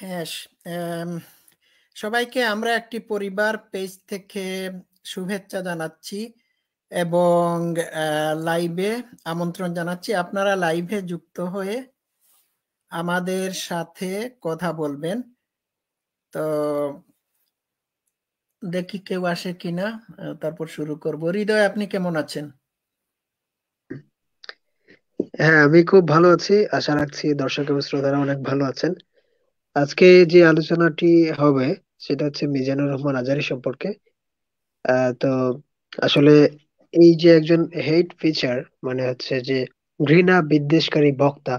হ্যাঁ সবাইকে আমরা একটি পরিবার পেজ থেকে শুভেচ্ছা জানাচ্ছি এবং লাইভে আমন্ত্রণ জানাচ্ছি আপনারা লাইভে যুক্ত হয়ে আমাদের সাথে কথা বলবেন তো দেখি কেউ আসে কিনা তারপর শুরু করব হৃদয় আপনি কেমন আছেন হ্যাঁ আমি খুব ভালো আছি আশা রাখছি দর্শক এবং শ্রোতারা অনেক ভালো আছেন আজকে যে আলোচনাটি হবে সেটা হচ্ছে মিজানুর রহমান আজারি সম্পর্কে আহ, তো আসলে এই যে একজন হেইট ফিচার মানে হচ্ছে যে ঘৃণা বিদ্বেষকারী বক্তা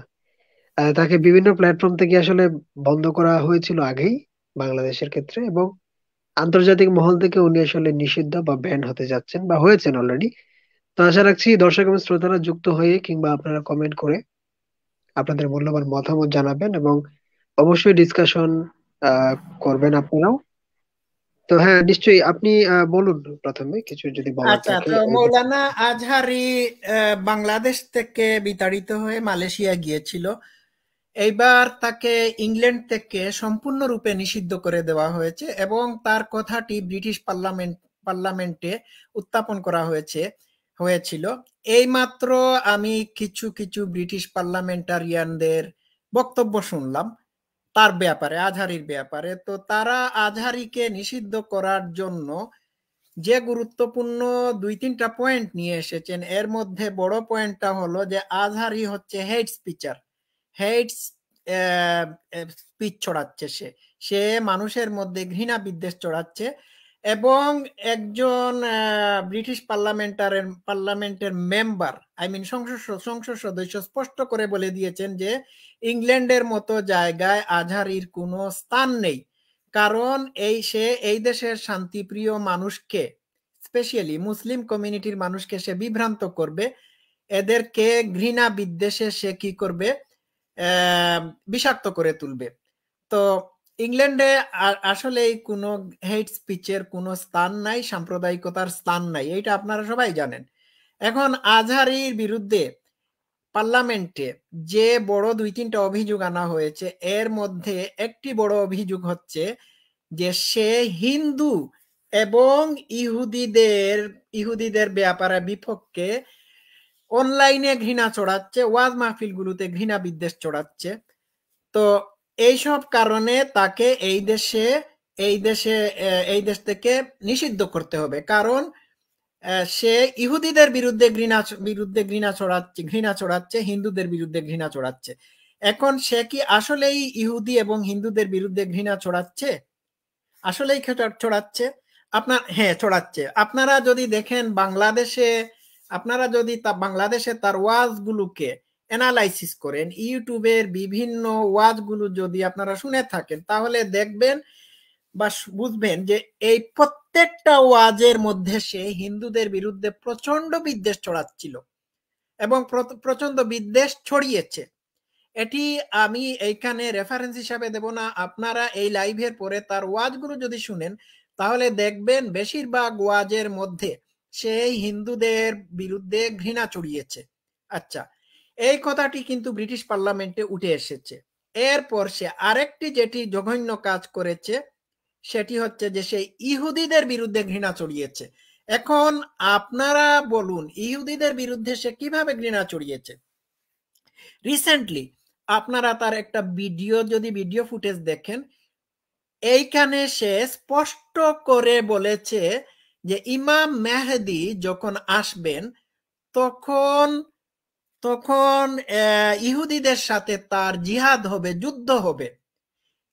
তাকে বিভিন্ন প্ল্যাটফর্ম থেকে আসলে বন্ধ করা হয়েছিল আগেই বাংলাদেশের ক্ষেত্রে এবং আন্তর্জাতিক মহল থেকে উনি আসলে নিষিদ্ধ বা ব্যান হতে যাচ্ছেন বা হয়েছেন অলরেডি তো আশা রাখছি দর্শক এবং শ্রোতারা যুক্ত হয়ে কিংবা আপনারা কমেন্ট করে আপনাদের মূল্যবান মতামত জানাবেন এবং অবশ্যই ডিসকাশন করবেন আপনারাও তো হ্যাঁ নিশ্চয়ই আপনি বলুন প্রথমে কিছু যদি আচ্ছা তো মৌলানা আজহারি বাংলাদেশ থেকে বিতাড়িত হয়ে মালয়েশিয়া গিয়েছিল এইবার তাকে ইংল্যান্ড থেকে সম্পূর্ণরূপে নিষিদ্ধ করে দেওয়া হয়েছে এবং তার কথাটি ব্রিটিশ পার্লামেন্ট পার্লামেন্টে উত্থাপন করা হয়েছে হয়েছিল এইমাত্র আমি কিছু কিছু ব্রিটিশ পার্লামেন্টারিয়ানদের বক্তব্য শুনলাম তার ব্যাপারে আজহারির ব্যাপারে তো তারা আজহারিকে নিষিদ্ধ করার জন্য যে গুরুত্বপূর্ণ দুই তিনটা পয়েন্ট নিয়ে এসেছেন এর মধ্যে বড় পয়েন্টটা হলো যে আজহারি হচ্ছে হেড স্পিচার হেড স্পিচ ছড়াচ্ছে সে সে মানুষের মধ্যে ঘৃণা বিদ্বেষ ছড়াচ্ছে এবং একজন ব্রিটিশ পার্লামেন্টারের পার্লামেন্টের মেম্বার আই মিন সংসদ সংসদ সদস্য স্পষ্ট করে বলে দিয়েছেন যে ইংল্যান্ডের মতো জায়গায় আজহারির কোনো স্থান নেই কারণ এই সে এই দেশের শান্তিপ্রিয় মানুষকে স্পেশালি মুসলিম কমিউনিটির মানুষকে সে বিভ্রান্ত করবে এদেরকে ঘৃণা বিদ্বেষে সে কি করবে বিষাক্ত করে তুলবে তো ইংল্যান্ডে আসলে কোনো হেড স্পিচের কোনো স্থান নাই সাম্প্রদায়িকতার স্থান নাই এটা আপনারা সবাই জানেন এখন আজহারির বিরুদ্ধে পার্লামেন্টে যে বড় দুই তিনটা অভিযোগ আনা হয়েছে এর মধ্যে একটি বড় অভিযোগ হচ্ছে যে সে হিন্দু এবং ইহুদিদের ইহুদিদের ব্যাপারে বিপক্ষে অনলাইনে ঘৃণা চড়াচ্ছে ওয়াজ মাহফিলগুলোতে ঘৃণা বিদ্বেষ চড়াচ্ছে তো এইসব কারণে তাকে এই দেশে এই দেশে এই দেশ থেকে নিষিদ্ধ করতে হবে কারণ সে ইহুদিদের বিরুদ্ধে ঘৃণা বিরুদ্ধে ঘৃণা ছড়াচ্ছে ঘৃণা ছড়াচ্ছে হিন্দুদের বিরুদ্ধে ঘৃণা ছড়াচ্ছে এখন সে কি আসলেই ইহুদি এবং হিন্দুদের বিরুদ্ধে ঘৃণা ছড়াচ্ছে আসলেই ছড়াচ্ছে আপনার হ্যাঁ ছড়াচ্ছে আপনারা যদি দেখেন বাংলাদেশে আপনারা যদি তা বাংলাদেশে তার ওয়াজগুলোকে অ্যানালাইসিস করেন ইউটিউবের বিভিন্ন ওয়াজগুলো যদি আপনারা শুনে থাকেন তাহলে দেখবেন বা বুঝবেন যে এই প্রত্যেকটা ওয়াজের মধ্যে সে হিন্দুদের বিরুদ্ধে প্রচন্ড বিদ্বেষ ছড়াচ্ছিল এবং প্রচন্ড বিদ্বেষ ছড়িয়েছে এটি আমি এইখানে রেফারেন্স হিসাবে দেব না আপনারা এই লাইভের পরে তার ওয়াজগুলো যদি শুনেন তাহলে দেখবেন বেশিরভাগ ওয়াজের মধ্যে সেই হিন্দুদের বিরুদ্ধে ঘৃণা ছড়িয়েছে আচ্ছা এই কথাটি কিন্তু ব্রিটিশ পার্লামেন্টে উঠে এসেছে এরপর সে আরেকটি যেটি জঘন্য কাজ করেছে সেটি হচ্ছে যে সে ইহুদিদের বিরুদ্ধে ঘৃণা চড়িয়েছে এখন আপনারা বলুন ইহুদিদের বিরুদ্ধে সে কিভাবে ঘৃণা চড়িয়েছে রিসেন্টলি আপনারা তার একটা ভিডিও যদি ভিডিও ফুটেজ দেখেন এইখানে সে স্পষ্ট করে বলেছে যে ইমাম মেহেদি যখন আসবেন তখন তখন ইহুদিদের সাথে তার জিহাদ হবে যুদ্ধ হবে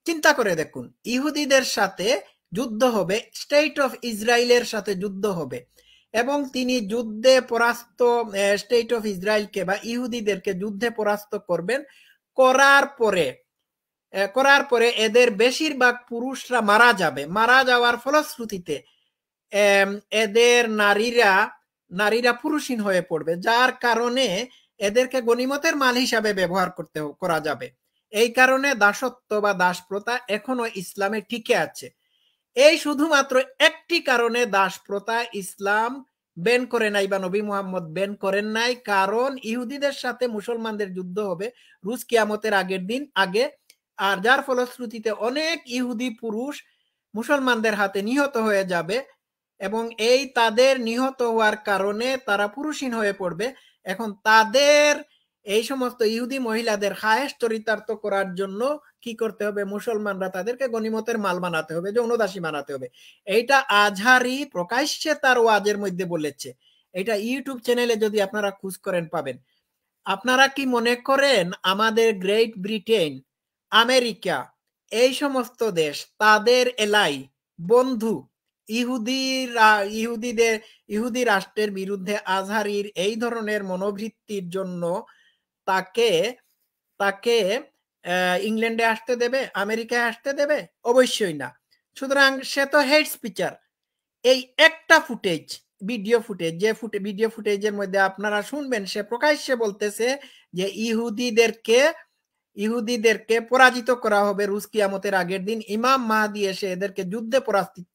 চিন্তা করে দেখুন ইহুদিদের সাথে যুদ্ধ হবে স্টেট অফ ইসরায়েলের সাথে যুদ্ধ হবে এবং তিনি যুদ্ধে পরাস্ত স্টেট অফ ইসরায়েলকে বা ইহুদিদেরকে যুদ্ধে পরাস্ত করবেন করার পরে করার পরে এদের বেশিরভাগ পুরুষরা মারা যাবে মারা যাওয়ার ফলশ্রুতিতে এদের নারীরা নারীরা পুরুষহীন হয়ে পড়বে যার কারণে এদেরকে গণিমতের মাল হিসাবে ব্যবহার করতে করা যাবে এই কারণে দাসত্ব বা দাস প্রথা এখনো ইসলামে টিকে আছে এই শুধুমাত্র একটি কারণে দাস প্রথা ইসলাম ব্যান করে নাই বা নবী মুহাম্মদ ব্যান করেন নাই কারণ ইহুদিদের সাথে মুসলমানদের যুদ্ধ হবে রুশ কিয়ামতের আগের দিন আগে আর যার ফলশ্রুতিতে অনেক ইহুদি পুরুষ মুসলমানদের হাতে নিহত হয়ে যাবে এবং এই তাদের নিহত হওয়ার কারণে তারা পুরুষহীন হয়ে পড়বে এখন তাদের এই সমস্ত ইহুদি মহিলাদের হায়েস চরিতার্থ করার জন্য কি করতে হবে মুসলমানরা তাদেরকে গণিমতের মাল বানাতে হবে যৌনদাসী বানাতে হবে এইটা আজহারি প্রকাশ্যে তার ওয়াজের মধ্যে বলেছে এটা ইউটিউব চ্যানেলে যদি আপনারা খুঁজ করেন পাবেন আপনারা কি মনে করেন আমাদের গ্রেট ব্রিটেন আমেরিকা এই সমস্ত দেশ তাদের এলাই বন্ধু ইহুদিরা ইহুদিদের ইহুদি রাষ্ট্রের বিরুদ্ধে আজহারির এই ধরনের মনোবৃত্তির জন্য তাকে তাকে ইংল্যান্ডে আসতে দেবে আমেরিকায় আসতে দেবে অবশ্যই না সুতরাং সে তো হেড স্পিচার এই একটা ফুটেজ ভিডিও ফুটেজ যে ফুটে ভিডিও ফুটেজের মধ্যে আপনারা শুনবেন সে প্রকাশ্যে বলতেছে যে ইহুদিদেরকে ইহুদিদেরকে পরাজিত করা হবে রুশ কিয়ামতের আগের দিন ইমাম মাহাদি এসে এদেরকে যুদ্ধে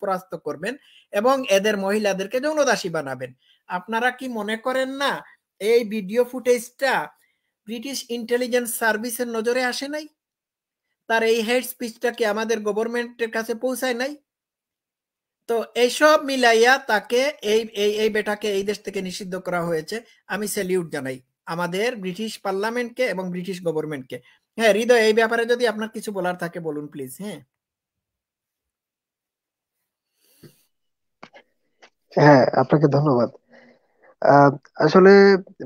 পরাস্ত করবেন এবং এদের মহিলাদেরকে যৌনদাসী বানাবেন আপনারা কি মনে করেন না এই ভিডিও ফুটেজটা ব্রিটিশ ইন্টেলিজেন্স সার্ভিসের নজরে আসে নাই তার এই হেড স্পিচটা কি আমাদের গভর্নমেন্টের কাছে পৌঁছায় নাই তো এইসব মিলাইয়া তাকে এই এই বেটাকে এই দেশ থেকে নিষিদ্ধ করা হয়েছে আমি স্যালিউট জানাই আমাদের ব্রিটিশ পার্লামেন্টকে এবং ব্রিটিশ গভর্নমেন্টকে হ্যাঁ হৃদয় এই ব্যাপারে যদি আপনার কিছু বলার থাকে বলুন প্লিজ হ্যাঁ হ্যাঁ আপনাকে ধন্যবাদ আসলে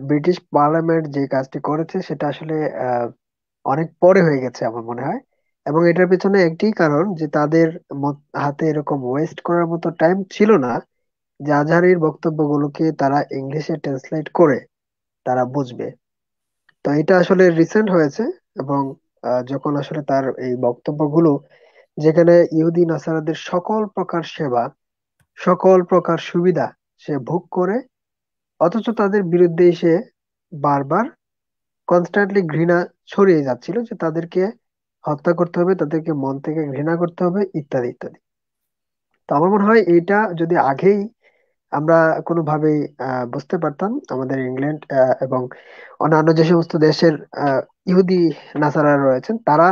ব্রিটিশ পার্লামেন্ট যে কাজটি করেছে সেটা আসলে অনেক পরে হয়ে গেছে আমার মনে হয় এবং এটার পেছনে একটি কারণ যে তাদের হাতে এরকম ওয়েস্ট করার মতো টাইম ছিল না যে আজহারির বক্তব্যগুলোকে তারা ইংলিশে ট্রান্সলেট করে তারা বুঝবে তো এটা আসলে রিসেন্ট হয়েছে এবং যখন আসলে তার এই বক্তব্যগুলো যেখানে ইহুদি নাসারাদের সকল প্রকার সেবা সকল প্রকার সুবিধা সে ভোগ করে অথচ তাদের বিরুদ্ধে সে বারবার কনস্ট্যান্টলি ঘৃণা ছড়িয়ে যাচ্ছিল যে তাদেরকে হত্যা করতে হবে তাদেরকে মন থেকে ঘৃণা করতে হবে ইত্যাদি ইত্যাদি তো আমার মনে হয় এটা যদি আগেই আমরা কোনোভাবেই আহ, বুঝতে পারতাম আমাদের ইংল্যান্ড আহ, এবং অন্যান্য যে সমস্ত দেশের আহ, ইহুদি নাসারা রয়েছেন তারা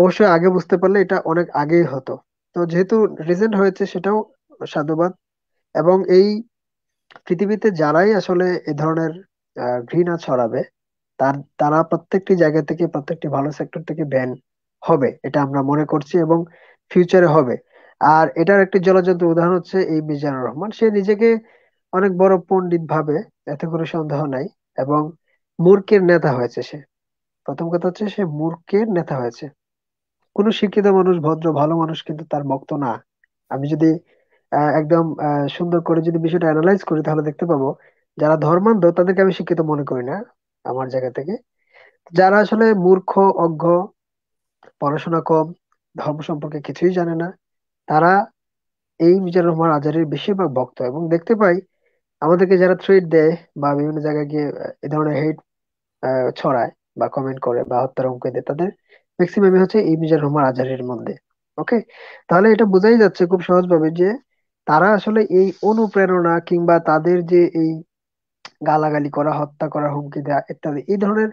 অবশ্যই আগে বুঝতে পারলে এটা অনেক আগেই হতো তো যেহেতু রিসেন্ট হয়েছে সেটাও সাধুবাদ এবং এই পৃথিবীতে যারাই আসলে এ ধরনের আহ, ঘৃণা ছড়াবে তার তারা প্রত্যেকটি জায়গা থেকে প্রত্যেকটি ভালো সেক্টর থেকে ব্যান হবে এটা আমরা মনে করছি এবং ফিউচারে হবে আর এটার একটি জলজান্ত উদাহরণ হচ্ছে এই মিজানুর রহমান সে নিজেকে অনেক বড় পণ্ডিত ভাবে এতে কোনো সন্দেহ নাই এবং মূর্খের নেতা হয়েছে সে প্রথম কথা হচ্ছে সে মূর্খের নেতা হয়েছে কোন শিক্ষিত মানুষ ভদ্র ভালো মানুষ কিন্তু তার ভক্ত না আমি যদি একদম সুন্দর করে যদি বিষয়টা অ্যানালাইজ করি তাহলে দেখতে পাবো যারা ধর্মান্ধ তাদেরকে আমি শিক্ষিত মনে করি না আমার জায়গা থেকে যারা আসলে মূর্খ অজ্ঞ পড়াশোনা কম ধর্ম সম্পর্কে কিছুই জানে না তারা এই মিজানুর রহমান আজহারের বেশিরভাগ ভক্ত এবং দেখতে পাই আমাদেরকে যারা থ্রেট দেয় বা বিভিন্ন জায়গায় গিয়ে এ ধরনের হেট ছড়ায় বা কমেন্ট করে বা হত্যার হুমকি দেয় তাদের ম্যাক্সিমামই হচ্ছে এই মিজানুর রহমান আজহারের মধ্যে ওকে তাহলে এটা বোঝাই যাচ্ছে খুব সহজভাবে যে তারা আসলে এই অনুপ্রেরণা কিংবা তাদের যে এই গালাগালি করা হত্যা করা হুমকি দেওয়া ইত্যাদি এই ধরনের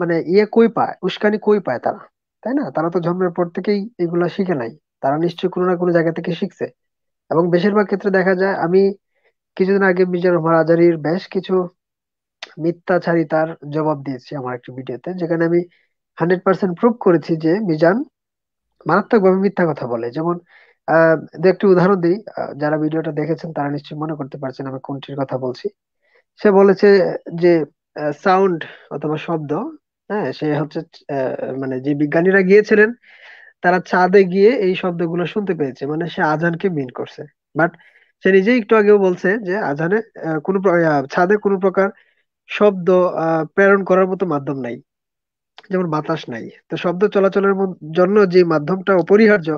মানে ইয়ে কই পায় উস্কানি কই পায় তারা তাই না তারা তো জন্মের পর থেকেই এগুলা শিখে নাই তারা নিশ্চয়ই কোনো না কোনো জায়গা থেকে শিখছে এবং বেশিরভাগ ক্ষেত্রে দেখা যায় আমি কিছুদিন আগে মির্জা রহমান আজারির বেশ কিছু তার জবাব দিয়েছি আমার একটি ভিডিওতে যেখানে আমি হান্ড্রেড পার্সেন্ট প্রুভ করেছি যে মিজান মারাত্মকভাবে মিথ্যা কথা বলে যেমন আহ একটি উদাহরণ দিই যারা ভিডিওটা দেখেছেন তারা নিশ্চয়ই মনে করতে পারছেন আমি কোনটির কথা বলছি সে বলেছে যে সাউন্ড অথবা শব্দ হ্যাঁ সে হচ্ছে মানে যে বিজ্ঞানীরা গিয়েছিলেন তারা চাঁদে গিয়ে এই শব্দগুলো শুনতে পেয়েছে মানে সে আজানকে মিন করছে বাট সে নিজেই একটু আগেও বলছে যে আজানে কোনো ছাদে কোনো প্রকার শব্দ প্রেরণ করার মতো মাধ্যম নাই যেমন বাতাস নাই তো শব্দ চলাচলের জন্য যে মাধ্যমটা অপরিহার্য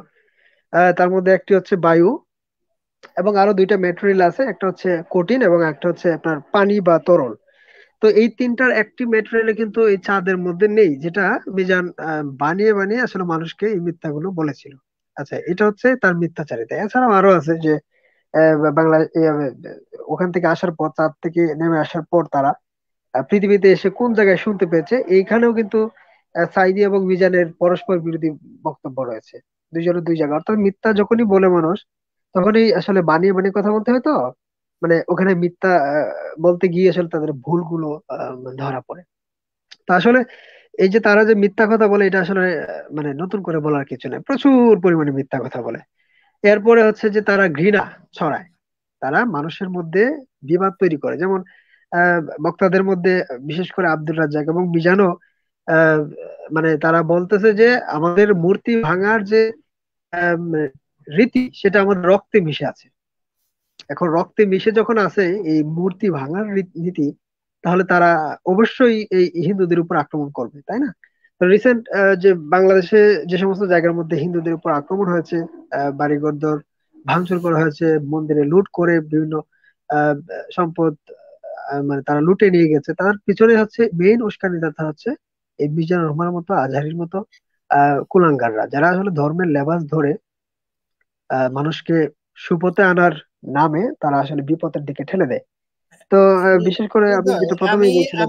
তার মধ্যে একটি হচ্ছে বায়ু এবং আরো দুইটা মেটেরিয়াল আছে একটা হচ্ছে কঠিন এবং একটা হচ্ছে আপনার পানি বা তরল তো এই তিনটার একটি মেটেরিয়ালে কিন্তু এই চাঁদের মধ্যে নেই যেটা মিজান বানিয়ে বানিয়ে আসলে মানুষকে এই মিথ্যা গুলো বলেছিল আচ্ছা এটা হচ্ছে তার মিথ্যাচারিতা এছাড়াও আরো আছে যে বাংলা ওখান থেকে আসার পর চাঁদ থেকে নেমে আসার পর তারা পৃথিবীতে এসে কোন জায়গায় শুনতে পেয়েছে এইখানেও কিন্তু সাইদি এবং মিজানের পরস্পর বিরোধী বক্তব্য রয়েছে দুইজনের দুই জায়গা অর্থাৎ মিথ্যা যখনই বলে মানুষ তখনই আসলে বানিয়ে বানিয়ে কথা বলতে হয় তো মানে ওখানে মিথ্যা বলতে গিয়ে আসলে তাদের ভুলগুলো ধরা পড়ে তা আসলে এই যে তারা যে মিথ্যা কথা বলে এটা আসলে মানে নতুন করে বলার কিছু নেই প্রচুর পরিমাণে মিথ্যা কথা বলে এরপরে হচ্ছে যে তারা ঘৃণা ছড়ায় তারা মানুষের মধ্যে বিবাদ তৈরি করে যেমন বক্তাদের মধ্যে বিশেষ করে আব্দুল রাজ্জাক এবং মিজানও মানে তারা বলতেছে যে আমাদের মূর্তি ভাঙার যে রীতি সেটা আমাদের রক্তে মিশে আছে এখন রক্তে মিশে যখন আছে এই মূর্তি ভাঙার নীতি তাহলে তারা অবশ্যই এই হিন্দুদের উপর আক্রমণ করবে তাই না রিসেন্ট যে বাংলাদেশে যে সমস্ত জায়গার মধ্যে হিন্দুদের উপর আক্রমণ হয়েছে বাড়িঘর দর ভাঙচুর করা হয়েছে মন্দিরে লুট করে বিভিন্ন সম্পদ মানে তারা লুটে নিয়ে গেছে তার পিছনে হচ্ছে মেইন উস্কানি দাতা হচ্ছে এই মিজান রহমানের মতো আজহারির মতো কুলাঙ্গাররা যারা আসলে ধর্মের লেবাস ধরে মানুষকে সুপথে আনার নামে তারা আসলে বিপদের দিকে ঠেলে দেয় তো বিশেষ করে আপনি যেটা প্রথমেই বলছিলেন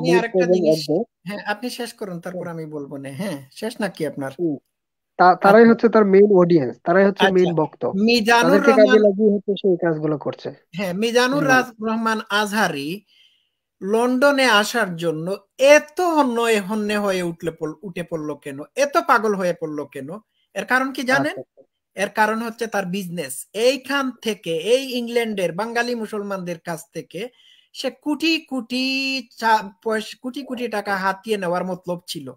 হ্যাঁ আপনি শেষ করুন তারপর আমি বলবো না হ্যাঁ শেষ নাকি আপনার আচ্ছা। তারাই হচ্ছে তার মেইন অডিয়েন্স তারাই হচ্ছে মেইন বক্ত মিজানুর কাজে লাগিয়ে হচ্ছে সেই কাজগুলো করছে হ্যাঁ মিজানুর রাজ রহমান আজহারি লন্ডনে আসার জন্য এত নয় হন্যে হয়ে উঠলে উঠে পড়লো কেন এত পাগল হয়ে পড়লো কেন এর কারণ কি জানেন আচ্ছা, আচ্ছা। এর কারণ হচ্ছে তার বিজনেস এইখান থেকে এই ইংল্যান্ডের বাঙালি মুসলমানদের কাছ থেকে সে কোটি কোটি কোটি কোটি টাকা হাতিয়ে নেওয়ার মতলব ছিল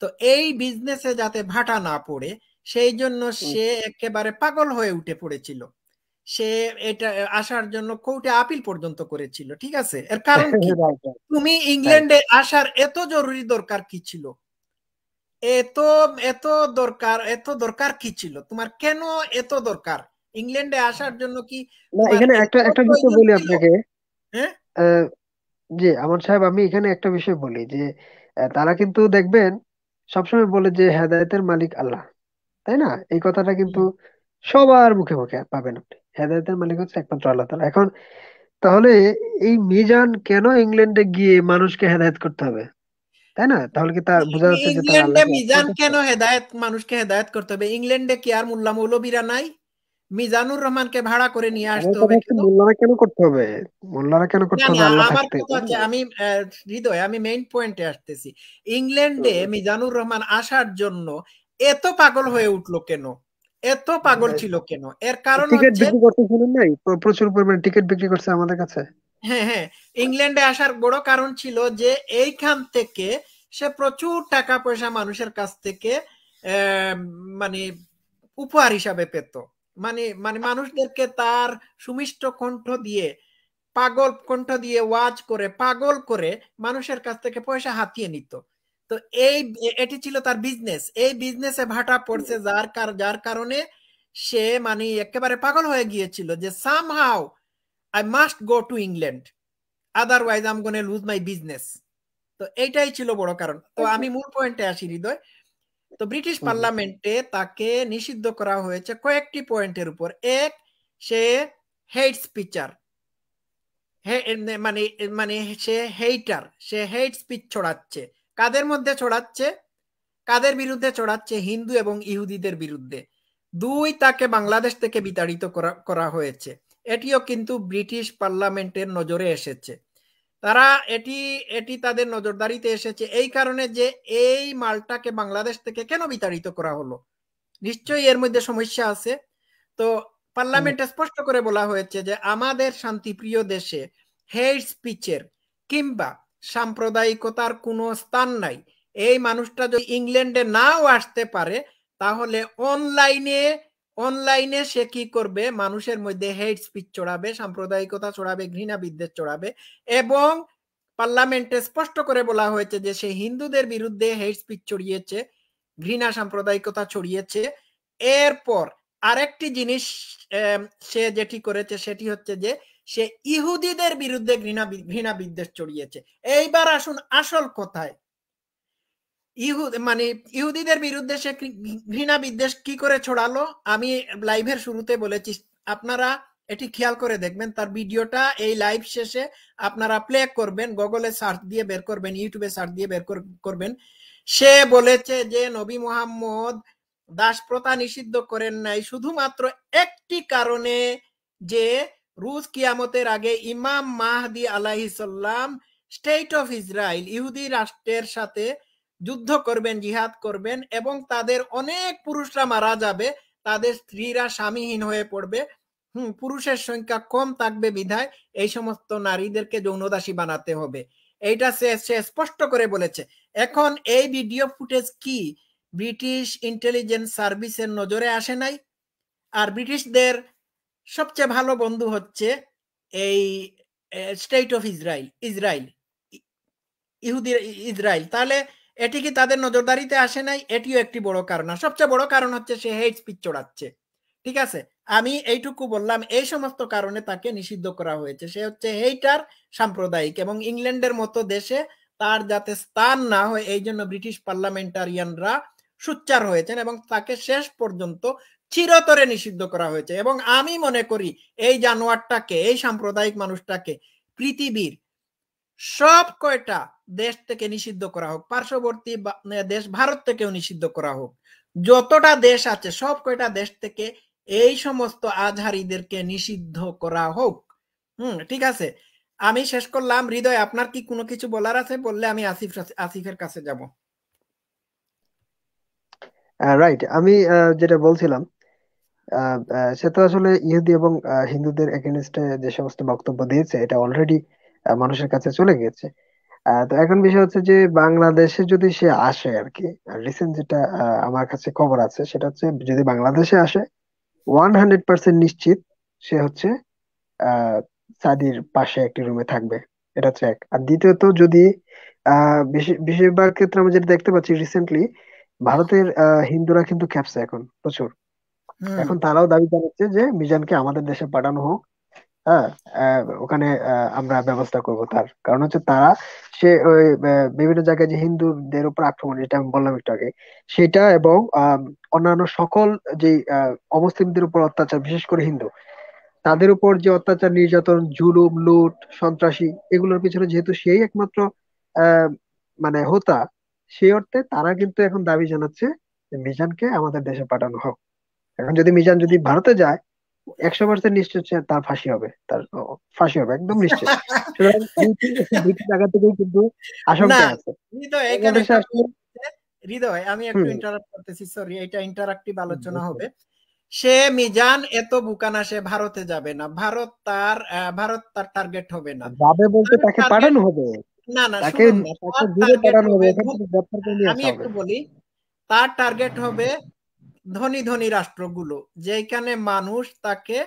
তো এই বিজনেসে যাতে ভাটা না পড়ে সেই জন্য সে একেবারে পাগল হয়ে উঠে পড়েছিল সে এটা আসার জন্য কোর্টে আপিল পর্যন্ত করেছিল ঠিক আছে এর কারণ তুমি ইংল্যান্ডে আসার এত জরুরি দরকার কি ছিল এত এত দরকার এত দরকার কি ছিল তোমার কেন এত দরকার ইংল্যান্ডে আসার জন্য কি এখানে একটা একটা বিষয় বলি আপনাকে হ্যাঁ জি আমার সাহেব আমি এখানে একটা বিষয় বলি যে তারা কিন্তু দেখবেন সবসময় বলে যে হেদায়েতের মালিক আল্লাহ তাই না এই কথাটা কিন্তু সবার মুখে মুখে পাবেন আপনি হেদায়েতের মালিক হচ্ছে একমাত্র আল্লাহ তালা এখন তাহলে এই মিজান কেন ইংল্যান্ডে গিয়ে মানুষকে হেদায়ত করতে হবে তাই না তাহলে কি তার বোঝা যাচ্ছে যে ইংল্যান্ডে মিজান কেন হেদায়েত মানুষকে হেদায়েত করতে হবে ইংল্যান্ডে কি আর মোল্লা মৌলবীরা নাই মিজানুর রহমানকে ভাড়া করে নিয়ে আসতে হবে মোল্লারা কেন করতে হবে মোল্লারা কেন করতে হবে আল্লাহ থাকতে আমি হৃদয় আমি মেইন পয়েন্টে আসতেছি ইংল্যান্ডে মিজানুর রহমান আসার জন্য এত পাগল হয়ে উঠলো কেন এত পাগল ছিল কেন এর কারণ টিকিট বিক্রি করতে শুনুন নাই প্রচুর পরিমাণে টিকিট বিক্রি করছে আমাদের কাছে হ্যাঁ হ্যাঁ ইংল্যান্ডে আসার বড় কারণ ছিল যে এইখান থেকে সে প্রচুর টাকা পয়সা মানুষের কাছ থেকে মানে উপহার হিসাবে পেত মানে মানে মানুষদেরকে তার সুমিষ্ট কণ্ঠ দিয়ে পাগল কণ্ঠ দিয়ে ওয়াজ করে পাগল করে মানুষের কাছ থেকে পয়সা হাতিয়ে নিত তো এই এটি ছিল তার বিজনেস এই বিজনেসে ভাটা পড়ছে যার যার কারণে সে মানে একেবারে পাগল হয়ে গিয়েছিল যে somehow how I must go to England otherwise I'm gonna lose my business তো এইটাই ছিল বড় কারণ তো আমি মূল পয়েন্টে আসি হৃদয় তো ব্রিটিশ পার্লামেন্টে তাকে নিষিদ্ধ করা হয়েছে কয়েকটি পয়েন্টের উপর এক সে হেড স্পিচার মানে মানে সে হেইটার সে হেট স্পিচ ছড়াচ্ছে কাদের মধ্যে ছড়াচ্ছে কাদের বিরুদ্ধে ছড়াচ্ছে হিন্দু এবং ইহুদিদের বিরুদ্ধে দুই তাকে বাংলাদেশ থেকে বিতাড়িত করা করা হয়েছে এটিও কিন্তু ব্রিটিশ পার্লামেন্টের নজরে এসেছে তারা এটি এটি তাদের নজরদারিতে এসেছে এই কারণে যে এই মালটাকে বাংলাদেশ থেকে কেন বিতাড়িত করা হলো নিশ্চয়ই এর মধ্যে সমস্যা আছে তো পার্লামেন্টে স্পষ্ট করে বলা হয়েছে যে আমাদের শান্তিপ্রিয় দেশে হেড স্পিচের কিংবা সাম্প্রদায়িকতার কোনো স্থান নাই এই মানুষটা যদি ইংল্যান্ডে নাও আসতে পারে তাহলে অনলাইনে অনলাইনে সে কি করবে মানুষের মধ্যে হেড স্পিচ চড়াবে সাম্প্রদায়িকতা চড়াবে ঘৃণা বিদ্বেষ চড়াবে এবং পার্লামেন্টে স্পষ্ট করে বলা হয়েছে যে সে হিন্দুদের বিরুদ্ধে হেড স্পিচ ছড়িয়েছে ঘৃণা সাম্প্রদায়িকতা ছড়িয়েছে এরপর আরেকটি জিনিস সে যেটি করেছে সেটি হচ্ছে যে সে ইহুদিদের বিরুদ্ধে ঘৃণা ঘৃণা বিদ্বেষ ছড়িয়েছে এইবার আসুন আসল কথায় ইহুদ মানে ইহুদিদের বিরুদ্ধে সে ঘৃণা বিদ্বেষ কি করে ছড়ালো আমি লাইভের শুরুতে বলেছি আপনারা এটি খেয়াল করে দেখবেন তার ভিডিওটা এই লাইভ শেষে আপনারা প্লে করবেন গুগলে সার্চ দিয়ে বের করবেন ইউটিউবে সার্চ দিয়ে বের করবেন সে বলেছে যে নবী মোহাম্মদ দাস প্রথা নিষিদ্ধ করেন নাই শুধুমাত্র একটি কারণে যে রুজ কিয়ামতের আগে ইমাম মাহদি আলাহিসাল্লাম স্টেট অফ ইসরায়েল ইহুদি রাষ্ট্রের সাথে যুদ্ধ করবেন জিহাদ করবেন এবং তাদের অনেক পুরুষরা মারা যাবে তাদের স্ত্রীরা স্বামীহীন হয়ে পড়বে হুম পুরুষের সংখ্যা কম থাকবে বিধায় এই সমস্ত নারীদেরকে যৌনদাসী বানাতে হবে এইটা সে সে স্পষ্ট করে বলেছে এখন এই ভিডিও ফুটেজ কি ব্রিটিশ ইন্টেলিজেন্স সার্ভিসের নজরে আসে নাই আর ব্রিটিশদের সবচেয়ে ভালো বন্ধু হচ্ছে এই স্টেট অফ ইসরায়েল ইসরায়েল ইহুদি ইসরায়েল তাহলে এটি কি তাদের নজরদারিতে আসে নাই এটিও একটি বড় কারণ আর সবচেয়ে বড় কারণ হচ্ছে সে হেড স্পিচ চড়াচ্ছে ঠিক আছে আমি এইটুকু বললাম এই সমস্ত কারণে তাকে নিষিদ্ধ করা হয়েছে সে হচ্ছে হেইটার সাম্প্রদায়িক এবং ইংল্যান্ডের মতো দেশে তার যাতে স্থান না হয় এই জন্য ব্রিটিশ পার্লামেন্টারিয়ানরা সুচ্চার হয়েছেন এবং তাকে শেষ পর্যন্ত চিরতরে নিষিদ্ধ করা হয়েছে এবং আমি মনে করি এই জানোয়ারটাকে এই সাম্প্রদায়িক মানুষটাকে পৃথিবীর সব কয়টা দেশ থেকে নিষিদ্ধ করা হোক পার্শ্ববর্তী দেশ ভারত থেকেও নিষিদ্ধ করা হোক যতটা দেশ আছে সব কয়টা দেশ থেকে এই সমস্ত আজহারিদেরকে নিষিদ্ধ করা হোক হুম ঠিক আছে আমি শেষ করলাম হৃদয় আপনার কি কোনো কিছু বলার আছে বললে আমি আসিফ আসিফের কাছে যাব রাইট আমি যেটা বলছিলাম সে তো আসলে ইহুদি এবং হিন্দুদের এগেনস্টে যে সমস্ত বক্তব্য দিয়েছে এটা অলরেডি মানুষের কাছে চলে গেছে তো এখন বিষয় হচ্ছে যে বাংলাদেশে যদি সে আসে আর কি রিসেন্ট যেটা আমার কাছে খবর আছে সেটা হচ্ছে যদি বাংলাদেশে আসে ওয়ান হান্ড্রেড পার্সেন্ট নিশ্চিত সে হচ্ছে সাদির পাশে একটি রুমে থাকবে এটা হচ্ছে এক আর দ্বিতীয়ত যদি বেশিরভাগ ক্ষেত্রে আমরা যেটা দেখতে পাচ্ছি রিসেন্টলি ভারতের হিন্দুরা কিন্তু ক্যাপসে এখন প্রচুর এখন তারাও দাবি জানাচ্ছে যে মিজানকে আমাদের দেশে পাঠানো হোক হ্যাঁ ওখানে আমরা ব্যবস্থা করব তার কারণ হচ্ছে তারা সে ওই বিভিন্ন জায়গায় যে হিন্দুদের উপর আক্রমণ যেটা আমি বললাম একটু আগে সেটা এবং অন্যান্য সকল যে অমুসলিমদের উপর অত্যাচার বিশেষ করে হিন্দু তাদের উপর যে অত্যাচার নির্যাতন জুলুম লুট সন্ত্রাসী এগুলোর পিছনে যেহেতু সেই একমাত্র মানে হোতা সেই অর্থে তারা কিন্তু এখন দাবি জানাচ্ছে মিজানকে আমাদের দেশে পাঠানো হোক এখন যদি মিজান যদি ভারতে যায় একশো পার্সেন্ট নিশ্চয় তার ফাঁসি হবে তার ফাঁসি হবে একদম নিশ্চয় জায়গা থেকেই কিন্তু আশঙ্কা আছে হৃদয় আমি একটু করতেছি সরি এটা ইন্টারাক্টিভ আলোচনা হবে সে মিজান এত বুকানা সে ভারতে যাবে না ভারত তার ভারত তার টার্গেট হবে না যাবে বলতে তাকে পাঠানো হবে না না তাকে দূরে পাঠানো হবে আমি একটু বলি তার টার্গেট হবে ধনী ধনী রাষ্ট্রগুলো যেখানে মানুষ তাকে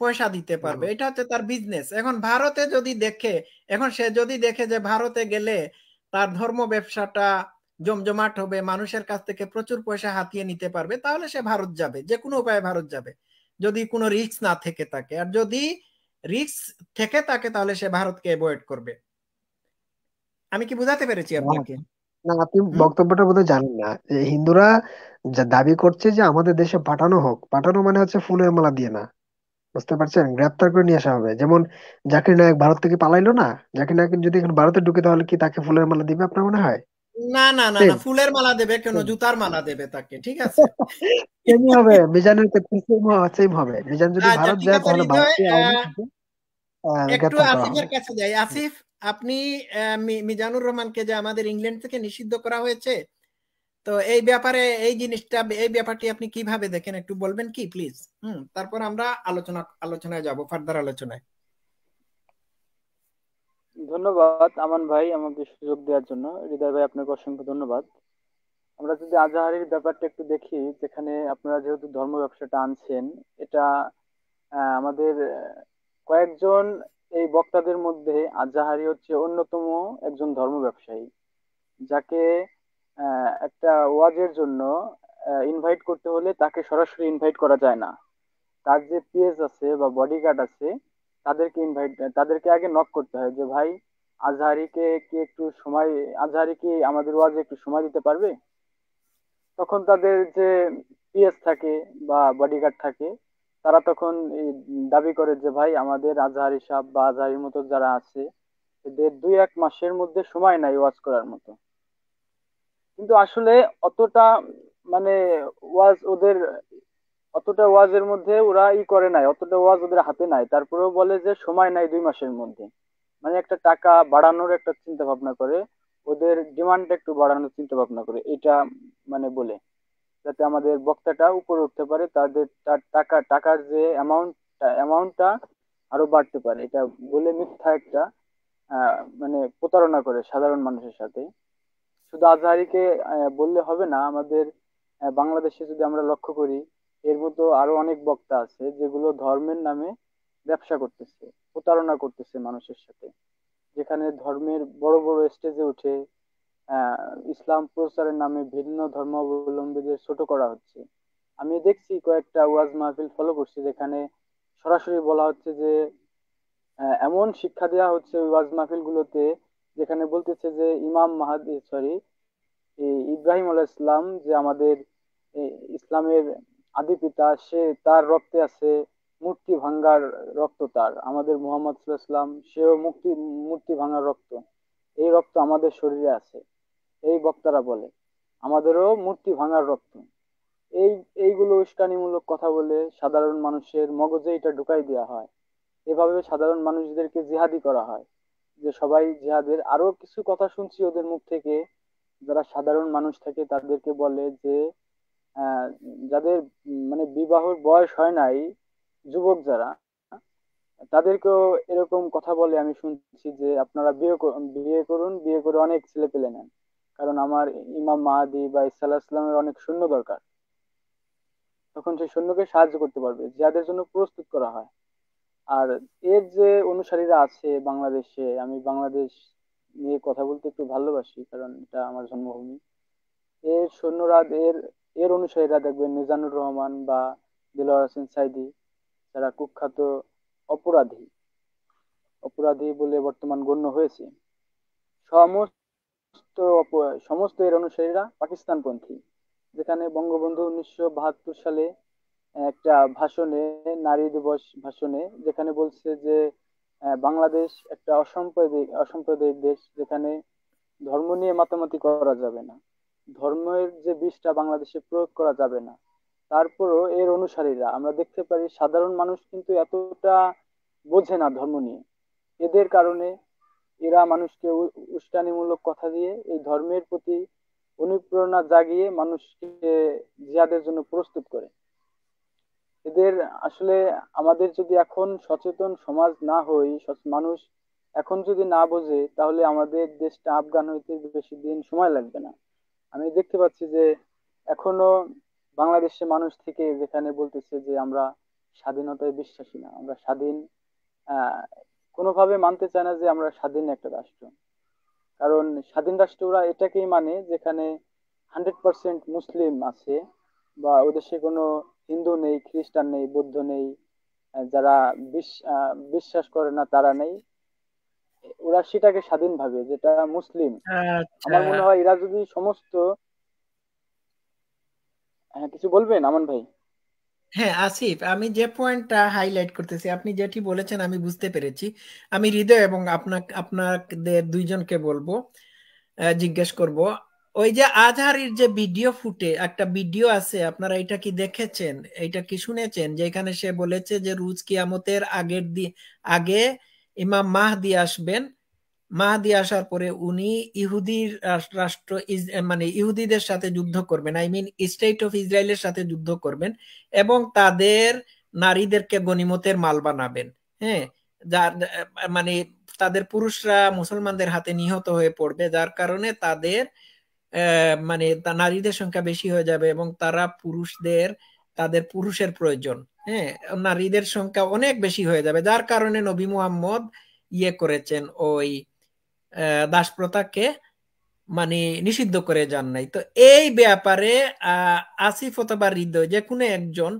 পয়সা দিতে পারবে এটা হচ্ছে তার বিজনেস এখন ভারতে যদি দেখে এখন সে যদি দেখে যে ভারতে গেলে তার ধর্ম ব্যবসাটা জমজমাট হবে মানুষের কাছ থেকে প্রচুর পয়সা হাতিয়ে নিতে পারবে তাহলে সে ভারত যাবে যে কোনো উপায়ে ভারত যাবে যদি কোনো রিক্স না থেকে থাকে আর যদি রিক্স থেকে থাকে তাহলে সে ভারতকে অ্যাভয়েড করবে আমি কি বুঝাতে পেরেছি হ্যাঁ। আপনাকে না আপনি বক্তব্যটা বোধহয় জানেন না যে হিন্দুরা যা দাবি করছে যে আমাদের দেশে পাঠানো হোক পাঠানো মানে হচ্ছে ফুলের মালা দিয়ে না বুঝতে পারছেন গ্রেপ্তার করে নিয়ে আসা হবে যেমন জাকির নায়ক ভারত থেকে পালাইলো না জাকির নায়ক যদি এখন ভারতে ঢুকে তাহলে কি তাকে ফুলের মালা দিবে আপনার মনে হয় না না না না ফুলের মালা দেবে কেন জুতার মালা দেবে তাকে ঠিক আছে সেমই হবে মিজানের ক্ষেত্রে সেম হবে মিজান যদি আচ্ছা, ভারত যায় তাহলে ভারতকে হ্যাঁ, একটু আসিফের কাছে যাই আসিফ আপনি মিজানুর রহমানকে যে আমাদের ইংল্যান্ড থেকে নিষিদ্ধ করা হয়েছে তো এই ব্যাপারে এই জিনিসটা এই ব্যাপারটি আপনি কিভাবে দেখেন একটু বলবেন কি প্লিজ হুম তারপর আমরা আলোচনা আলোচনায় যাব ফার্দার আলোচনায় ধন্যবাদ আমান ভাই আমাকে সুযোগ দেওয়ার জন্য হৃদয় ভাই আপনাকে অসংখ্য ধন্যবাদ আমরা যদি আজাহারির ব্যাপারটা একটু দেখি যেখানে আপনারা যেহেতু ধর্ম ব্যবসাটা আনছেন এটা আমাদের কয়েকজন এই বক্তাদের মধ্যে আজাহারি হচ্ছে অন্যতম একজন ধর্ম ব্যবসায়ী যাকে একটা ওয়াজের জন্য ইনভাইট করতে হলে তাকে সরাসরি ইনভাইট করা যায় না তার যে পিএস আছে বা বডিগার্ড আছে তাদেরকে ইনভাইট তাদেরকে আগে নক করতে হয় যে ভাই আজহারিকে কি একটু সময় আজহারি কি আমাদের ওয়াজে একটু সময় দিতে পারবে তখন তাদের যে পিএস থাকে বা বডিগার্ড থাকে তারা তখন দাবি করে যে ভাই আমাদের আজহারি সাহ বা আজহারির মতো যারা আছে এদের দুই এক মাসের মধ্যে সময় নাই ওয়াজ করার মতো কিন্তু আসলে অতটা মানে ওয়াজ ওদের অতটা ওয়াজের মধ্যে ওরা ই করে নাই অতটা ওয়াজ ওদের হাতে নাই তারপরেও বলে যে সময় নাই দুই মাসের মধ্যে মানে একটা টাকা বাড়ানোর একটা চিন্তা ভাবনা করে ওদের ডিমান্ডটা একটু বাড়ানোর চিন্তা ভাবনা করে এটা মানে বলে যাতে আমাদের বক্তাটা উপরে উঠতে পারে তাদের টাকা টাকার যে অ্যামাউন্ট অ্যামাউন্টটা আরো বাড়তে পারে এটা বলে মিথ্যা একটা মানে প্রতারণা করে সাধারণ মানুষের সাথে শুধু আজহারিকে বললে হবে না আমাদের বাংলাদেশে যদি আমরা লক্ষ্য করি এর মতো আরো অনেক বক্তা আছে যেগুলো ধর্মের নামে ব্যবসা করতেছে প্রতারণা করতেছে মানুষের সাথে যেখানে ধর্মের বড় বড় স্টেজে উঠে ইসলাম প্রচারের নামে ভিন্ন ধর্মাবলম্বীদের ছোট করা হচ্ছে আমি দেখছি কয়েকটা ওয়াজ মাহফিল ফলো করছি যেখানে সরাসরি বলা হচ্ছে যে এমন শিক্ষা দেওয়া হচ্ছে ওয়াজ মাহফিল গুলোতে যেখানে বলতেছে যে ইমাম মাহাদি সরি ইব্রাহিম আল ইসলাম যে আমাদের ইসলামের আদি পিতা সে তার রক্তে আছে মূর্তি ভাঙ্গার রক্ত তার আমাদের মোহাম্মদ সেও মুক্তি মূর্তি ভাঙ্গার রক্ত এই রক্ত আমাদের শরীরে আছে এই বক্তারা বলে আমাদেরও মূর্তি ভাঙার রক্ত এই এইগুলো উস্কানিমূলক কথা বলে সাধারণ মানুষের মগজে এটা ঢুকাই দেওয়া হয় এভাবে সাধারণ মানুষদেরকে জিহাদি করা হয় যে সবাই জিহাদের আরো কিছু কথা শুনছি ওদের মুখ থেকে যারা সাধারণ মানুষ থাকে তাদেরকে বলে যে যাদের মানে বিবাহর বয়স হয় নাই যুবক যারা তাদেরকেও এরকম কথা বলে আমি শুনছি যে আপনারা বিয়ে বিয়ে করুন বিয়ে করে অনেক ছেলে পেলে নেন কারণ আমার ইমাম মাহাদি বা ইসাল্লাহ ইসলামের অনেক শূন্য দরকার তখন সেই সৈন্যকে সাহায্য করতে পারবে যাদের জন্য প্রস্তুত করা হয় আর এর যে অনুসারীরা আছে বাংলাদেশে আমি বাংলাদেশ নিয়ে কথা বলতে একটু ভালোবাসি কারণ এটা আমার জন্মভূমি এর সৈন্যরা এর এর অনুসারীরা দেখবেন মিজানুর রহমান বা দিলওয়ার হোসেন সাইদি যারা কুখ্যাত অপরাধী অপরাধী বলে বর্তমান গণ্য হয়েছে সমস্ত সমস্ত সমস্ত এর অনুসারীরা পাকিস্তানপন্থী যেখানে বঙ্গবন্ধু উনিশশো বাহাত্তর সালে একটা ভাষণে নারী দিবস ভাষণে যেখানে বলছে যে বাংলাদেশ একটা অসাম্প্রদায়িক অসাম্প্রদায়িক দেশ যেখানে ধর্ম নিয়ে মাতামাতি করা যাবে না ধর্মের যে বিষটা বাংলাদেশে প্রয়োগ করা যাবে না তারপরও এর অনুসারীরা আমরা দেখতে পারি সাধারণ মানুষ কিন্তু এতটা বোঝে না ধর্ম নিয়ে এদের কারণে এরা মানুষকে উস্কানিমূলক কথা দিয়ে এই ধর্মের প্রতি অনুপ্রেরণা জাগিয়ে মানুষকে জিহাদের জন্য প্রস্তুত করে এদের আসলে আমাদের যদি এখন সচেতন সমাজ না হই মানুষ এখন যদি না বোঝে তাহলে আমাদের দেশটা আফগান হইতে বেশি দিন সময় লাগবে না আমি দেখতে পাচ্ছি যে এখনো বাংলাদেশে মানুষ থেকে যেখানে বলতেছে যে আমরা স্বাধীনতায় বিশ্বাসী না আমরা স্বাধীন কোনোভাবে মানতে চায় না যে আমরা স্বাধীন একটা রাষ্ট্র কারণ স্বাধীন রাষ্ট্র ওরা এটাকেই মানে যেখানে হান্ড্রেড পার্সেন্ট মুসলিম আছে বা ওই দেশে কোনো হিন্দু নেই খ্রিস্টান নেই বৌদ্ধ নেই যারা বিশ্বাস করে না তারা নেই ওরা সেটাকে স্বাধীন ভাবে যেটা মুসলিম আচ্ছা। আমার মনে হয় এরা যদি সমস্ত হ্যাঁ কিছু বলবেন আমান ভাই হ্যাঁ আসিফ আমি যে পয়েন্টটা হাইলাইট করতেছি আপনি যেটি বলেছেন আমি বুঝতে পেরেছি আমি হৃদয় এবং আপনাকে আপনাদের দুইজনকে বলবো জিজ্ঞেস করব ওই যে আজহারির যে ভিডিও ফুটে একটা ভিডিও আছে আপনারা এটা কি দেখেছেন এটা কি শুনেছেন যেখানে সে বলেছে যে রুজ কিয়ামতের আগের দি আগে ইমাম মাহদি আসবেন মাহাদি আসার পরে উনি ইহুদির রাষ্ট্র মানে ইহুদিদের সাথে যুদ্ধ করবেন আই মিন স্টেট অফ ইসরায়েলের সাথে যুদ্ধ করবেন এবং তাদের নারীদেরকে গণিমতের মাল বানাবেন হ্যাঁ যার মানে তাদের পুরুষরা মুসলমানদের হাতে নিহত হয়ে পড়বে যার কারণে তাদের মানে নারীদের সংখ্যা বেশি হয়ে যাবে এবং তারা পুরুষদের তাদের পুরুষের প্রয়োজন হ্যাঁ নারীদের সংখ্যা অনেক বেশি হয়ে যাবে যার কারণে নবী মুহাম্মদ ইয়ে করেছেন ওই দাসপ্রথাকে মানে নিষিদ্ধ করে যান নাই তো এই ব্যাপারে আসিফ অথবা হৃদয় যে কোনো একজন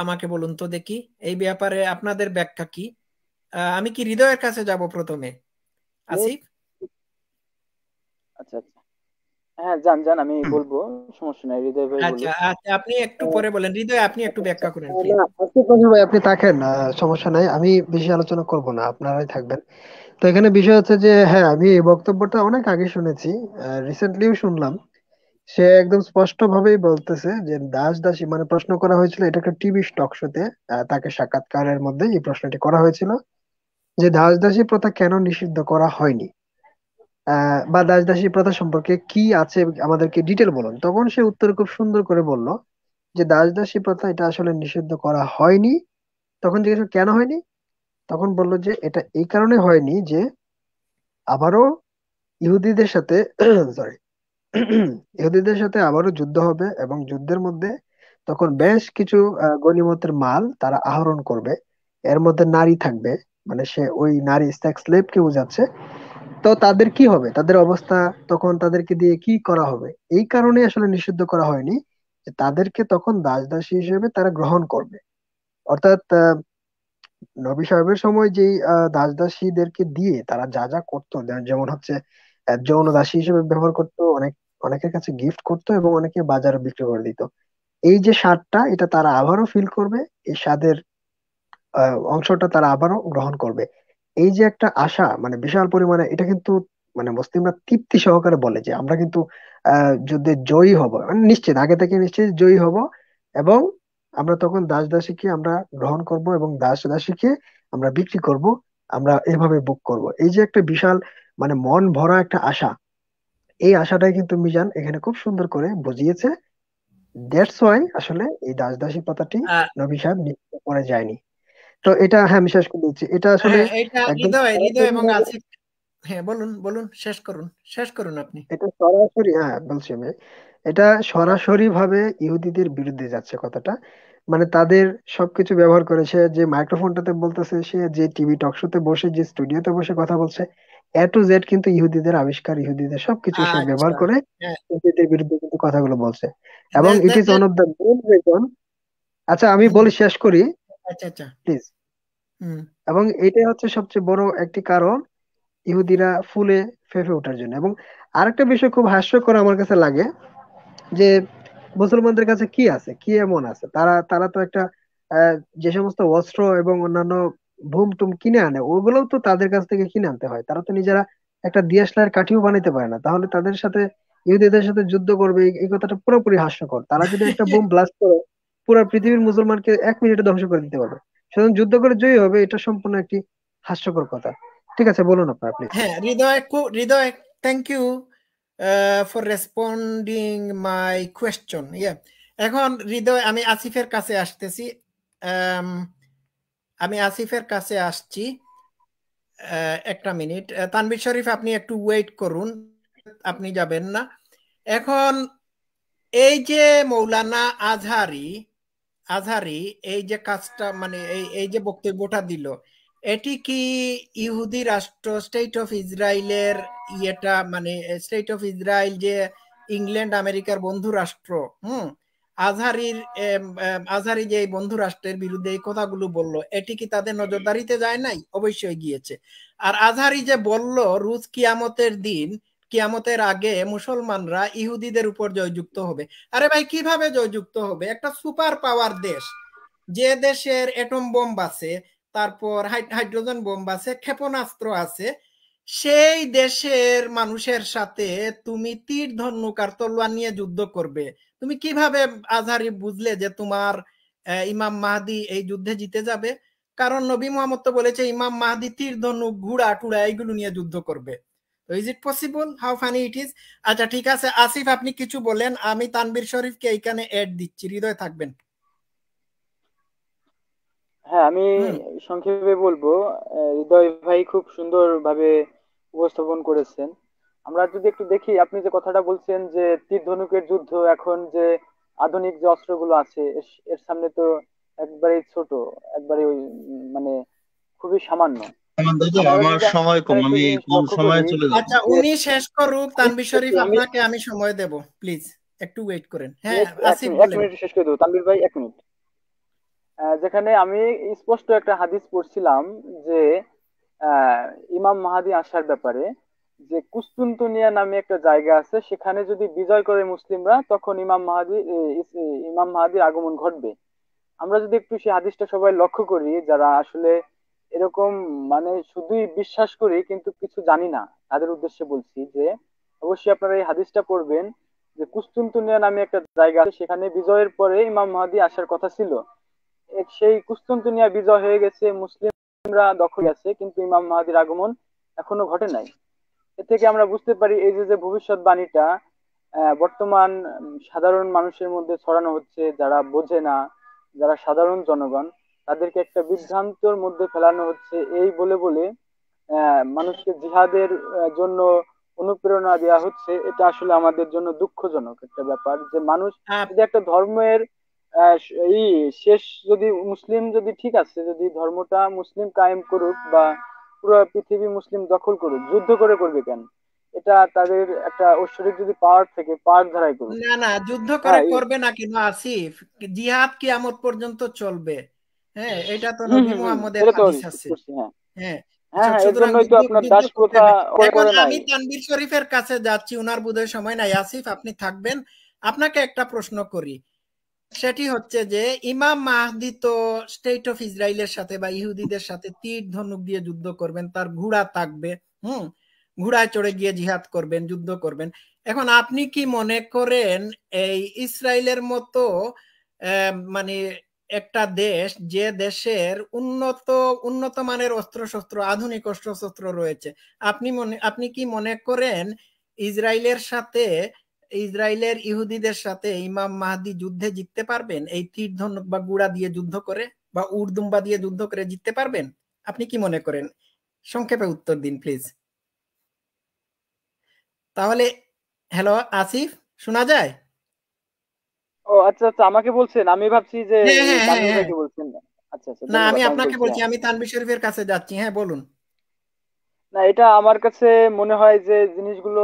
আমাকে বলুন তো দেখি এই ব্যাপারে আপনাদের ব্যাখ্যা কি আমি কি হৃদয়ের কাছে যাব প্রথমে আসিফ আচ্ছা, আচ্ছা। হ্যাঁ আমি বলবো সমস্যা নাই হৃদয় ভাই আচ্ছা আচ্ছা আপনি একটু পরে বলেন হৃদয় আপনি একটু ব্যাখ্যা করেন ভাই আপনি থাকেন সমস্যা নাই আমি বেশি আলোচনা করব না আপনারাই থাকবেন তো এখানে বিষয় হচ্ছে যে হ্যাঁ আমি এই বক্তব্যটা অনেক আগে শুনেছি রিসেন্টলিও শুনলাম সে একদম স্পষ্ট ভাবেই বলতেছে যে দাস দাসী মানে প্রশ্ন করা হয়েছিল এটা একটা টিভি স্টক শোতে তাকে সাক্ষাৎকারের মধ্যে এই প্রশ্নটি করা হয়েছিল যে দাস দাসী প্রথা কেন নিষিদ্ধ করা হয়নি বা দাস দাসী প্রথা সম্পর্কে কি আছে আমাদেরকে ডিটেল বলুন তখন সে উত্তর খুব সুন্দর করে বলল যে দাস দাসী প্রথা এটা আসলে নিষিদ্ধ করা হয়নি তখন জিজ্ঞেস কেন হয়নি তখন বলল যে এটা এই কারণে হয়নি যে আবারও ইহুদিদের সাথে সরি ইহুদিদের সাথে আবারও যুদ্ধ হবে এবং যুদ্ধের মধ্যে তখন বেশ কিছু গণিমতের মাল তারা আহরণ করবে এর মধ্যে নারী থাকবে মানে সে ওই নারী সেক্স লেবকে বোঝাচ্ছে তো তাদের কি হবে তাদের অবস্থা তখন তাদেরকে দিয়ে কি করা হবে এই কারণে আসলে নিষিদ্ধ করা হয়নি তাদেরকে তখন দাস দাসী হিসেবে তারা গ্রহণ করবে অর্থাৎ নবী সাহেবের সময় যেই দাস দাসীদেরকে দিয়ে তারা যা যা করতো যেমন হচ্ছে যৌন দাসী হিসেবে ব্যবহার করতো অনেক অনেকের কাছে গিফট করত এবং অনেকে বাজারে বিক্রি করে দিত এই যে স্বাদটা এটা তারা আবারও ফিল করবে এই স্বাদের অংশটা তারা আবারও গ্রহণ করবে এই যে একটা আশা মানে বিশাল পরিমাণে এটা কিন্তু মানে মুসলিমরা তৃপ্তি সহকারে বলে যে আমরা কিন্তু আহ যুদ্ধে জয়ী হব মানে নিশ্চিত আগে থেকে নিশ্চিত জয়ী হব এবং আমরা তখন দাস দাসীকে আমরা গ্রহণ করব এবং দাস দাসীকে আমরা বিক্রি করব আমরা এভাবে বুক করব এই যে একটা বিশাল মানে মন ভরা একটা আশা এই আশাটাই কিন্তু মিজান এখানে খুব সুন্দর করে বুঝিয়েছে দ্যাটস ওয়াই আসলে এই দাস দাসী পাতাটি নবী সাহেব পরে যায়নি তো এটা হ্যাঁ আমি শেষ করে দিচ্ছি এটা হ্যাঁ, আসলে হ্যাঁ বলুন বলুন শেষ করুন শেষ করুন আপনি এটা সরাসরি হ্যাঁ বলছি আমি এটা সরাসরি ভাবে ইহুদিদের বিরুদ্ধে যাচ্ছে কথাটা মানে তাদের সবকিছু ব্যবহার করে সে যে মাইক্রোফোনটাতে বলতেছে সে যে টিভি টক শোতে বসে যে স্টুডিওতে বসে কথা বলছে এ টু জেড কিন্তু ইহুদিদের আবিষ্কার ইহুদিদের সবকিছু সে ব্যবহার করে হ্যাঁ। ইহুদিদের বিরুদ্ধে কিন্তু কথাগুলো বলছে এবং it is one of the main reason আচ্ছা আমি বলি শেষ করি আচ্ছা আচ্ছা প্লিজ এবং এটাই হচ্ছে সবচেয়ে বড় একটি কারণ ইহুদিরা ফুলে ফেঁপে ওঠার জন্য এবং আরেকটা বিষয় খুব হাস্যকর আমার কাছে লাগে যে মুসলমানদের কাছে কি আছে কি এমন আছে তারা তারা তো একটা যে সমস্ত অস্ত্র এবং অন্যান্য ভুম তুম কিনে আনে ওগুলোও তো তাদের কাছ থেকে কিনে আনতে হয় তারা তো নিজেরা একটা দিয়াশলার কাঠিও বানাইতে পারে না তাহলে তাদের সাথে ইহুদিদের সাথে যুদ্ধ করবে এই কথাটা পুরোপুরি হাস্যকর তারা যদি একটা বোম ব্লাস্ট করে পুরো পৃথিবীর মুসলমানকে এক মিনিটে ধ্বংস করে দিতে পারবে সুতরাং যুদ্ধ করে জয়ী হবে এটা সম্পূর্ণ একটি হাস্যকর কথা ঠিক আছে বলুন আপনার আপনি হ্যাঁ Hriday Hriday thank you for responding my question ইয়ে এখন হৃদয় আমি আসিফের কাছে আসতেছি um, আমি আসিফের কাছে আসছি uh, একটা মিনিট uh, তানবির শরীফ আপনি একটু ওয়েট করুন আপনি যাবেন না এখন এই যে মৌলানা আজহারি আজহারি এই যে কাজটা মানে এই এই যে বক্তব্যটা দিল এটি কি ইহুদি রাষ্ট্র স্টেট অফ ইসরায়েলের ইয়েটা মানে স্টেট অফ ইসরায়েল যে ইংল্যান্ড আমেরিকার বন্ধু রাষ্ট্র হুম আজহারির আজহারি যে বন্ধু রাষ্ট্রের বিরুদ্ধে এই কথাগুলো বলল এটি কি তাদের নজরদারিতে যায় নাই অবশ্যই গিয়েছে আর আজহারি যে বলল রুজ কিয়ামতের দিন কিয়ামতের আগে মুসলমানরা ইহুদিদের উপর জয়যুক্ত হবে আরে ভাই কিভাবে জয়যুক্ত হবে একটা সুপার পাওয়ার দেশ যে দেশের এটম বোম্ব আছে তারপর হাইড্রোজেন বোম্ব আছে ক্ষেপণাস্ত্র আছে সেই দেশের মানুষের সাথে তুমি তীর ধনুক আর তলোয়ার নিয়ে যুদ্ধ করবে তুমি কিভাবে আজহারি বুঝলে যে তোমার ইমাম মাহাদি এই যুদ্ধে জিতে যাবে কারণ নবী মোহাম্মদ তো বলেছে ইমাম মাহাদি তীর ধনুক ঘুড়া টুড়া এইগুলো নিয়ে যুদ্ধ করবে তো is it possible how funny it is আচ্ছা ঠিক আছে আসিফ আপনি কিছু বলেন আমি তানবীর শরীফকে এইখানে এড দিচ্ছি হৃদয় থাকবেন হ্যাঁ আমি সংক্ষেপে বলবো হৃদয় ভাই খুব সুন্দর ভাবে উপস্থাপন করেছেন আমরা যদি একটু দেখি আপনি যে কথাটা বলছেন যে তীর ধনুকের যুদ্ধ এখন যে আধুনিক যে অস্ত্রগুলো আছে এর সামনে তো একবারে ছোট একবারে ওই মানে খুবই সামান্য আমার সময় কম আমি কম সময়ে চলে যাব আচ্ছা উনি শেষ করুক তানভীর শরীফ আপনাকে আমি সময় দেব প্লিজ একটু ওয়েট করেন হ্যাঁ আসিফ এক মিনিট শেষ করে দেব তানভীর ভাই এক মিনিট যেখানে আমি স্পষ্ট একটা হাদিস পড়ছিলাম যে ইমাম মাহাদি আসার ব্যাপারে যে কুস্তুন্তুনিয়া নামে একটা জায়গা আছে সেখানে যদি বিজয় করে মুসলিমরা তখন ইমাম মাহাদি ইমাম মাহাদির আগমন ঘটবে আমরা যদি একটু সেই হাদিসটা সবাই লক্ষ্য করি যারা আসলে এরকম মানে শুধুই বিশ্বাস করি কিন্তু কিছু জানি না তাদের উদ্দেশ্যে বলছি যে অবশ্যই আপনারা এই হাদিসটা পড়বেন যে কুস্তুন্তুনিয়া নামে একটা জায়গা আছে সেখানে বিজয়ের পরে ইমাম মাহাদি আসার কথা ছিল সেই কুস্তুন্তুনিয়া বিজয় হয়ে গেছে মুসলিমরা দখল আছে কিন্তু ইমাম মাহাদির আগমন এখনো ঘটে নাই এ থেকে আমরা বুঝতে পারি এই যে যে ভবিষ্যৎ বাণীটা বর্তমান সাধারণ মানুষের মধ্যে ছড়ানো হচ্ছে যারা বোঝে না যারা সাধারণ জনগণ তাদেরকে একটা বিভ্রান্তর মধ্যে ফেলানো হচ্ছে এই বলে বলে মানুষকে জিহাদের জন্য অনুপ্রেরণা দেওয়া হচ্ছে এটা আসলে আমাদের জন্য দুঃখজনক একটা ব্যাপার যে মানুষ হ্যাঁ। যদি একটা ধর্মের এই শেষ যদি মুসলিম যদি ঠিক আছে যদি ধর্মটা মুসলিম কায়েম করুক বা পুরো পৃথিবী মুসলিম দখল করুক যুদ্ধ করে করবে কেন এটা তাদের একটা ঐশ্বরিক যদি পাওয়ার থেকে পাওয়ার ধারায় করবে না না যুদ্ধ করে করবে না কিন্তু আসিফ জিহাদ কি আমত পর্যন্ত চলবে হ্যাঁ এটা তো নবী মুহাম্মদের হাদিস আছে হ্যাঁ আমি তানবীর শরীফের কাছে যাচ্ছি উনার বোধহয় সময় নাই আসিফ আপনি থাকবেন আপনাকে একটা প্রশ্ন করি সেটি হচ্ছে যে ইমাম মাহদি তো স্টেট অফ ইসরায়েলের সাথে বা ইহুদিদের সাথে তীর ধনুক দিয়ে যুদ্ধ করবেন তার ঘোড়া থাকবে হুম ঘোড়ায় চড়ে গিয়ে জিহাদ করবেন যুদ্ধ করবেন এখন আপনি কি মনে করেন এই ইসরায়েলের মতো মানে একটা দেশ যে দেশের উন্নত উন্নত মানের অস্ত্রশস্ত্র আধুনিক অস্ত্রশস্ত্র রয়েছে আপনি মনে আপনি কি মনে করেন ইসরায়েলের সাথে ইসরায়েলের ইহুদিদের সাথে ইমাম মাহাদি যুদ্ধে জিততে পারবেন এই তীর ধনুক বা গুড়া দিয়ে যুদ্ধ করে বা উর্দুম্বা দিয়ে যুদ্ধ করে জিততে পারবেন আপনি কি মনে করেন সংক্ষেপে উত্তর দিন প্লিজ তাহলে হ্যালো আসিফ শোনা যায় ও আচ্ছা আচ্ছা আমাকে বলছেন আমি ভাবছি যে হ্যাঁ, হ্যাঁ, হ্যাঁ, বলছেন আচ্ছা, আচ্ছা না আমি আপনাকে বলছি আমি তানবি শরীফের কাছে যাচ্ছি হ্যাঁ বলুন না এটা আমার কাছে মনে হয় যে জিনিসগুলো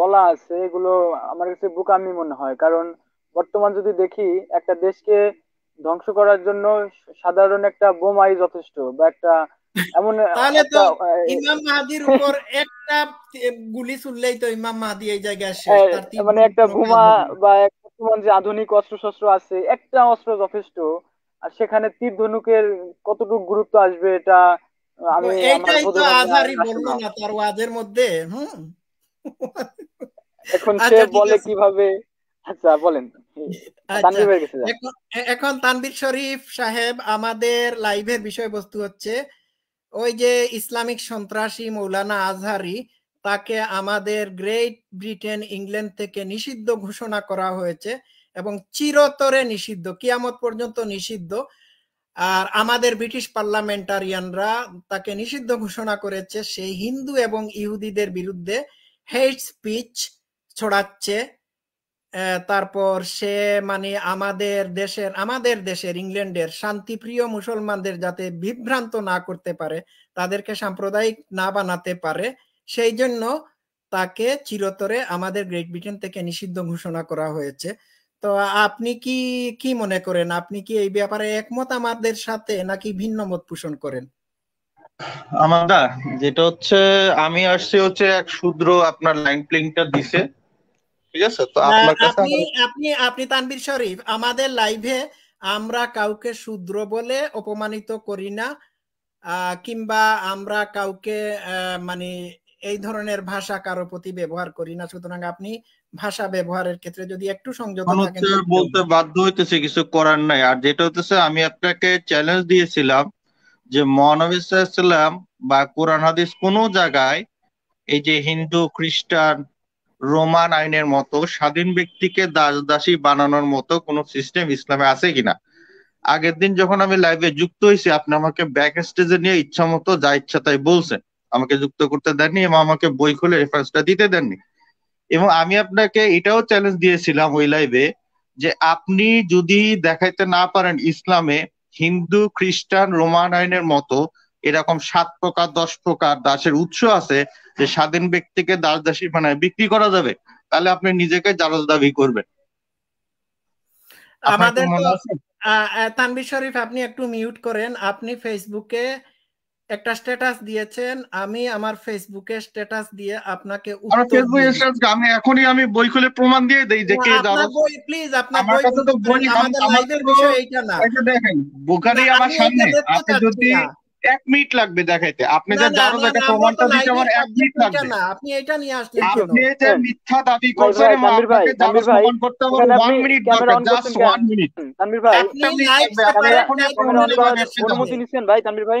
বলা আছে এগুলো আমার কাছে বোকামি মনে হয় কারণ বর্তমান যদি দেখি একটা দেশকে ধ্বংস করার জন্য সাধারণ একটা বোমাই যথেষ্ট বা একটা এমন তাহলে তো ইমাম মাহাদির উপর একটা গুলি চললেই তো ইমাম মাহাদি এই জায়গায় হ্যাঁ, মানে একটা বোমা বা বর্তমান যে আধুনিক অস্ত্রশস্ত্র আছে একটা অস্ত্র যথেষ্ট আর সেখানে তীর ধনুকের কতটুকু গুরুত্ব আসবে এটা এখন আচ্ছা, সে বলে কিভাবে আচ্ছা বলেন আচ্ছা, এখন তানবির শরীফ সাহেব আমাদের লাইভের বিষয়বস্তু হচ্ছে ওই যে ইসলামিক সন্ত্রাসী মৌলানা আজহারি তাকে আমাদের গ্রেট ব্রিটেন ইংল্যান্ড থেকে নিষিদ্ধ ঘোষণা করা হয়েছে এবং চিরতরে নিষিদ্ধ কিয়ামত পর্যন্ত নিষিদ্ধ আর আমাদের ব্রিটিশ পার্লামেন্টারিয়ানরা তাকে নিষিদ্ধ ঘোষণা করেছে সেই হিন্দু এবং ইহুদিদের বিরুদ্ধে হেড স্পিচ ছড়াচ্ছে তারপর সে মানে আমাদের দেশের আমাদের দেশের ইংল্যান্ডের শান্তিপ্রিয় মুসলমানদের যাতে বিভ্রান্ত না করতে পারে তাদেরকে সাম্প্রদায়িক না বানাতে পারে সেই জন্য তাকে চিরতরে আমাদের গ্রেট ব্রিটেন থেকে নিষিদ্ধ ঘোষণা করা হয়েছে তো আপনি কি কি মনে করেন আপনি কি এই ব্যাপারে একমত আমাদের সাথে নাকি ভিন্ন মত পোষণ করেন আমাদা যেটা হচ্ছে আমি আসছি হচ্ছে এক শূদ্র আপনার লাইন প্লিংটা দিছে ঠিক আছে তো আপনার কাছে আপনি আপনি আপনি তানবীর শরীফ আমাদের লাইভে আমরা কাউকে শূদ্র বলে অপমানিত করি না কিংবা আমরা কাউকে মানে এই ধরনের ভাষা কারো প্রতি ব্যবহার করি না সুতরাং আপনি ভাষা ব্যবহারের ক্ষেত্রে যদি একটু সংযত থাকেন বলতে বাধ্য হইতেছে কিছু করার নাই আর যেটা হতেছে আমি আপনাকে চ্যালেঞ্জ দিয়েছিলাম যে মহানবী সাল্লাম বা কোরআন হাদিস কোনো জায়গায় এই যে হিন্দু খ্রিস্টান রোমান আইনের মতো স্বাধীন ব্যক্তিকে দাস দাসী বানানোর মতো কোনো সিস্টেম ইসলামে আছে কিনা আগের দিন যখন আমি লাইভে যুক্ত হয়েছি আপনি আমাকে ব্যাক স্টেজে নিয়ে ইচ্ছা মতো যা ইচ্ছা তাই বলছেন আমাকে যুক্ত করতে দেননি এবং আমাকে বই খুলে রেফারেন্সটা দিতে দেননি এবং আমি আপনাকে এটাও চ্যালেঞ্জ দিয়েছিলাম ওই লাইভে যে আপনি যদি দেখাইতে না পারেন ইসলামে হিন্দু খ্রিস্টান রোমান আইনের মতো এরকম সাত প্রকার দশ প্রকার দাসের উৎস আছে যে স্বাধীন ব্যক্তিকে দাস দাসী মানে বিক্রি করা যাবে তাহলে আপনি নিজেকে জারজ দাবি করবেন আমাদের তানবি শরীফ আপনি একটু মিউট করেন আপনি ফেসবুকে একটা স্ট্যাটাস দিয়েছেন আমি আমার ফেসবুকে স্ট্যাটাস দিয়ে আপনাকে আমার ফেসবুকে স্ট্যাটাস আমি এখনই আমি বই খুলে প্রমাণ দিয়ে দেই যে কে দাদা বই প্লিজ আপনার বই তো বই আমাদের লাইভের বিষয় এইটা না এটা দেখেন বুখারি আমার সামনে আপনি যদি এক মিনিট লাগবে দেখাইতে আপনি যে দারুণ একটা প্রমাণটা দিতে আমার এক মিনিট লাগবে না আপনি এটা নিয়ে আসলেন আপনি যে মিথ্যা দাবি করছেন আমার ভাই দাবি প্রমাণ করতে আমার 1 মিনিট দরকার জাস্ট 1 মিনিট তানভীর ভাই আপনি লাইভ এখন অনুমতি নিছেন ভাই তানভীর ভাই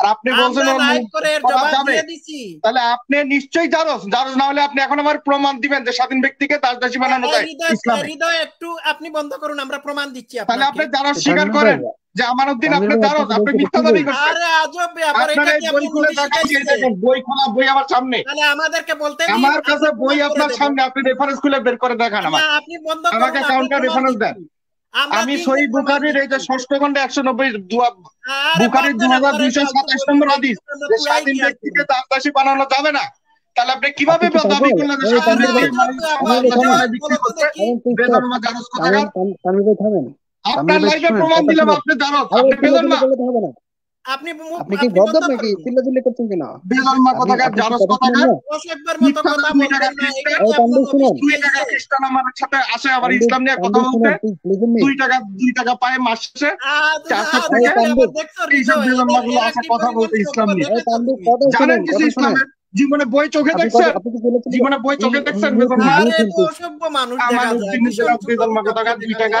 আর আপনি বলছেন তাহলে আপনি নিশ্চয়ই জারজ জারজ না হলে আপনি এখন আমার প্রমাণ দিবেন যে স্বাধীন ব্যক্তিকে দাসদাসী বানানো যায় হৃদয় একটু আপনি বন্ধ করুন আমরা প্রমাণ দিচ্ছি তাহলে আপনি জারজ স্বীকার করেন যে আমানুদ্দিন আপনি জারজ আপনি মিথ্যা দাবি করছেন আরে আজব আপনি বই খোলা বই আমার সামনে তাহলে আমাদেরকে বলতে আমার কাছে বই আপনার সামনে আপনি রেফারেন্স খুলে বের করে দেখান আমার আপনি বন্ধ করুন আমাকে কাউন্টার রেফারেন্স দেন আমি সহি বুখারির এই যে ষষ্ঠ খন্ডে একশো নব্বই বুখারির দুই হাজার দুইশো সাতাশ নম্বর হাদিস যে স্বাধীন ব্যক্তিকে দাসী বানানো যাবে না তাহলে আপনি কিভাবে দাবি করলেন আপনার লাইফে প্রমাণ দিলাম আপনি দাঁড়ান আপনি পেলেন আপনি আপনি কি নাকি করছেন বেজন্মা একবার কথা টাকা খ্রিস্টান আমার সাথে আসে আবার ইসলাম নিয়ে কথা বলতে দুই টাকা দুই টাকা পায় মাসে থেকে বেজন্মা গুলো আসে কথা বলতে ইসলাম নিয়ে জানেন ইসলামের জীবনে বই চোখে দেখছেন জীবনে বই চোখে দেখছেন বেজন্মা আমার দুই টাকা দুই টাকা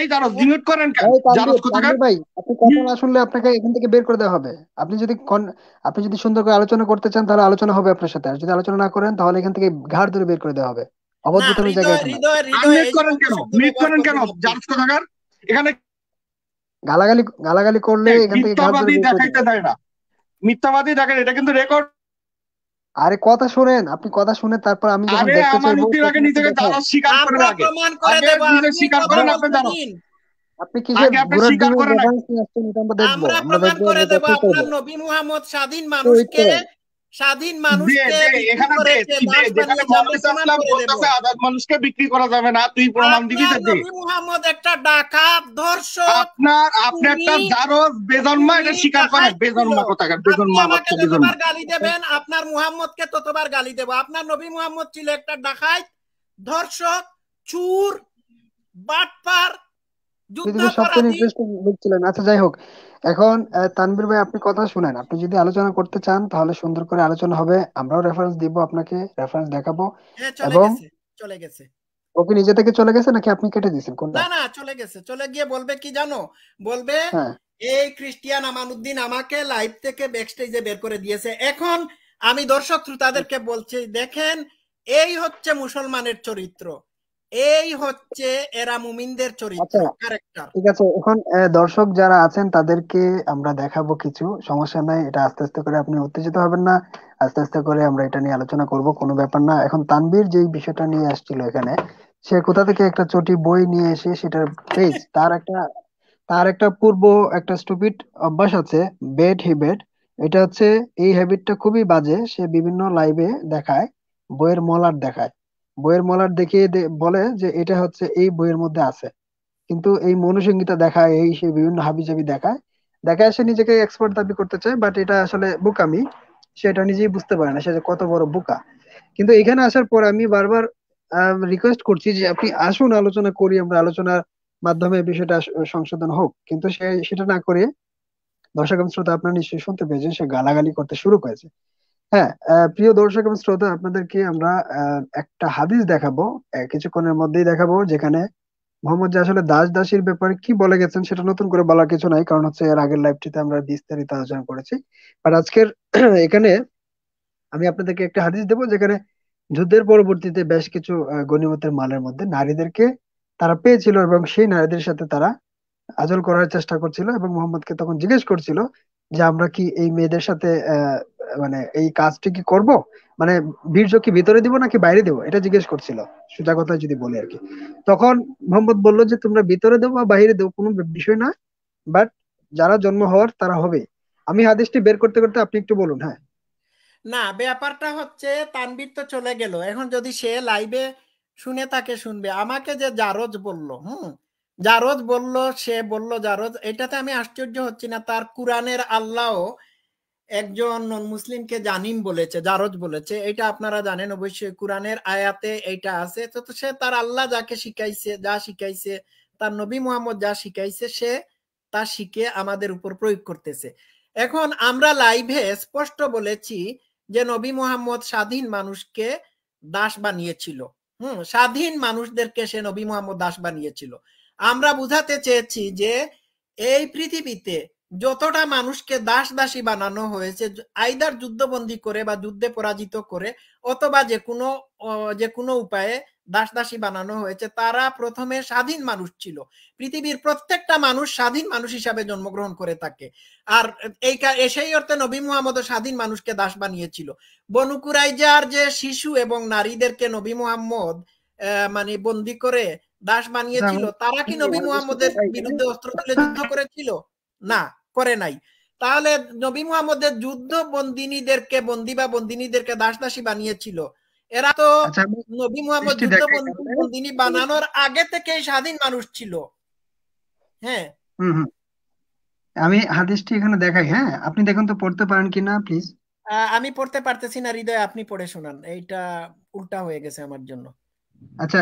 এই দারস করেন আপনাকে এখান থেকে বের করে দেওয়া হবে আপনি যদি আপনি যদি সুন্দর করে আলোচনা করতে চান তাহলে আলোচনা হবে আপনার সাথে আর যদি আলোচনা না করেন তাহলে এখান থেকে ঘাড় ধরে বের করে দেওয়া হবে এখানে করলে এখান থেকে না মিথ্যাবাদী দেখেন এটা কিন্তু রেকর্ড আরে কথা শুনেন আপনি কথা শুনে তারপর আমি যখন দেখতে নিজেকে দাদা স্বীকার প্রমাণ করে দেব আপনি স্বীকার করেন আপনি আপনি কি যে ঘুরে স্বীকার করেন আমরা আপনার নবী মুহাম্মদ স্বাধীন মানুষকে স্বাধীন মানুষকে বিক্রি করা যাবে না তুই প্রমাণ দিবি মুহাম্মদ একটা ধর্ষক আপনার আপনি একটা বেজন্মা এটা স্বীকার করেন বেজন্মা বেজন্মা আমাকে যতবার গালি দেবেন আপনার মুহাম্মদকে ততবার গালি দেব আপনার নবী মুহাম্মদ ছিল একটা ডাকাই ধর্ষক চুর বাটপার যুদ্ধাপরাধী আচ্ছা যাই হোক এখন তানভীর ভাই আপনি কথা শুনেন আপনি যদি আলোচনা করতে চান তাহলে সুন্দর করে আলোচনা হবে আমরাও রেফারেন্স দিব আপনাকে রেফারেন্স দেখাবো এবং চলে গেছে ওকে নিজে থেকে চলে গেছে নাকি আপনি কেটে দিয়েছেন কোন না না চলে গেছে চলে গিয়ে বলবে কি জানো বলবে হ্যাঁ। এই ক্রিস্টিয়ান আমানুদ্দিন আমাকে লাইভ থেকে ব্যাকস্টেজে বের করে দিয়েছে এখন আমি দর্শক শ্রোতাদেরকে বলছি দেখেন এই হচ্ছে মুসলমানের চরিত্র এই হচ্ছে এরা মুমিনদের চরিত্র আচ্ছা, ঠিক আছে এখন দর্শক যারা আছেন তাদেরকে আমরা দেখাবো কিছু সমস্যা নাই এটা আস্তে আস্তে করে আপনি উত্তেজিত হবেন না আস্তে আস্তে করে আমরা এটা নিয়ে আলোচনা করব কোনো ব্যাপার না এখন তানবীর যেই বিষয়টা নিয়ে আসছিল এখানে সে কোথা থেকে একটা চটি বই নিয়ে এসে সেটার পেজ তার একটা তার একটা পূর্ব একটা স্টুপিড অভ্যাস আছে বেড হিবেট এটা হচ্ছে এই হ্যাবিটটা খুবই বাজে সে বিভিন্ন লাইভে দেখায় বইয়ের মলার দেখায় বইয়ের মলার দেখিয়ে বলে যে এটা হচ্ছে এই বইয়ের মধ্যে আছে কিন্তু এই মনুসংগীতা দেখায় এই সে বিভিন্ন হাবিজাবি দেখায় দেখায় সে নিজেকে এক্সপার্ট দাবি করতে চায় বাট এটা আসলে বোকামি সেটা নিজেই বুঝতে পারে না সে কত বড় বোকা কিন্তু এখানে আসার পর আমি বারবার রিকোয়েস্ট করছি যে আপনি আসুন আলোচনা করি আমরা আলোচনার মাধ্যমে বিষয়টা সংশোধন হোক কিন্তু সে সেটা না করে দর্শক শ্রোতা আপনারা নিশ্চয়ই শুনতে পেয়েছেন সে গালাগালি করতে শুরু করেছে হ্যাঁ আহ, প্রিয় দর্শক এবং শ্রোতা আপনাদেরকে আমরা আহ, একটা হাদিস দেখাবো আহ, কিছুক্ষণের মধ্যেই দেখাবো যেখানে মোহাম্মদ যে আসলে দাস দাসীর ব্যাপারে কি বলে গেছেন সেটা নতুন করে বলার কিছু নাই কারণ হচ্ছে এর আগের লাইভটিতে আমরা বিস্তারিত আলোচনা করেছি আর আজকের এখানে আমি আপনাদেরকে একটা হাদিস দেবো যেখানে যুদ্ধের পরবর্তীতে বেশ কিছু আহ, মালের মধ্যে নারীদেরকে তারা পেয়েছিল এবং সেই নারীদের সাথে তারা আজল করার চেষ্টা করছিল এবং মোহাম্মদকে তখন জিজ্ঞেস করছিল যে আমরা কি এই মেয়েদের সাথে মানে এই কাজটি কি করব মানে বীর্য কি ভিতরে দিব নাকি বাইরে দেবো এটা জিজ্ঞেস করছিল সোজা কথা যদি বলে আর কি তখন মোহাম্মদ বলল যে তোমরা ভিতরে দেবো বা বাইরে দেবো কোনো বিষয় না বাট যারা জন্ম হওয়ার তারা হবে আমি হাদিসটি বের করতে করতে আপনি একটু বলুন হ্যাঁ না ব্যাপারটা হচ্ছে তানবির তো চলে গেল এখন যদি সে লাইভে শুনে তাকে শুনবে আমাকে যে জারজ বলল হুম জারজ বলল সে বলল জারজ এটাতে আমি আশ্চর্য হচ্ছি না তার কুরানের আল্লাহও একজন মুসলিমকে জানিম বলেছে জারজ বলেছে এটা আপনারা জানেন অবশ্যই কোরআনের আয়াতে এটা আছে তো সে তার আল্লাহ যাকে শিখাইছে যা শিখাইছে তার নবী মোহাম্মদ যা শিখাইছে সে তা শিখে আমাদের উপর প্রয়োগ করতেছে এখন আমরা লাইভে স্পষ্ট বলেছি যে নবী মোহাম্মদ স্বাধীন মানুষকে দাস বানিয়েছিল হুম স্বাধীন মানুষদেরকে সে নবী মোহাম্মদ দাস বানিয়েছিল আমরা বুঝাতে চেয়েছি যে এই পৃথিবীতে যতটা মানুষকে দাস দাসী বানানো হয়েছে আইদার যুদ্ধবন্দী করে বা যুদ্ধে পরাজিত করে অথবা যে কোনো যে কোনো উপায়ে দাস দাসী বানানো হয়েছে তারা প্রথমে স্বাধীন মানুষ ছিল পৃথিবীর প্রত্যেকটা মানুষ স্বাধীন মানুষ হিসাবে জন্মগ্রহণ করে থাকে আর এই সেই অর্থে নবী মুহাম্মদ স্বাধীন মানুষকে দাস বানিয়েছিল বনুকুরাইজার যে শিশু এবং নারীদেরকে নবী মুহাম্মদ মানে বন্দি করে দাস বানিয়েছিল তারা কি নবী মুহাম্মদের বিরুদ্ধে অস্ত্র তুলে যুদ্ধ করেছিল না করে নাই তাহলে নবী মুহাম্মদের যুদ্ধ বন্দিনীদেরকে বন্দি বা বন্দিনীদেরকে দাস দাসী বানিয়েছিল এরা তো আচ্ছা, নবী মুহাম্মদ যুদ্ধ বন্দিনী বানানোর আগে থেকে স্বাধীন মানুষ ছিল হ্যাঁ আমি হাদিসটি এখানে দেখাই হ্যাঁ আপনি দেখুন তো পড়তে পারেন কি না প্লিজ আমি পড়তে পারতেছি না হৃদয় আপনি পড়ে শোনান এইটা উল্টা হয়ে গেছে আমার জন্য আচ্ছা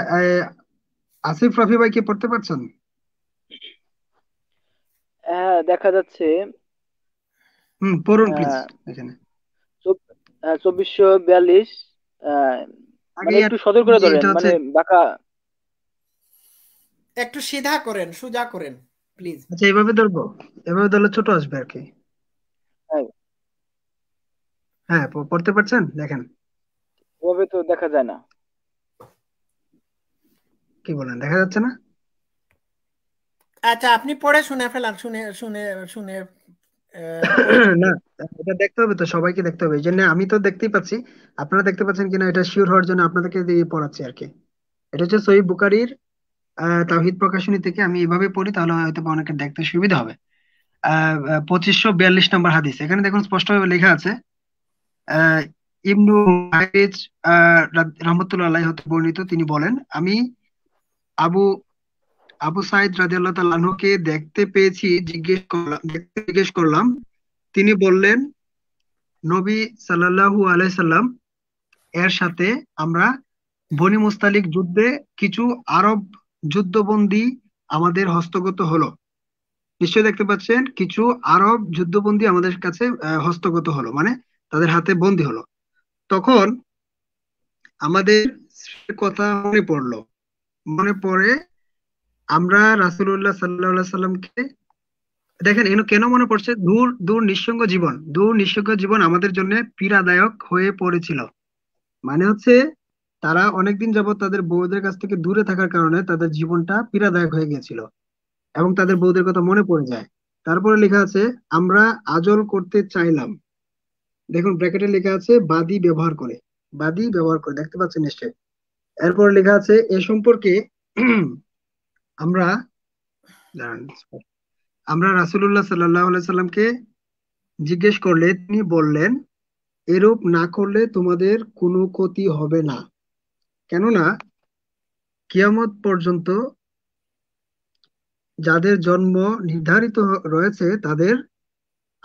আসিফ রাফি ভাই কি পড়তে পারছেন হ্যাঁ দেখা যাচ্ছে হুম পড়ুন প্লিজ হ্যাঁ। এখানে হ্যাঁ, চব্বিশশো বিয়াল্লিশ হ্যাঁ, মানে একটু সতর্ক করে ধরেন মানে বাঁকা একটু সিধা করেন সোজা করেন প্লিজ আচ্ছা এভাবে ধরবো এভাবে ধরলে ছোট আসবে আর কি হ্যাঁ পড়তে পারছেন দেখেন এভাবে তো দেখা যায় না কি বলেন দেখা যাচ্ছে না আচ্ছা আপনি পড়ে শুনে ফেলান শুনে শুনে শুনে না এটা দেখতে হবে তো সবাইকে দেখতে হবে জন্য আমি তো দেখতেই পাচ্ছি আপনারা দেখতে পাচ্ছেন কিনা এটা শিওর হওয়ার জন্য আপনাদেরকে দিয়ে পড়াচ্ছি আর কি এটা হচ্ছে সহি বুকারির তাওহিদ প্রকাশনী থেকে আমি এভাবে পড়ি তাহলে হয়তো অনেকে দেখতে সুবিধা হবে পঁচিশশো বিয়াল্লিশ নম্বর হাদিস এখানে দেখুন স্পষ্টভাবে লেখা আছে ইবনু রাহমতুল্লাহ হতে বর্ণিত তিনি বলেন আমি আবু আবু সাইদ রাজিয়াল্লাহ তালাহুকে দেখতে পেয়েছি জিজ্ঞেস করলাম দেখতে জিজ্ঞেস করলাম তিনি বললেন নবী সাল্লাল্লাহু আলাইসাল্লাম এর সাথে আমরা বনি মুস্তালিক যুদ্ধে কিছু আরব যুদ্ধবন্দী আমাদের হস্তগত হলো নিশ্চয় দেখতে পাচ্ছেন কিছু আরব যুদ্ধবন্দী আমাদের কাছে হস্তগত হলো মানে তাদের হাতে বন্দী হলো তখন আমাদের কথা মনে পড়লো মনে পড়ে আমরা রাসুল্লাহ সাল্লা সাল্লামকে দেখেন এন কেন মনে পড়ছে দূর দূর নিঃসঙ্গ জীবন দূর নিঃসঙ্গ জীবন আমাদের জন্য পীড়াদায়ক হয়ে পড়েছিল মানে হচ্ছে তারা অনেকদিন যাবৎ তাদের বউদের কাছ থেকে দূরে থাকার কারণে তাদের জীবনটা পীড়াদায়ক হয়ে গিয়েছিল এবং তাদের বউদের কথা মনে পড়ে যায় তারপরে লেখা আছে আমরা আজল করতে চাইলাম দেখুন ব্র্যাকেটে লেখা আছে বাদী ব্যবহার করে বাদী ব্যবহার করে দেখতে পাচ্ছেন নিশ্চয়ই এরপর লেখা আছে এ সম্পর্কে আমরা আমরা রাসুল্লাহ সাল্লাহ সাল্লামকে জিজ্ঞেস করলে তিনি বললেন এরূপ না করলে তোমাদের কোনো ক্ষতি হবে না কেননা কিয়ামত পর্যন্ত যাদের জন্ম নির্ধারিত রয়েছে তাদের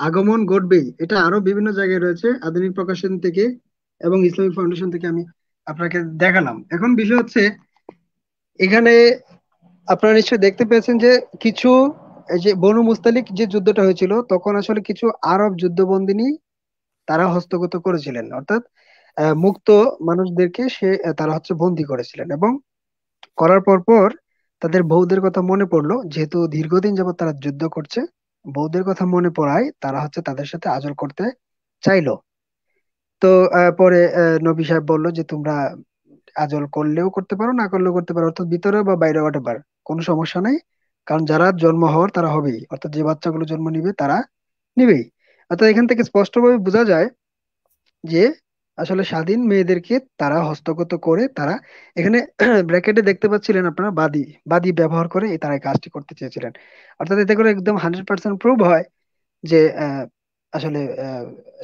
আগমন ঘটবেই এটা আরো বিভিন্ন জায়গায় রয়েছে আধুনিক প্রকাশন থেকে এবং ইসলামিক ফাউন্ডেশন থেকে আমি আপনাকে দেখালাম এখন বিষয় হচ্ছে এখানে আপনারা নিশ্চয়ই দেখতে পেয়েছেন যে কিছু যে বনু মুস্তালিক যে যুদ্ধটা হয়েছিল তখন আসলে কিছু আরব যুদ্ধবন্দিনী তারা হস্তগত করেছিলেন অর্থাৎ মুক্ত মানুষদেরকে সে তারা হচ্ছে বন্দি করেছিলেন এবং করার পর পর তাদের বৌদের কথা মনে পড়লো যেহেতু দীর্ঘদিন যাবৎ তারা যুদ্ধ করছে বৌদের কথা মনে পড়ায় তারা হচ্ছে তাদের সাথে আজল করতে চাইলো তো পরে নবী সাহেব বলল যে তোমরা আজল করলেও করতে পারো না করলেও করতে পারো অর্থাৎ ভিতরে বা বাইরে হতে পারে কোনো সমস্যা নাই কারণ যারা জন্ম হওয়ার তারা হবেই অর্থাৎ যে বাচ্চাগুলো জন্ম নিবে তারা নিবেই অর্থাৎ এখান থেকে স্পষ্টভাবে বোঝা যায় যে আসলে স্বাধীন মেয়েদেরকে তারা হস্তগত করে তারা এখানে ব্র্যাকেটে দেখতে পাচ্ছিলেন আপনারা বাদী বাদী ব্যবহার করে তারা কাজটি করতে চেয়েছিলেন অর্থাৎ এতে করে একদম হান্ড্রেড পার্সেন্ট প্রুভ হয় যে আসলে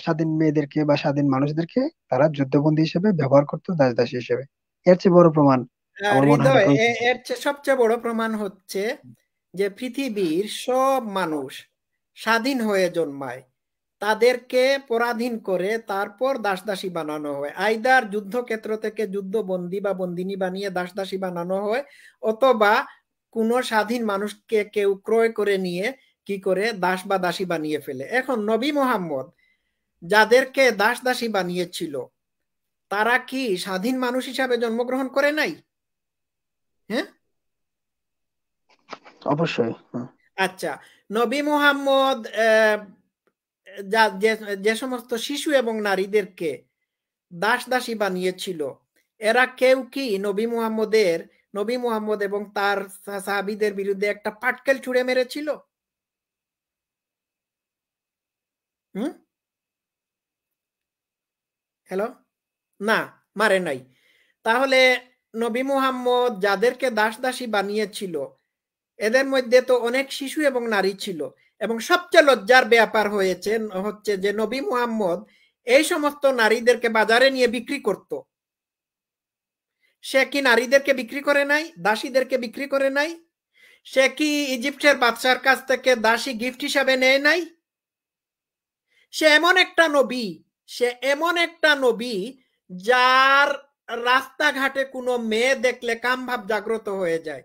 স্বাধীন মেয়েদেরকে বা স্বাধীন মানুষদেরকে তারা যুদ্ধবন্দী হিসেবে ব্যবহার করতো দাস দাসী হিসেবে এর চেয়ে বড় প্রমাণ হ্যাঁ, এর চেয়ে সবচেয়ে বড় প্রমাণ হচ্ছে যে পৃথিবীর সব মানুষ স্বাধীন হয়ে জন্মায় তাদেরকে পরাধীন করে তারপর দাস দাসী বানানো হয় আইদার যুদ্ধক্ষেত্র থেকে যুদ্ধবন্দী বা বন্দিনী বানিয়ে দাস দাসী বানানো হয় অথবা কোন স্বাধীন মানুষকে কেউ ক্রয় করে নিয়ে কি করে দাস বা দাসী বানিয়ে ফেলে এখন নবী মোহাম্মদ যাদেরকে দাস দাসী বানিয়েছিল তারা কি স্বাধীন মানুষ হিসাবে জন্মগ্রহণ করে নাই হ্যাঁ অবশ্যই হ্যাঁ। আচ্ছা নবী মোহাম্মদ যে সমস্ত শিশু এবং নারীদেরকে দাস দাসী বানিয়েছিল এরা কেউ কি নবী মুহাম্মদের নবী মুহাম্মদ এবং তার সাহাবিদের বিরুদ্ধে একটা পাটকেল ছুড়ে মেরেছিল হুম হ্যালো না মারে নাই তাহলে নবী মুহাম্মদ যাদেরকে দাস দাসী বানিয়েছিল এদের মধ্যে তো অনেক শিশু এবং নারী ছিল এবং সবচেয়ে লজ্জার ব্যাপার হয়েছে হচ্ছে যে নবী মুহাম্মদ এই সমস্ত নারীদেরকে বাজারে নিয়ে বিক্রি করত সে কি নারীদেরকে বিক্রি করে নাই দাসীদেরকে বিক্রি করে নাই সে কি ইজিপ্টের বাদশার কাছ থেকে দাসী গিফট হিসাবে নেয় নাই সে এমন একটা নবী সে এমন একটা নবী যার রাস্তাঘাটে কোনো মেয়ে দেখলে কামভাব জাগ্রত হয়ে যায়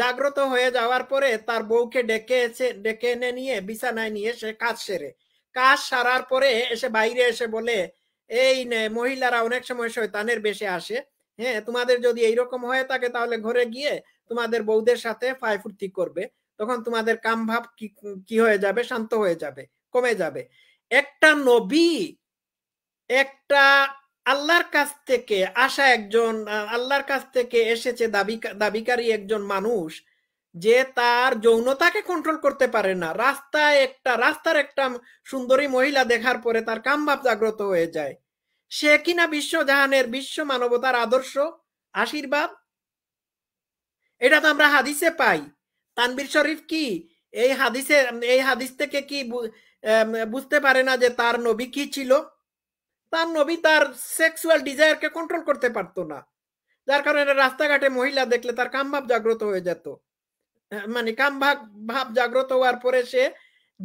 জাগ্রত হয়ে যাওয়ার পরে তার বউকে ডেকে এসে ডেকে এনে নিয়ে বিছানায় নিয়ে সে কাজ সেরে কাজ সারার পরে এসে বাইরে এসে বলে এই মহিলারা অনেক সময় শয়তানের বেশে আসে হ্যাঁ তোমাদের যদি এইরকম হয়ে থাকে তাহলে ঘরে গিয়ে তোমাদের বউদের সাথে ফায় ফুর্তি করবে তখন তোমাদের কামভাব কি হয়ে যাবে শান্ত হয়ে যাবে কমে যাবে একটা নবী একটা আল্লাহর কাছ থেকে আসা একজন আল্লাহর কাছ থেকে এসেছে দাবি দাবিকারী একজন মানুষ যে তার যৌনতাকে কন্ট্রোল করতে পারে না রাস্তায় একটা রাস্তার একটা সুন্দরী মহিলা দেখার পরে তার কামভাব জাগ্রত হয়ে যায় সে কিনা বিশ্ব জাহানের বিশ্ব মানবতার আদর্শ আশীর্বাদ এটা তো আমরা হাদিসে পাই তানবির শরীফ কি এই হাদিসে এই হাদিস থেকে কি বুঝতে পারে না যে তার নবী কি ছিল তার নবী তার সেক্সুয়াল ডিজায়ারকে কন্ট্রোল করতে পারতো না যার কারণে রাস্তাঘাটে মহিলা দেখলে তার কামভাব জাগ্রত হয়ে যেত মানে কামভাব ভাব জাগ্রত হওয়ার পরে সে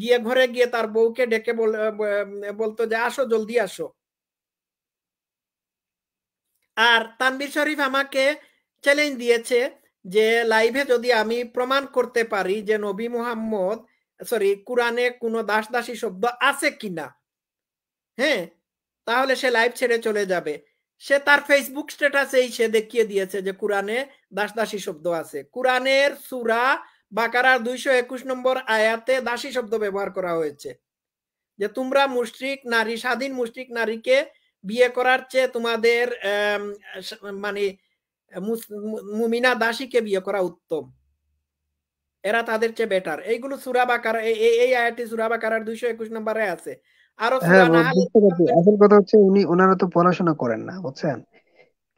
গিয়ে ঘরে গিয়ে তার বউকে ডেকে বলতো যে আসো জলদি আসো আর তানবির শরীফ আমাকে চ্যালেঞ্জ দিয়েছে যে লাইভে যদি আমি প্রমাণ করতে পারি যে নবী মুহাম্মদ সরি কোরআনে কোন দাস দাসী শব্দ আছে কিনা হ্যাঁ তাহলে সে লাইভ ছেড়ে চলে যাবে সে তার ফেসবুক স্ট্যাটাসেই সে দেখিয়ে দিয়েছে যে কোরআনে দাস দাসী শব্দ আছে কোরআনের সুরা বাকারার দুইশো একুশ নম্বর আয়াতে দাসী শব্দ ব্যবহার করা হয়েছে যে তোমরা মুশ্রিক নারী স্বাধীন মুশ্রিক নারীকে বিয়ে করার চেয়ে তোমাদের মানে মুমিনা দাসীকে বিয়ে করা উত্তম এরা তাদের চেয়ে বেটার এইগুলো সুরাবাকার এই আয়াতটি সুরাবাকার দুইশো একুশ নম্বরে আছে আরো হ্যাঁ, আসল কথা হচ্ছে উনি ওনারা তো পড়াশোনা করেন না বুঝছেন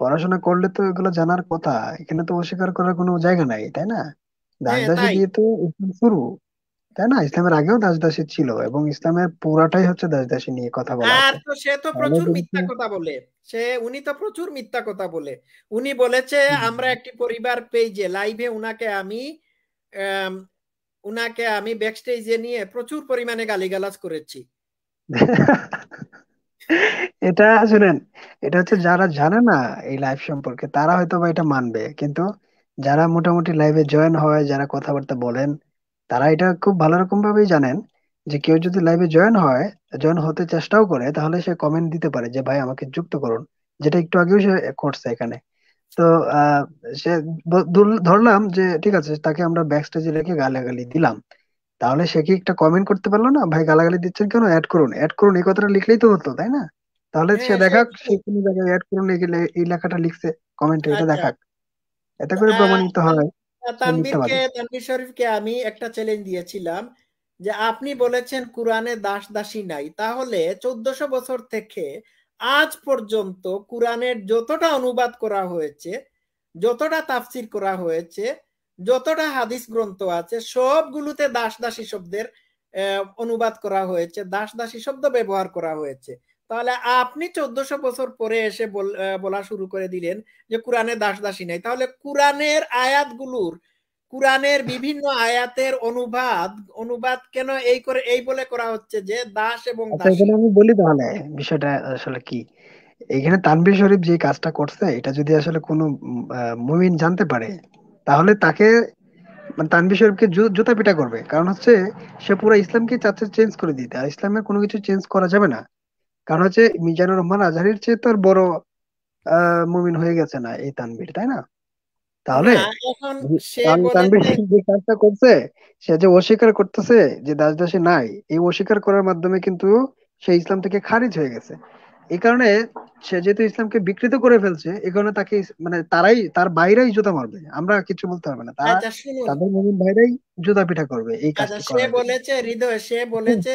পড়াশোনা করলে তো এগুলো জানার কথা এখানে তো অস্বীকার করার কোনো জায়গা নাই তাই না হ্যাঁ, দিয়ে তো শুরু তাই না ইসলামের আগেও দাসদাসী ছিল এবং ইসলামের পুরাটাই হচ্ছে দাসদাসী নিয়ে কথা বলা আর তো সে তো প্রচুর মিথ্যা কথা বলে সে উনি তো প্রচুর মিথ্যা কথা বলে উনি বলেছে আমরা একটি পরিবার পেয়ে যে লাইভে উনাকে আমি উনাকে আমি ব্যাকস্টেজে নিয়ে প্রচুর পরিমাণে গালিগালাজ করেছি এটা শুনেন এটা হচ্ছে যারা জানে না এই লাইভ সম্পর্কে তারা হয়তো বা এটা মানবে কিন্তু যারা মোটামুটি লাইভে জয়েন হয় যারা কথাবার্তা বলেন তারা এটা খুব ভালো রকম ভাবেই জানেন যে কেউ যদি লাইভে জয়েন হয় জয়েন হতে চেষ্টাও করে তাহলে সে কমেন্ট দিতে পারে যে ভাই আমাকে যুক্ত করুন যেটা একটু আগেও সে করছে এখানে তো সে ধরলাম যে ঠিক আছে তাকে আমরা ব্যাক স্টেজে রেখে গালাগালি দিলাম তাহলে সে কি একটা কমেন্ট করতে পারলো না ভাই গালাগালি দিচ্ছেন কেন অ্যাড করুন অ্যাড করুন এই কথাটা লিখলেই তো হতো তাই না তাহলে হ্যাঁ, সে দেখাক সে কোন জায়গায় অ্যাড করুন এই লেখাটা লিখছে কমেন্টে এটা আচ্ছা। দেখাক এতে করে প্রমাণিত হয় তানবীরকে তানবীর শরীফকে আমি একটা চ্যালেঞ্জ দিয়েছিলাম যে আপনি বলেছেন কোরআনে দাস দাসী নাই তাহলে চোদ্দশো বছর থেকে আজ পর্যন্ত কোরআনের যতটা অনুবাদ করা হয়েছে যতটা তাফসির করা হয়েছে যতটা হাদিস গ্রন্থ আছে সবগুলোতে দাস দাসী শব্দের অনুবাদ করা হয়েছে দাস দাসী শব্দ ব্যবহার করা হয়েছে তাহলে আপনি চোদ্দশো বছর পরে এসে বলা শুরু করে দিলেন যে কোরআনে দাস দাসী নাই তাহলে কোরআনের আয়াতগুলোর কোরআনের বিভিন্ন আয়াতের অনুবাদ অনুবাদ কেন এই করে এই বলে করা হচ্ছে যে দাস এবং আচ্ছা, এখানে আমি বলি তাহলে বিষয়টা আসলে কি এখানে তানভীর শরীফ যে কাজটা করছে এটা যদি আসলে কোনো মুমিন জানতে পারে তাহলে তাকে মানে তানভীর শরীফকে জুতা পিটা করবে কারণ হচ্ছে সে পুরো ইসলামকে চাচ্ছে চেঞ্জ করে দিতে আর ইসলামের কোনো কিছু চেঞ্জ করা যাবে না কারণ হচ্ছে মিজানুর রহমান আজহারির চেয়ে তো আর বড় মুমিন হয়ে গেছে না এই তানভীর তাই না তাহলে করছে সে যে অস্বীকার করতেছে যে দাস দাসী নাই এই অস্বীকার করার মাধ্যমে কিন্তু সে ইসলাম থেকে খারিজ হয়ে গেছে এই কারণে সে যেহেতু ইসলামকে বিকৃত করে ফেলছে এই কারণে তাকে মানে তারাই তার বাইরেই জুতা মারবে আমরা কিছু বলতে পারবে না তারা আচ্ছা, তাদের মমিন বাইরেই জুতা পিঠা করবে এই আচ্ছা, কাজটা সে বলেছে হৃদয় সে বলেছে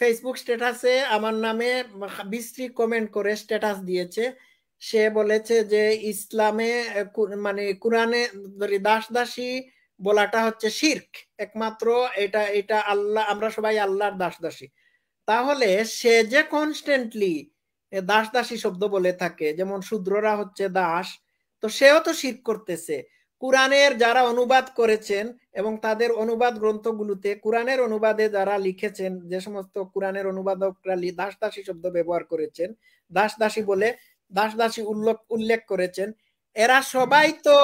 ফেসবুক আচ্ছা। স্ট্যাটাসে আমার নামে বিশ্রী কমেন্ট করে স্ট্যাটাস দিয়েছে সে বলেছে যে ইসলামে মানে কোরআনে দাস দাসী বলাটা হচ্ছে শির্ক একমাত্র এটা এটা আল্লাহ আমরা সবাই আল্লাহর দাস দাসী তাহলে সে যে কনস্ট্যান্টলি দাস দাসী শব্দ বলে থাকে যেমন শূদ্ররা হচ্ছে দাস তো সেও তো শির করতেছে কোরআনের যারা অনুবাদ করেছেন এবং তাদের অনুবাদ গ্রন্থগুলোতে কোরআনের অনুবাদে যারা লিখেছেন যে সমস্ত কোরআনের অনুবাদকরা দাস দাসী শব্দ ব্যবহার করেছেন দাস দাসী বলে দাসদাসী উল্লেখ উল্লেখ করেছেন এরা সবাই তো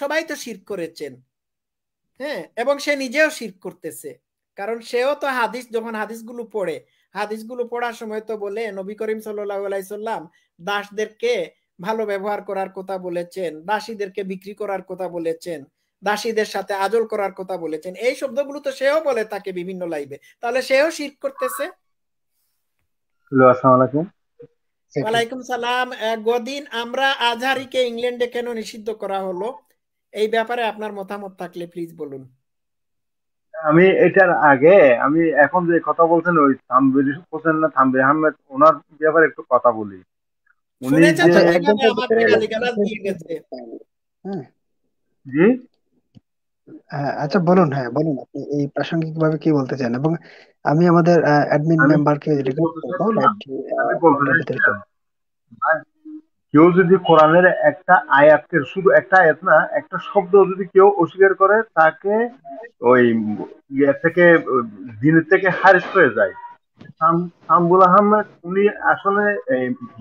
সবাই তো শির করেছেন হ্যাঁ এবং সে নিজেও শির করতেছে কারণ সেও তো হাদিস যখন হাদিসগুলো পড়ে হাদিসগুলো পড়ার সময় তো বলে নবী করিম সাল্লাম দাসদেরকে ভালো ব্যবহার করার কথা বলেছেন দাসীদেরকে বিক্রি করার কথা বলেছেন দাসীদের সাথে আজল করার কথা বলেছেন এই শব্দগুলো তো সেও বলে তাকে বিভিন্ন লাইবে তাহলে সেও শির করতেছে আসসালামু আলাইকুম ওয়ালাইকুম সালাম গদিন আমরা আজহারিকে ইংল্যান্ডে কেন নিষিদ্ধ করা হলো এই ব্যাপারে আপনার মতামত থাকলে প্লিজ বলুন আমি এটার আগে আমি এখন যে কথা বলছেন ওই থামবির হোসেন না থামবির আহমেদ ওনার ব্যাপারে একটু কথা বলি জি হ্যাঁ, আচ্ছা বলুন হ্যাঁ বলুন আপনি এই প্রাসঙ্গিক ভাবে কি বলতে চান এবং আমি আমাদের অ্যাডমিন আমি মেম্বারকে কি রিকোয়েস্ট বলতে করবো আমি বলতে ওনার ভিতরে কেউ যদি কোরআনের একটা আয়াতের শুধু একটা আয়াত না একটা শব্দ যদি কেউ অস্বীকার করে তাকে ওই ইয়ে থেকে ওই দিনের থেকে খারিজ হয়ে যায় সাম- আহমেদ উনি আসলে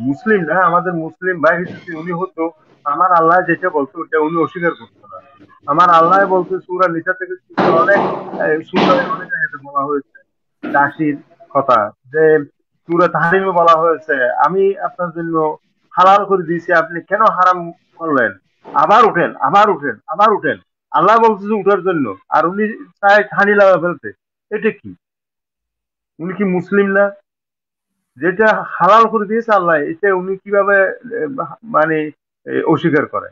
মুসলিম না আমাদের মুসলিম ভাই হিসেবে উনি হতো আমার আল্লাহ যেটা বলতো ওটা উনি অস্বীকার করতো না আমার আল্লাহ বলছে সুরা নিচা থেকে অনেক সুন্দর অনেক বলা হয়েছে চাষির কথা যে সুরা তাহারিমে বলা হয়েছে আমি আপনার জন্য হালাল করে দিয়েছি আপনি কেন হারাম করলেন আবার উঠেন আবার উঠেন আবার উঠেন আল্লাহ বলছে যে উঠার জন্য আর উনি চায় ঠানি লাগা ফেলতে এটা কি উনি কি মুসলিম না যেটা হালাল করে দিয়েছে আল্লাহ এটা উনি কিভাবে মানে অস্বীকার করে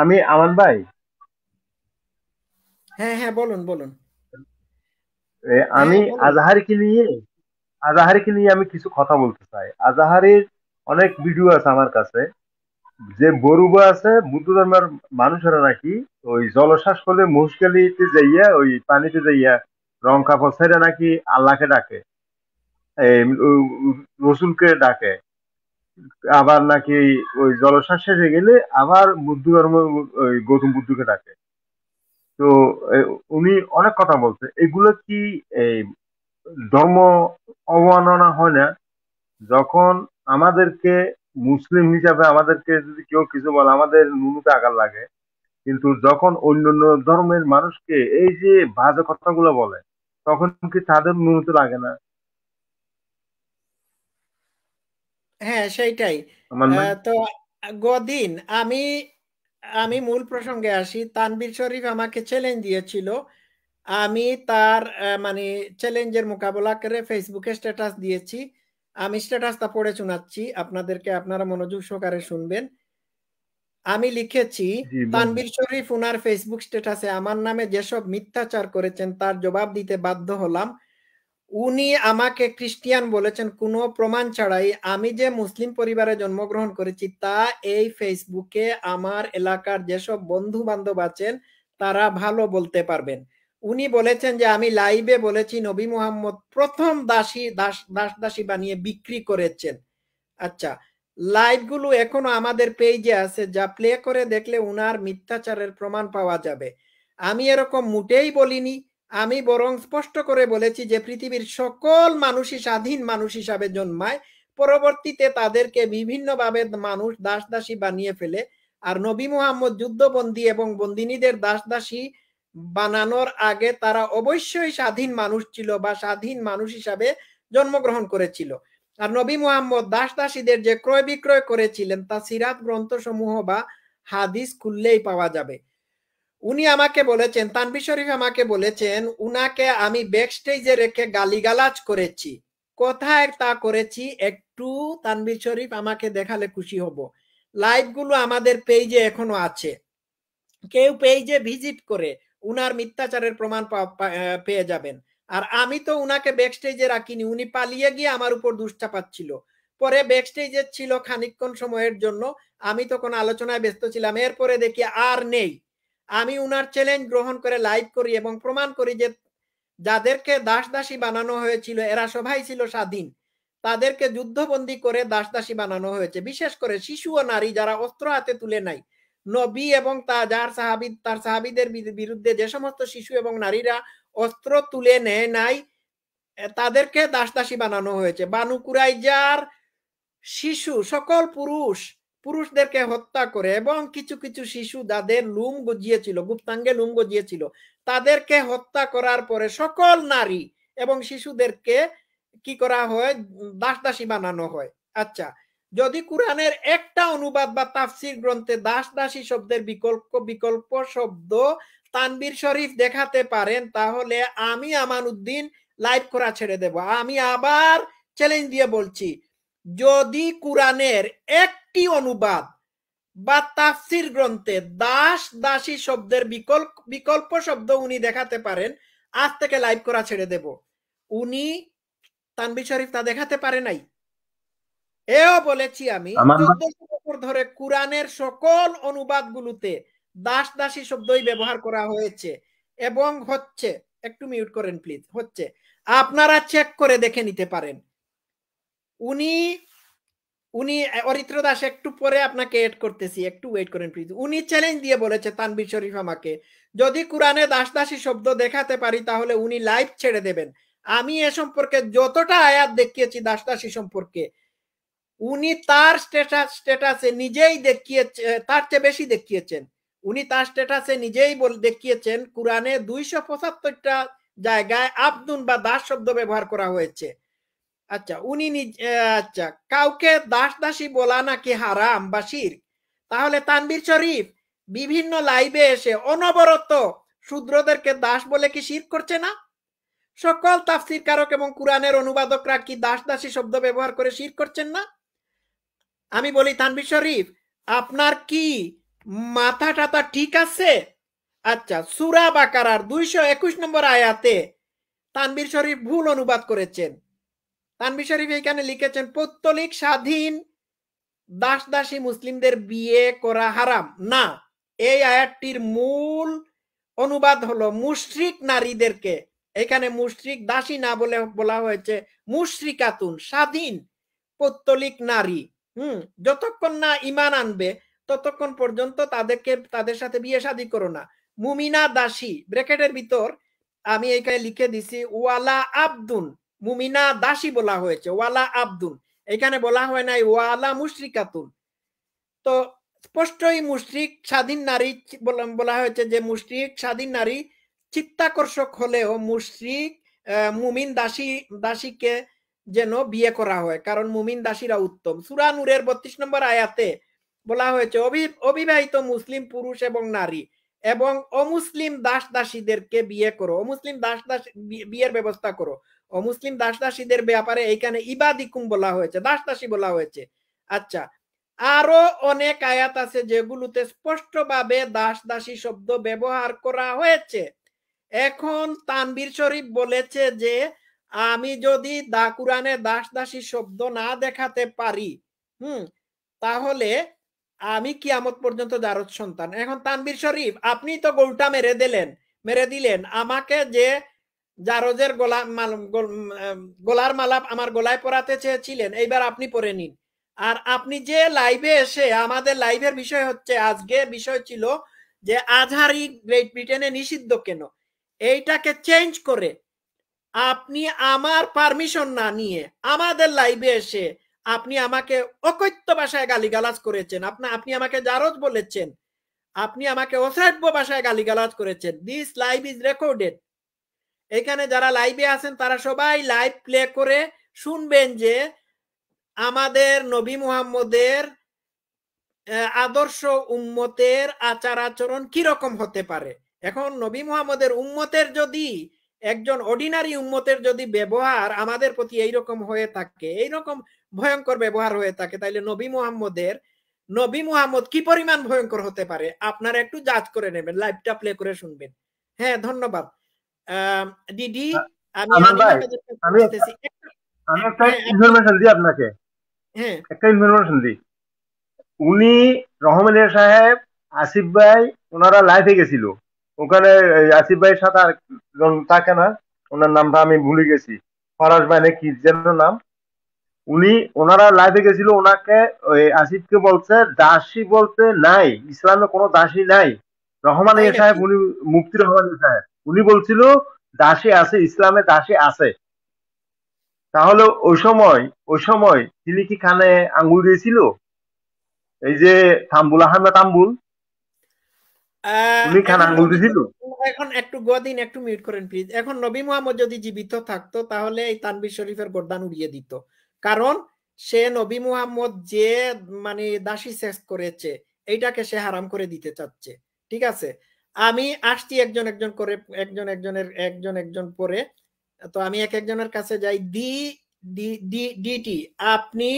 আমি আমান ভাই হ্যাঁ হ্যাঁ বলুন বলুন হ্যাঁ, আমি হ্যাঁ, আজহারকে নিয়ে আজাহারিকে নিয়ে আমি কিছু কথা বলতে চাই আজাহারির অনেক ভিডিও আছে আমার কাছে যে বরুবা আছে বুদ্ধ ধর্মের মানুষেরা নাকি ওই জলশ্বাস করলে মুশকালিতে যাইয়া ওই পানিতে যাইয়া রং কাপড় ছেড়ে নাকি আল্লাহকে ডাকে রসুলকে ডাকে আবার নাকি ওই জলসার শেষে গেলে আবার বুদ্ধ ধর্ম ওই গৌতম বুদ্ধকে ডাকে তো উনি অনেক কথা বলছে এগুলো কি এই ধর্ম অবমাননা হয় না যখন আমাদেরকে মুসলিম হিসাবে আমাদেরকে যদি কেউ কিছু বলে আমাদের নুনুতে আঘাত লাগে কিন্তু যখন অন্য অন্য ধর্মের মানুষকে এই যে বাজে কথাগুলো বলে তখন কি তাদের নুনুতে লাগে না হ্যাঁ সেইটাই তো গদিন আমি আমি মূল প্রসঙ্গে আসি তানবির শরীফ আমাকে চ্যালেঞ্জ দিয়েছিল আমি তার মানে চ্যালেঞ্জের মোকাবেলা করে ফেসবুকে স্ট্যাটাস দিয়েছি আমি স্ট্যাটাসটা পড়ে শোনাচ্ছি আপনাদেরকে আপনারা মনোযোগ সহকারে শুনবেন আমি লিখেছি তানবির শরীফ উনার ফেসবুক স্ট্যাটাসে আমার নামে যেসব মিথ্যাচার করেছেন তার জবাব দিতে বাধ্য হলাম উনি আমাকে খ্রিস্টিয়ান বলেছেন কোনো প্রমাণ ছাড়াই আমি যে মুসলিম পরিবারে জন্মগ্রহণ করেছি তা এই ফেসবুকে আমার এলাকার যেসব বন্ধু বান্ধব আছেন তারা ভালো বলতে পারবেন উনি বলেছেন যে আমি লাইভে বলেছি নবী মোহাম্মদ প্রথম দাসী দাস দাস দাসী বানিয়ে বিক্রি করেছেন আচ্ছা লাইভগুলো এখনো আমাদের পেজে আছে যা প্লে করে দেখলে উনার মিথ্যাচারের প্রমাণ পাওয়া যাবে আমি এরকম মোটেই বলিনি আমি বরং স্পষ্ট করে বলেছি যে পৃথিবীর সকল মানুষই স্বাধীন মানুষ হিসাবে জন্মায় পরবর্তীতে তাদেরকে বিভিন্নভাবে মানুষ দাস দাসী বানিয়ে ফেলে আর নবী মুহাম্মদ যুদ্ধবন্দী এবং বন্দিনীদের দাস দাসী বানানোর আগে তারা অবশ্যই স্বাধীন মানুষ ছিল বা স্বাধীন মানুষ হিসাবে জন্মগ্রহণ করেছিল আর নবী মুহাম্মদ দাস দাসীদের যে ক্রয় বিক্রয় করেছিলেন তা সিরাত গ্রন্থসমূহ বা হাদিস খুললেই পাওয়া যাবে উনি আমাকে বলেছেন তানবি শরীফ আমাকে বলেছেন উনাকে আমি ব্যাক স্টেজে রেখে গালিগালাজ করেছি কোথায় তা করেছি একটু তানবি শরীফ আমাকে দেখালে খুশি হব লাইভগুলো আমাদের পেজে এখনো আছে কেউ পেজে ভিজিট করে উনার মিথ্যাচারের প্রমাণ পেয়ে যাবেন আর আমি তো উনাকে ব্যাক স্টেজে রাখিনি উনি পালিয়ে গিয়ে আমার উপর ছিল পরে ব্যাক স্টেজে ছিল খানিক্ষণ সময়ের জন্য আমি তখন আলোচনায় ব্যস্ত ছিলাম এরপরে দেখি আর নেই আমি উনার চ্যালেঞ্জ গ্রহণ করে লাইভ করি এবং প্রমাণ করি যে যাদেরকে দাসদাসী বানানো হয়েছিল এরা সবাই ছিল স্বাধীন তাদেরকে যুদ্ধবন্দী করে দাসদাসী বানানো হয়েছে বিশেষ করে শিশু ও নারী যারা অস্ত্র হাতে তুলে নাই নবী এবং তা যার সাহাবি তার সাহাবিদের বিরুদ্ধে যে সমস্ত শিশু এবং নারীরা অস্ত্র তুলে নেয় নাই তাদেরকে দাসদাসী বানানো হয়েছে বানু কুরাইজার শিশু সকল পুরুষ পুরুষদেরকে হত্যা করে এবং কিছু কিছু শিশু যাদের লুম গজিয়েছিল গুপ্তাঙ্গে লুম গজিয়েছিল তাদেরকে হত্যা করার পরে সকল নারী এবং শিশুদেরকে কি করা হয় দাস দাসী বানানো হয় আচ্ছা যদি কোরআনের একটা অনুবাদ বা তাফসির গ্রন্থে দাস দাসী শব্দের বিকল্প বিকল্প শব্দ তানবীর শরীফ দেখাতে পারেন তাহলে আমি আমানুদ্দিন লাইভ করা ছেড়ে দেব আমি আবার চ্যালেঞ্জ দিয়ে বলছি যদি কোরআনের একটি অনুবাদ বা তাফসির গ্রন্থে দাস দাসী শব্দের বিকল্প বিকল্প শব্দ উনি দেখাতে পারেন আজ থেকে লাইভ করা ছেড়ে দেব উনি তানবি শরীফ তা দেখাতে পারে নাই এও বলেছি আমি ধরে কোরআনের সকল অনুবাদগুলোতে দাস দাসী শব্দই ব্যবহার করা হয়েছে এবং হচ্ছে একটু মিউট করেন প্লিজ হচ্ছে আপনারা চেক করে দেখে নিতে পারেন উনি উনি অরিত্র দাস একটু পরে আপনাকে এড করতেছি একটু ওয়েট করেন প্লিজ উনি চ্যালেঞ্জ দিয়ে বলেছে তানবির শরীফ আমাকে যদি কোরআনে দাস দাসী শব্দ দেখাতে পারি তাহলে উনি লাইভ ছেড়ে দেবেন আমি এ সম্পর্কে যতটা আয়াত দেখিয়েছি দাস দাসী সম্পর্কে উনি তার স্টেটাস স্ট্যাটাসে নিজেই দেখিয়েছে তার চেয়ে বেশি দেখিয়েছেন উনি তার স্টেটাসে নিজেই বল দেখিয়েছেন কোরআনে দুইশো পঁচাত্তরটা জায়গায় আবদুন বা দাস শব্দ ব্যবহার করা হয়েছে আচ্ছা উনি আচ্ছা কাউকে দাস দাসী বলা নাকি হারাম বা শির তাহলে তানবীর শরীফ বিভিন্ন লাইভে এসে অনবরত শূদ্রদেরকে দাস বলে কি শির করছে না সকল কারক এবং কোরআনের অনুবাদকরা কি দাস দাসী শব্দ ব্যবহার করে শির করছেন না আমি বলি তানবীর শরীফ আপনার কি মাথা টাতা ঠিক আছে আচ্ছা সুরা বাকারার দুইশো একুশ নম্বর আয়াতে তানবীর শরীফ ভুল অনুবাদ করেছেন তানবি শরীফ এখানে লিখেছেন পৌত্তলিক স্বাধীন দাস দাসী মুসলিমদের বিয়ে করা হারাম না এই আয়াতটির মূল অনুবাদ হলো নারীদেরকে এখানে দাসী না বলে বলা হয়েছে স্বাধীন পৌত্তলিক নারী হুম যতক্ষণ না ইমান আনবে ততক্ষণ পর্যন্ত তাদেরকে তাদের সাথে বিয়ে শাদী করো না মুমিনা দাসী ব্র্যাকেটের ভিতর আমি এখানে লিখে দিছি ওয়ালা আব্দুন মুমিনা দাসী বলা হয়েছে ওয়ালা আব্দুন এখানে বলা হয় নাই ওয়ালা মুশরিকাতুন তো স্পষ্টই মুশরিক স্বাধীন নারী বলা হয়েছে যে মুশরিক স্বাধীন নারী চিত্তাকর্ষক হলেও মুশরিক মুমিন দাসী দাসীকে যেন বিয়ে করা হয় কারণ মুমিন দাসীরা উত্তম সুরা নূরের বত্রিশ নম্বর আয়াতে বলা হয়েছে অবিবাহিত মুসলিম পুরুষ এবং নারী এবং অমুসলিম দাস দাসীদেরকে বিয়ে করো অমুসলিম দাস দাস বিয়ের ব্যবস্থা করো অমুসলিম দাস দাসীদের ব্যাপারে এইখানে ইবাদিকুম বলা হয়েছে দাস দাসী বলা হয়েছে আচ্ছা আরো অনেক আয়াত আছে যেগুলোতে স্পষ্টভাবে দাস দাসী শব্দ ব্যবহার করা হয়েছে এখন তানবীর শরীফ বলেছে যে আমি যদি দা কুরআনে দাস দাসী শব্দ না দেখাতে পারি হুম তাহলে আমি কিয়ামত পর্যন্ত জারদ সন্তান এখন তানবীর শরীফ আপনি তো গোলটা মেরে দিলেন মেরে দিলেন আমাকে যে জারজের গোলা গোলার মালাপ আমার গোলায় পরাতে চেয়েছিলেন এইবার আপনি পরে নিন আর আপনি যে লাইভে এসে আমাদের লাইভের বিষয় হচ্ছে আজকে বিষয় ছিল যে আজহারি গ্রেট ব্রিটেনে নিষিদ্ধ কেন এইটাকে চেঞ্জ করে আপনি আমার পারমিশন না নিয়ে আমাদের লাইভে এসে আপনি আমাকে অকৈত্য ভাষায় গালিগালাজ করেছেন আপনার আপনি আমাকে জারজ বলেছেন আপনি আমাকে অসাধ্য ভাষায় গালিগালাজ করেছেন দিস লাইভ ইজ রেকর্ডেড এখানে যারা লাইভে আছেন তারা সবাই লাইভ প্লে করে শুনবেন যে আমাদের নবী মুহাম্মদের আদর্শ উম্মতের আচার আচরণ কিরকম হতে পারে এখন নবী মুহাম্মদের উম্মতের যদি একজন অর্ডিনারি উম্মতের যদি ব্যবহার আমাদের প্রতি এইরকম হয়ে থাকে এইরকম ভয়ঙ্কর ব্যবহার হয়ে থাকে তাইলে নবী মুহাম্মদের নবী মুহাম্মদ কি পরিমাণ ভয়ঙ্কর হতে পারে আপনারা একটু জাজ করে নেবেন লাইভটা প্লে করে শুনবেন হ্যাঁ ধন্যবাদ হ্যাঁ, হ্যাঁ। উনি সাহেব আসিফ ভাই ওনারা গেছিল ওখানে আসিফ ভাইয়ের সাথে আর থাকে না ওনার নামটা আমি ভুলে গেছি ফরাস ভাই নাকি যেন নাম উনি ওনারা লাইভে গেছিল ওনাকে ওই আসিফকে বলছে দাসী বলতে নাই ইসলামে কোনো দাসী নাই রহমান সাহেব উনি মুক্তি রহমান সাহেব উনি বলছিল দাসে আছে ইসলামে দাসে আছে তাহলে ওই সময় ওই সময় তিনি কি খানে আঙ্গুল দিয়েছিল এই যে তাম্বুল আহমেদ আম্বুল উনি খান আঙ্গুল দিয়েছিল এখন একটু গদিন একটু মিউট করেন প্লিজ এখন নবী মোহাম্মদ যদি জীবিত থাকতো তাহলে এই তানবির শরীফের গর্দান উড়িয়ে দিত কারণ সে নবী মুহাম্মদ যে মানে দাসী সেক্স করেছে এইটাকে সে হারাম করে দিতে চাচ্ছে ঠিক আছে আমি আসছি একজন একজন করে একজন একজনের একজন একজন করে তো আমি এক একজনের কাছে যাই দি ডিটি আপনি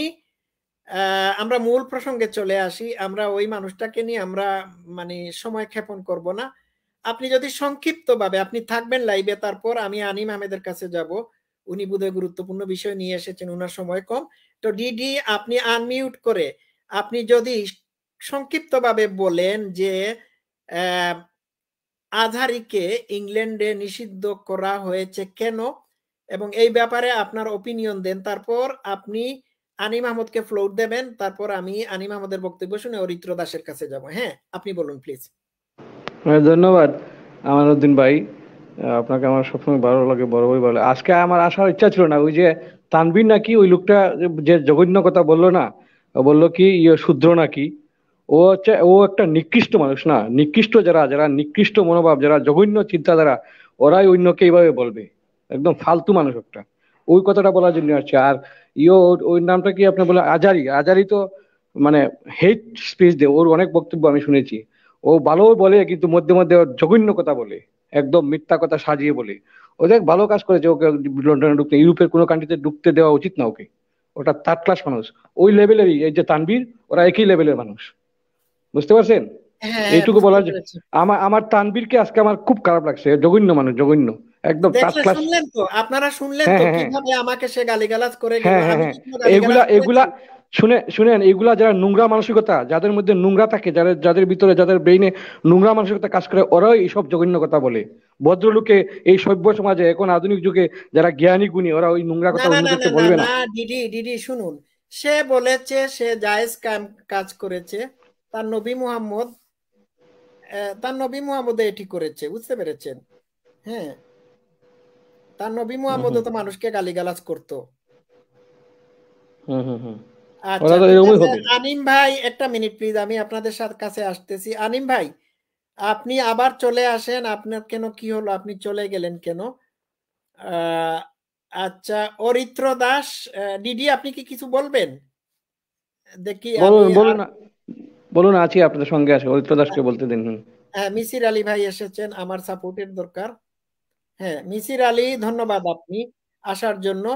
আমরা মূল প্রসঙ্গে চলে আসি আমরা ওই মানুষটাকে নিয়ে আমরা মানে সময় ক্ষেপণ করব না আপনি যদি সংক্ষিপ্তভাবে আপনি থাকবেন লাইভে তারপর আমি আনিম আহমেদের কাছে যাব উনি বোধহয় গুরুত্বপূর্ণ বিষয় নিয়ে এসেছেন ওনার সময় কম তো ডিডি আপনি আনমিউট করে আপনি যদি সংক্ষিপ্তভাবে বলেন যে আধারিকে ইংল্যান্ডে নিষিদ্ধ করা হয়েছে কেন এবং এই ব্যাপারে আপনার অপিনিয়ন দেন তারপর আপনি আনিম আহমদকে ফ্লোট দেবেন তারপর আমি আনিম আহমদের বক্তব্য শুনে অরিত্র দাসের কাছে যাব হ্যাঁ আপনি বলুন প্লিজ হ্যাঁ, ধন্যবাদ আমার উদ্দিন ভাই আপনাকে আমার সবসময় ভালো লাগে বড় ভাই বলে আজকে আমার আসার ইচ্ছা ছিল না ওই যে তানবির নাকি ওই লোকটা যে জঘন্য কথা বললো না বললো কি ইয়ে শূদ্র নাকি ও হচ্ছে ও একটা নিকৃষ্ট মানুষ না নিকৃষ্ট যারা যারা নিকৃষ্ট মনোভাব যারা জঘন্য চিন্তাধারা ওরাই অন্যকে এইভাবে বলবে একদম ফালতু মানুষ একটা ওই কথাটা বলার জন্য আসছে আর ইও ওই নামটা কি আপনি বলে আজারি আজারি তো মানে হেট স্পিচ দেয় ওর অনেক বক্তব্য আমি শুনেছি ও ভালো বলে কিন্তু মধ্যে মধ্যে জঘন্য কথা বলে একদম মিথ্যা কথা সাজিয়ে বলে ও দেখ ভালো কাজ করেছে ওকে লন্ডনে ঢুকতে ইউরোপের কোনো কান্ট্রিতে ঢুকতে দেওয়া উচিত না ওকে ওটা থার্ড ক্লাস মানুষ ওই লেভেলেরই এই যে তানবীর ওরা একই লেভেলের মানুষ বুঝতে পারছেন হ্যাঁ, হ্যাঁ, এইটুকু বলার আমার আমার তানবীরকে আজকে আমার খুব খারাপ লাগছে জঘন্য মানুষ জঘন্য একদম শুনলেন তো আপনারা শুনলেন হ্যাঁ, তো কিভাবে আমাকে সে গালিগালাজ করে এগুলা এগুলা শুনে শুনেন এগুলা যারা নোংরা মানসিকতা যাদের মধ্যে নোংরা থাকে যাদের যাদের ভিতরে যাদের ব্রেইনে নোংরা মানসিকতা কাজ করে ওরাও এইসব জঘন্য কথা বলে ভদ্রলোকে এই সভ্য সমাজে এখন আধুনিক যুগে যারা জ্ঞানী গুণী ওরা ওই নোংরা কথা বলবে না দিদি দিদি শুনুন সে বলেছে সে জায়েজ কাজ করেছে তার নবী মুহাম্মদ তার নবী মুহাম্মদ এটি করেছে বুঝতে পেরেছেন হ্যাঁ তার নবী মুহাম্মদ তো মানুষকে গালিগালাজ করতো আচ্ছা, আনিম ভাই একটা মিনিট প্লিজ আমি আপনাদের সাথে কাছে আসতেছি আনিম ভাই আপনি আবার চলে আসেন আপনার কেন কি হলো আপনি চলে গেলেন কেন আচ্ছা অরিত্র দাস ডিডি আপনি কি কিছু বলবেন দেখি বলুন বলুন বলুন আছি আপনাদের সঙ্গে আছে অরিত্র দাসকে বলতে দিন হ্যাঁ মিসির আলী ভাই এসেছেন আমার সাপোর্টের দরকার হ্যাঁ মিসির আলী ধন্যবাদ আপনি আসার জন্য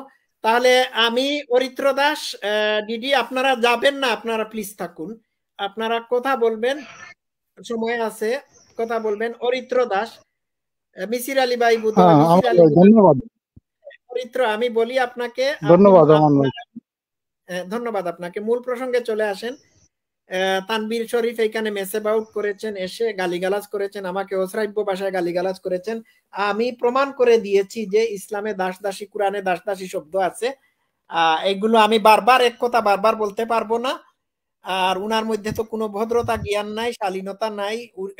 তাহলে আমি অরিত্র দাস ডিডি আপনারা যাবেন না আপনারা প্লিজ থাকুন আপনারা কথা বলবেন সময় আছে কথা বলবেন অরিত্র দাস মিসির আলী ভাই হ্যাঁ, ধন্যবাদ অরিত্র আমি বলি আপনাকে ধন্যবাদ ধন্যবাদ আপনাকে মূল প্রসঙ্গে চলে আসেন তানবীর শরীফ এখানে মেসেব আউট করেছেন এসে গালিগালাজ করেছেন আমাকে অশ্রাব্য ভাষায় গালিগালাজ করেছেন আমি প্রমাণ করে দিয়েছি যে ইসলামে দাস দাসী কোরআনে দাস দাসী শব্দ আছে এগুলো আমি বারবার এক কথা বারবার বলতে পারবো না আর উনার মধ্যে তো কোনো ভদ্রতা জ্ঞান নাই শালীনতা নাই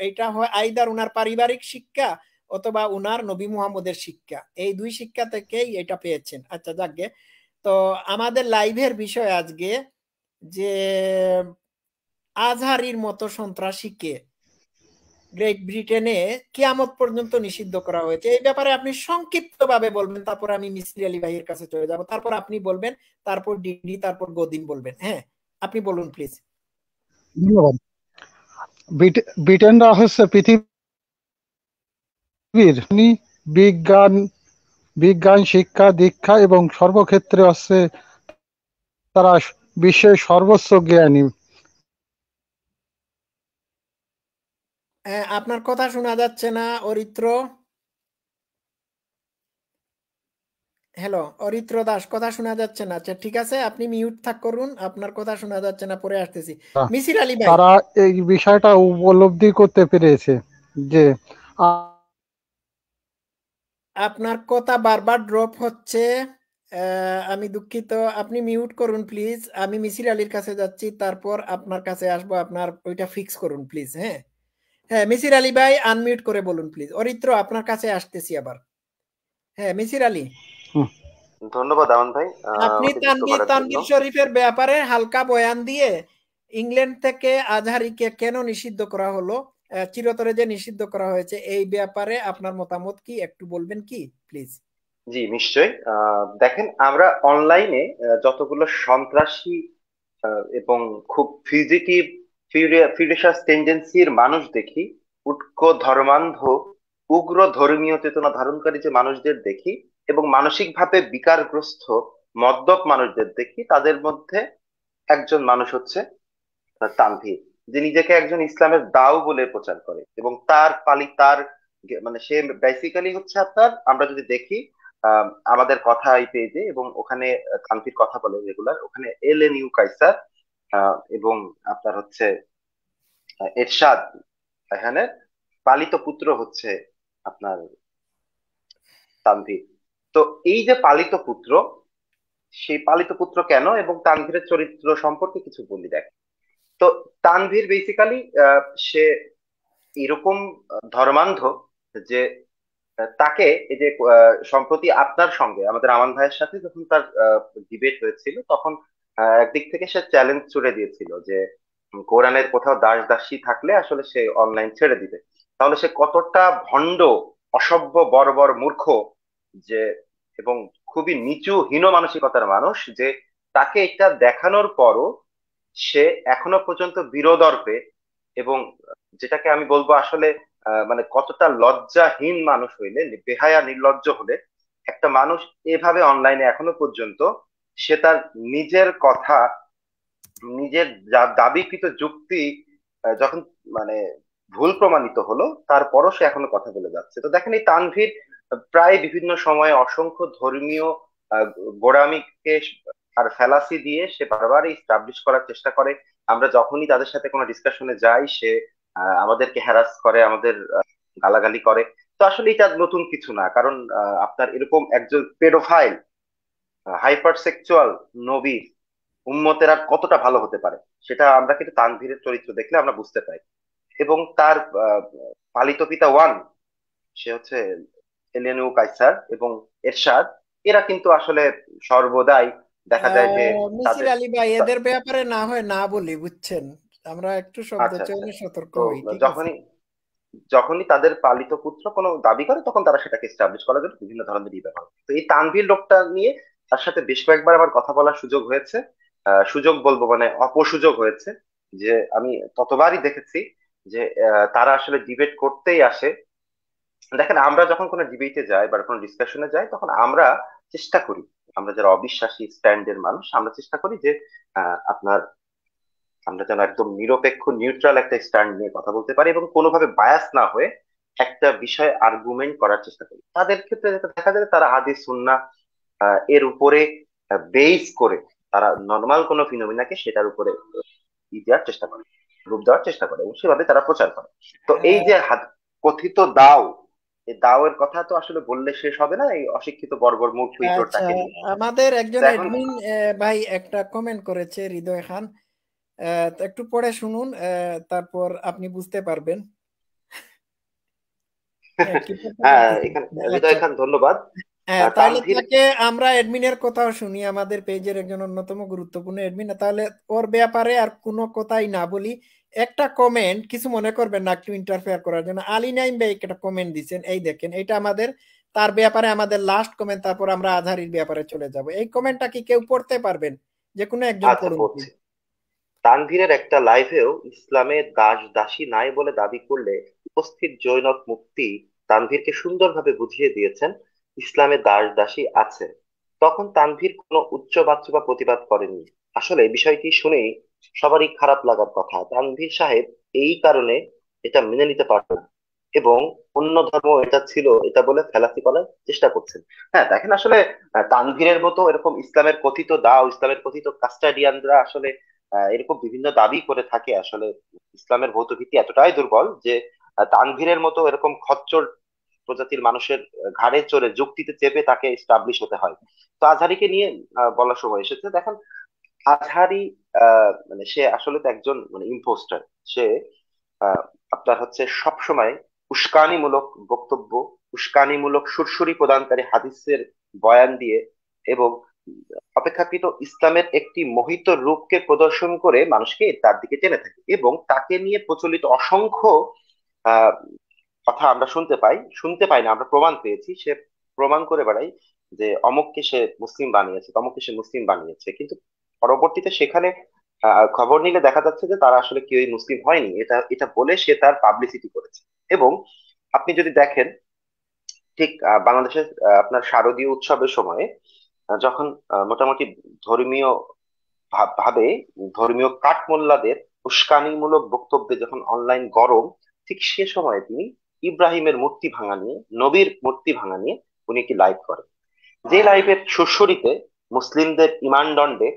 এটা হয় আইদার উনার পারিবারিক শিক্ষা অথবা উনার নবী মুহাম্মদের শিক্ষা এই দুই শিক্ষা থেকেই এটা পেয়েছেন আচ্ছা যাকে তো আমাদের লাইভের বিষয় আজকে যে আজহারির মতো সন্ত্রাসীকে গ্রেট ব্রিটেনে কিয়ামত পর্যন্ত নিষিদ্ধ করা হয়েছে এই ব্যাপারে আপনি সংক্ষিপ্ত ভাবে বলবেন তারপর আমি মিসির আলী ভাইয়ের কাছে চলে যাব তারপর আপনি বলবেন তারপর ডিডি তারপর গদিন বলবেন হ্যাঁ আপনি বলুন প্লিজ ব্রিটেনরা হচ্ছে পৃথিবীর বিজ্ঞান বিজ্ঞান শিক্ষা দীক্ষা এবং সর্বক্ষেত্রে হচ্ছে তারা বিশ্বের সর্বোচ্চ জ্ঞানী আপনার কথা শোনা যাচ্ছে না অরিত্র হ্যালো অরিত্র দাস কথা শোনা যাচ্ছে না আচ্ছা ঠিক আছে আপনি মিউট থাক করুন আপনার কথা শোনা যাচ্ছে না পরে আসতেছি মিসির আলী ভাই তারা এই বিষয়টা উপলব্ধি করতে পেরেছে যে আপনার কথা বারবার ড্রপ হচ্ছে আমি দুঃখিত আপনি মিউট করুন প্লিজ আমি মিসির আলীর কাছে যাচ্ছি তারপর আপনার কাছে আসবো আপনার ওইটা ফিক্স করুন প্লিজ হ্যাঁ হ্যাঁ মিসির আলী ভাই আনমিউট করে বলুন প্লিজ অরিত্র আপনার কাছে আসতেছি আবার হ্যাঁ মিসির আলী ধন্যবাদ আমন ভাই আপনি তানভীর তানভীর শরীফের ব্যাপারে হালকা বয়ান দিয়ে ইংল্যান্ড থেকে আজহারিকে কেন নিষিদ্ধ করা হলো চিরতরে যে নিষিদ্ধ করা হয়েছে এই ব্যাপারে আপনার মতামত কি একটু বলবেন কি প্লিজ জি নিশ্চয়ই দেখেন আমরা অনলাইনে যতগুলো সন্ত্রাসী এবং খুব ফিজিটিভ ফিউরেশাস টেন্ডেন্সির মানুষ দেখি উটক ধর্মান্ধ উগ্র ধর্মীয় চেতনা ধারণকারী যে মানুষদের দেখি এবং মানসিকভাবে বিকারগ্রস্ত মদ্যপ মানুষদের দেখি তাদের মধ্যে একজন মানুষ হচ্ছে তানভীর যে নিজেকে একজন ইসলামের দাও বলে প্রচার করে এবং তার পালি তার মানে সে বেসিক্যালি হচ্ছে আপনার আমরা যদি দেখি আমাদের কথা এই যে এবং ওখানে তানভীর কথা বলে রেগুলার ওখানে এল এন ইউ কাইসার এবং আপনার হচ্ছে এরশাদ এখানে পালিত পুত্র হচ্ছে আপনার তানভীর তো এই যে পালিত পুত্র সেই পালিত পুত্র কেন এবং তানভীরের চরিত্র সম্পর্কে কিছু বলি দেখ তো তানভীর বেসিক্যালি সে এরকম ধর্মান্ধ যে তাকে এই যে সম্প্রতি আপনার সঙ্গে আমাদের আমান ভাইয়ের সাথে যখন তার ডিবেট হয়েছিল তখন একদিক থেকে সে চ্যালেঞ্জ ছুড়ে দিয়েছিল যে কোরআনের কোথাও দাস দাসী থাকলে আসলে সে অনলাইন ছেড়ে দিবে তাহলে সে কতটা ভণ্ড অসভ্য বর্বর মূর্খ যে এবং খুবই নিচু হীন মানসিকতার মানুষ যে তাকে এটা দেখানোর পরও সে এখনো পর্যন্ত বিরোদর্পে এবং যেটাকে আমি বলবো আসলে মানে কতটা লজ্জাহীন মানুষ হইলে বেহায়া নির্লজ্জ হলে একটা মানুষ এভাবে অনলাইনে এখনো পর্যন্ত সে তার নিজের কথা নিজের দাবিকৃত যুক্তি যখন মানে ভুল প্রমাণিত হলো তারপরও সে এখনো কথা বলে যাচ্ছে তো দেখেন এই তানভীর প্রায় বিভিন্ন সময়ে অসংখ্য ধর্মীয় গোড়ামিকে আর ফেলাসি দিয়ে সে বারবার স্টাবলিশ করার চেষ্টা করে আমরা যখনই তাদের সাথে কোনো ডিসকাশনে যাই সে আমাদেরকে হ্যারাস করে আমাদের গালাগালি করে তো আসলে এটা নতুন কিছু না কারণ আপনার এরকম একজন পেডোফাইল হাইপারসেকচুয়াল নবী উম্মতের কতটা ভালো হতে পারে সেটা আমরা কিন্তু তানভীরের চরিত্র দেখলে আমরা বুঝতে পাই এবং তার পালিত পিতা ওয়ান সে হচ্ছে এলিয়ানু কাইসার এবং এরশাদ এরা কিন্তু আসলে সর্বদাই দেখা যায় যে মিসির আলী ভাই এদের ব্যাপারে না হয় না বলি বুঝছেন আমরা একটু আচ্ছা, আচ্ছা। সতর্ক হই যখনই যখনই তাদের পালিত পুত্র কোনো দাবি করে তখন তারা সেটাকে এস্টাবলিশ করার জন্য বিভিন্ন ধরনের ব্যবহার তো এই তানভীর লোকটা নিয়ে তার সাথে বেশ কয়েকবার আমার কথা বলার সুযোগ হয়েছে সুযোগ বলবো মানে অপসুযোগ হয়েছে যে আমি ততবারই দেখেছি যে তারা আসলে ডিবেট করতেই আসে দেখেন আমরা যখন কোনো ডিবেটে যাই বা কোনো ডিসকাশনে যাই তখন আমরা চেষ্টা করি আমরা যারা অবিশ্বাসী স্ট্যান্ডের মানুষ আমরা চেষ্টা করি যে আপনার আমরা যেন একদম নিরপেক্ষ নিউট্রাল একটা স্ট্যান্ড নিয়ে কথা বলতে পারি এবং কোনোভাবে বায়াস না হয়ে একটা বিষয়ে আর্গুমেন্ট করার চেষ্টা করি তাদের ক্ষেত্রে দেখা যায় তারা আদি সুন্না এর উপরে বেস করে তারা নর্মাল কোনো ফিনোমিনাকে সেটার উপরে ই দেওয়ার চেষ্টা করে রূপ দেওয়ার চেষ্টা করে এবং সেভাবে তারা প্রচার করে তো এই যে কথিত দাও এই এর কথা তো আসলে বললে শেষ হবে না এই অশিক্ষিত বর্বর মুখ টুইটারটাকে আচ্ছা, আমাদের একজন অ্যাডমিন ভাই একটা কমেন্ট করেছে হৃদয় খান একটু পরে শুনুন তারপর আপনি বুঝতে পারবেন হ্যাঁ, হ্যাঁ এখানে আচ্ছা। হৃদয় খান ধন্যবাদ হ্যাঁ তাহলে তাকে আমরা অ্যাডমিনের কথাও শুনি আমাদের পেজের একজন অন্যতম গুরুত্বপূর্ণ অ্যাডমিন তাহলে ওর ব্যাপারে আর কোনো কথাই না বলি একটা কমেন্ট কিছু মনে করবেন না একটু ইন্টারফেয়ার করার জন্য আলী নাইম ভাই একটা কমেন্ট দিচ্ছেন এই দেখেন এটা আমাদের তার ব্যাপারে আমাদের লাস্ট কমেন্ট তারপর আমরা আধারির ব্যাপারে চলে যাব এই কমেন্টটা কি কেউ পড়তে পারবেন যে কোনো একজন আচ্ছা, পড়ুন তানভীরের একটা লাইভেও ইসলামে দাস দাসী নাই বলে দাবি করলে উপস্থিত জৈনক মুক্তি তানভীরকে সুন্দরভাবে বুঝিয়ে দিয়েছেন ইসলামে দাস দাসী আছে তখন তানভীর কোনো উচ্চ উচ্চবাচ্য বা প্রতিবাদ করেনি আসলে বিষয়টি শুনেই সবারই খারাপ লাগার কথা তানভীর সাহেব এই কারণে এটা মেনে নিতে পারত এবং অন্য ধর্ম এটা ছিল এটা বলে ফেলাফি করার চেষ্টা করছেন হ্যাঁ দেখেন আসলে তানভীরের মতো এরকম ইসলামের কথিত দাও ইসলামের কথিত কাস্টাডিয়ানরা আসলে এরকম বিভিন্ন দাবি করে থাকে আসলে ইসলামের ভৌত ভীতি এতটাই দুর্বল যে তানভীরের মতো এরকম খচ্চর প্রজাতির মানুষের ঘাড়ে চড়ে যুক্তিতে চেপে তাকে স্টাবলিশ হতে হয় তো আজহারিকে নিয়ে বলার সময় এসেছে দেখেন আজহারি মানে সে আসলে তো একজন মানে ইম্পোস্টার সে আপনার হচ্ছে সবসময় উস্কানিমূলক বক্তব্য উস্কানিমূলক সুরসুরি প্রদানকারী হাদিসের বয়ান দিয়ে এবং অপেক্ষাকৃত ইসলামের একটি মোহিত রূপকে প্রদর্শন করে মানুষকে তার দিকে টেনে থাকে এবং তাকে নিয়ে প্রচলিত অসংখ্য কথা আমরা শুনতে পাই শুনতে পাই না আমরা প্রমাণ পেয়েছি সে প্রমাণ করে বেড়াই যে অমুককে সে মুসলিম বানিয়েছে অমুককে সে মুসলিম বানিয়েছে কিন্তু পরবর্তীতে সেখানে খবর নিলে দেখা যাচ্ছে যে তারা আসলে কেউই মুসলিম হয়নি এটা এটা বলে সে তার পাবলিসিটি করেছে এবং আপনি যদি দেখেন ঠিক বাংলাদেশের আপনার শারদীয় উৎসবের সময়ে যখন মোটামুটি ধর্মীয় ভাবে ধর্মীয় কাঠমোল্লাদের উস্কানিমূলক বক্তব্যে যখন অনলাইন গরম ঠিক সে সময়ে তিনি ইব্রাহিমের মূর্তি ভাঙা নিয়ে নবীর মূর্তি ভাঙা নিয়ে উনি একটি লাইভ করেন যে লাইভের সুরসুরিতে মুসলিমদের ইমান দণ্ডে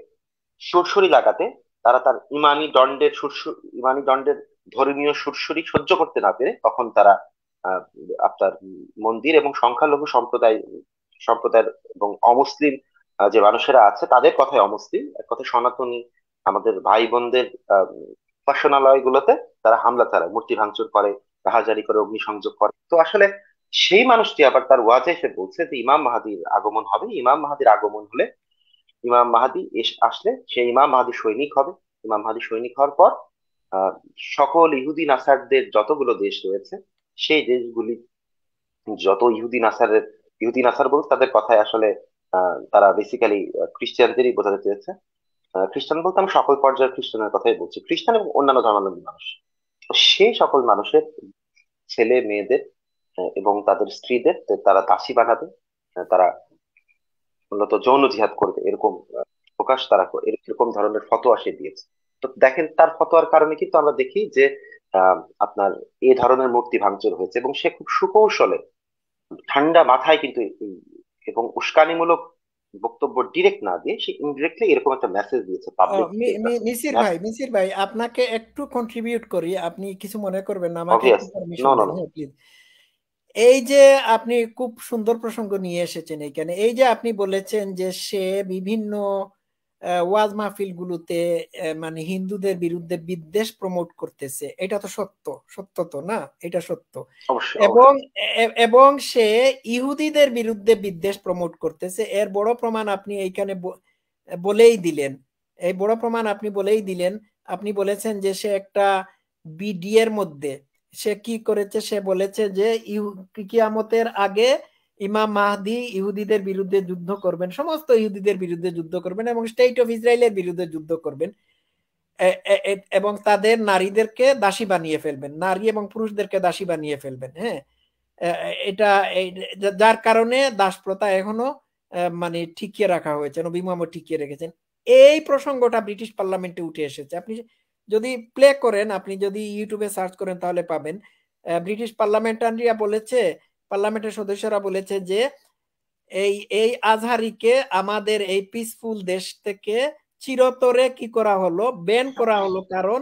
সুরসুরি লাগাতে তারা তার ইমানি দণ্ডের সুরসুর ইমানি দণ্ডের ধর্মীয় সুরসুরি সহ্য করতে না পেরে তখন তারা আপনার মন্দির এবং সংখ্যালঘু সম্প্রদায় সম্প্রদায়ের এবং অমুসলিম যে মানুষেরা আছে তাদের কথায় অমুসলিম এক কথা সনাতনী আমাদের ভাই বোনদের গুলোতে তারা হামলা চালায় মূর্তি ভাঙচুর করে হাজারি করে অগ্নিসংযোগ করে তো আসলে সেই মানুষটি আবার তার ওয়াজে এসে বলছে যে ইমাম মাহাদির আগমন হবে ইমাম মাহাদির আগমন হলে ইমাম মাহাদি আসলে সে ইমাম মাহাদি সৈনিক হবে ইমাম মাহাদি সৈনিক হওয়ার পর সকল ইহুদি নাসারদের যতগুলো দেশ রয়েছে সেই দেশগুলি যত ইহুদি নাসারের ইহুদি নাসার বলতে তাদের কথায় আসলে তারা বেসিক্যালি খ্রিস্টানদেরই বোঝাতে চেয়েছে খ্রিস্টান বলতে আমি সকল পর্যায়ের খ্রিস্টানের কথাই বলছি খ্রিস্টান এবং অন্যান্য ধর্মাবলম্বী মানুষ সেই সকল মানুষের ছেলে মেয়েদের এবং তাদের স্ত্রীদের তারা দাসী বানাবে তারা মূলত যৌন জিহাদ করবে এরকম প্রকাশ তারা এরকম ধরনের ফতোয়া সে দিয়েছে তো দেখেন তার ফতোয়ার কারণে কিন্তু আমরা দেখি যে আপনার এ ধরনের মূর্তি ভাঙচুর হয়েছে এবং সে খুব সুকৌশলে ঠান্ডা মাথায় কিন্তু এবং উস্কানিমূলক বক্তব্য ডিরেক্ট না দিয়ে সে ইনডিরেক্টলি এরকম একটা মেসেজ দিয়েছে মিসির হ্যাঁ। ভাই মিসির ভাই আপনাকে একটু কন্ট্রিবিউট করি আপনি কিছু মনে করবেন না আমাকে হ্যাঁ, এই যে আপনি খুব সুন্দর প্রসঙ্গ নিয়ে এসেছেন এখানে এই যে আপনি বলেছেন যে সে বিভিন্ন আহ ওয়াজ মাহফিল গুলোতে মানে হিন্দুদের বিরুদ্ধে বিদ্বেষ প্রমোট করতেছে এটা তো সত্য সত্য তো না এটা সত্য এবং এবং সে ইহুদিদের বিরুদ্ধে বিদ্বেষ প্রমোট করতেছে এর বড় প্রমাণ আপনি এইখানে বলেই দিলেন এই বড় প্রমাণ আপনি বলেই দিলেন আপনি বলেছেন যে সে একটা বিডি এর মধ্যে সে কি করেছে সে বলেছে যে কিয়ামতের আগে আহ ইমাম মাহদি ইহুদিদের বিরুদ্ধে যুদ্ধ করবেন সমস্ত ইহুদিদের বিরুদ্ধে যুদ্ধ করবেন এবং স্টেট অফ ইসরায়েলের বিরুদ্ধে যুদ্ধ করবেন এবং তাদের নারীদেরকে দাসী বানিয়ে ফেলবেন নারী এবং পুরুষদেরকে দাসী বানিয়ে ফেলবেন হ্যাঁ এটা যার কারণে দাস প্রথা এখনো মানে ঠিকিয়ে রাখা হয়েছে নবী মোহাম্মদ ঠিকিয়ে রেখেছেন এই প্রসঙ্গটা ব্রিটিশ পার্লামেন্টে উঠে এসেছে আপনি যদি প্লে করেন আপনি যদি ইউটিউবে সার্চ করেন তাহলে পাবেন ব্রিটিশ পার্লামেন্টারিরা বলেছে আহ পার্লামেন্টের সদস্যরা বলেছে যে এই এই আজহারিকে আমাদের এই পিসফুল দেশ থেকে চিরতরে কি করা হলো ব্যান করা হলো কারণ